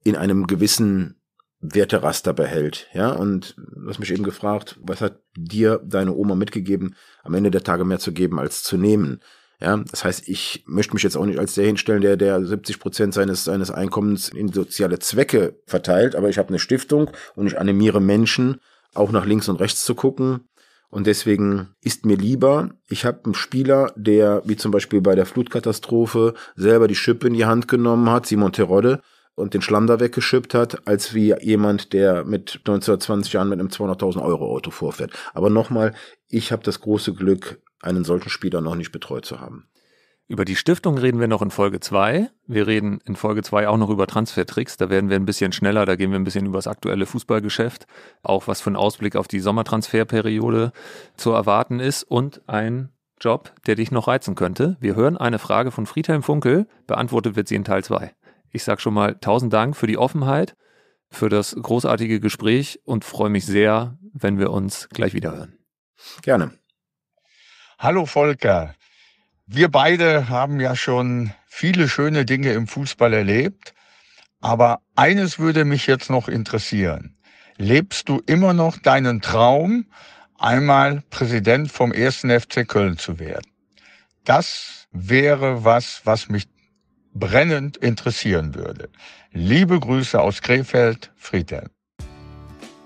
in einem gewissen Werteraster behält. Ja, und du hast mich eben gefragt, was hat dir deine Oma mitgegeben, am Ende der Tage mehr zu geben als zu nehmen? Ja, das heißt, ich möchte mich jetzt auch nicht als der hinstellen, der, der 70 Prozent seines, seines Einkommens in soziale Zwecke verteilt, aber ich habe eine Stiftung und ich animiere Menschen, auch nach links und rechts zu gucken. Und deswegen ist mir lieber, ich habe einen Spieler, der, wie zum Beispiel bei der Flutkatastrophe, selber die Schippe in die Hand genommen hat, Simon Terodde, und den Schlamm da weggeschippt hat, als wie jemand, der mit 1920 Jahren mit einem 200.000 Euro Auto vorfährt. Aber nochmal, ich habe das große Glück, einen solchen Spieler noch nicht betreut zu haben. Über die Stiftung reden wir noch in Folge 2. Wir reden in Folge 2 auch noch über Transfertricks. Da werden wir ein bisschen schneller, da gehen wir ein bisschen über das aktuelle Fußballgeschäft, auch was für einen Ausblick auf die Sommertransferperiode zu erwarten ist und ein Job, der dich noch reizen könnte. Wir hören eine Frage von Friedhelm Funkel, beantwortet wird sie in Teil 2. Ich sage schon mal tausend Dank für die Offenheit, für das großartige Gespräch und freue mich sehr, wenn wir uns gleich wiederhören. Gerne. Hallo Volker. Wir beide haben ja schon viele schöne Dinge im Fußball erlebt, aber eines würde mich jetzt noch interessieren. Lebst du immer noch deinen Traum, einmal Präsident vom ersten FC Köln zu werden? Das wäre was, was mich brennend interessieren würde. Liebe Grüße aus Krefeld, Friedhelm.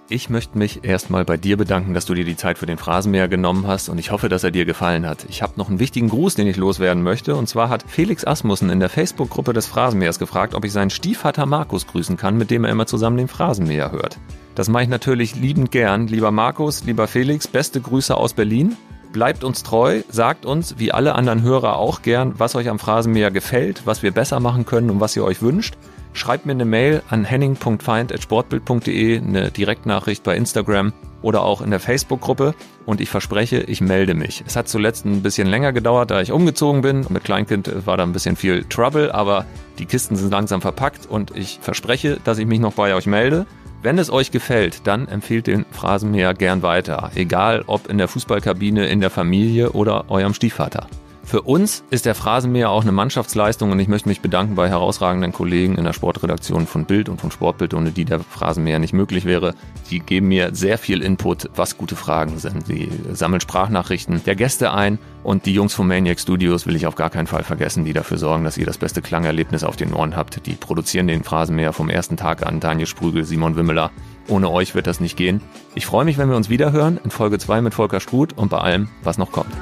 Ich möchte mich erstmal bei dir bedanken, dass du dir die Zeit für den Phrasenmäher genommen hast und ich hoffe, dass er dir gefallen hat. Ich habe noch einen wichtigen Gruß, den ich loswerden möchte und zwar hat Felix Asmussen in der Facebook-Gruppe des Phrasenmähers gefragt, ob ich seinen Stiefvater Markus grüßen kann, mit dem er immer zusammen den Phrasenmäher hört. Das mache ich natürlich liebend gern. Lieber Markus, lieber Felix, beste Grüße aus Berlin. Bleibt uns treu, sagt uns, wie alle anderen Hörer auch gern, was euch am Phrasenmäher gefällt, was wir besser machen können und was ihr euch wünscht. Schreibt mir eine Mail an henning.feind.sportbild.de, eine Direktnachricht bei Instagram oder auch in der Facebook-Gruppe und ich verspreche, ich melde mich. Es hat zuletzt ein bisschen länger gedauert, da ich umgezogen bin. Mit Kleinkind äh, war da ein bisschen viel Trouble, aber die Kisten sind langsam verpackt und ich verspreche, dass ich mich noch bei euch melde. Wenn es euch gefällt, dann empfehlt den Phrasenmäher gern weiter, egal ob in der Fußballkabine, in der Familie oder eurem Stiefvater. Für uns ist der Phrasenmäher auch eine Mannschaftsleistung und ich möchte mich bedanken bei herausragenden Kollegen in der Sportredaktion von Bild und von Sportbild, ohne die der Phrasenmäher nicht möglich wäre. Die geben mir sehr viel Input, was gute Fragen sind. Sie sammeln Sprachnachrichten der Gäste ein und die Jungs von Maniac Studios will ich auf gar keinen Fall vergessen, die dafür sorgen, dass ihr das beste Klangerlebnis auf den Ohren habt. Die produzieren den Phrasenmäher vom ersten Tag an. Daniel Sprügel, Simon Wimmeler. Ohne euch wird das nicht gehen. Ich freue mich, wenn wir uns wiederhören in Folge 2 mit Volker Struth und bei allem, was noch kommt.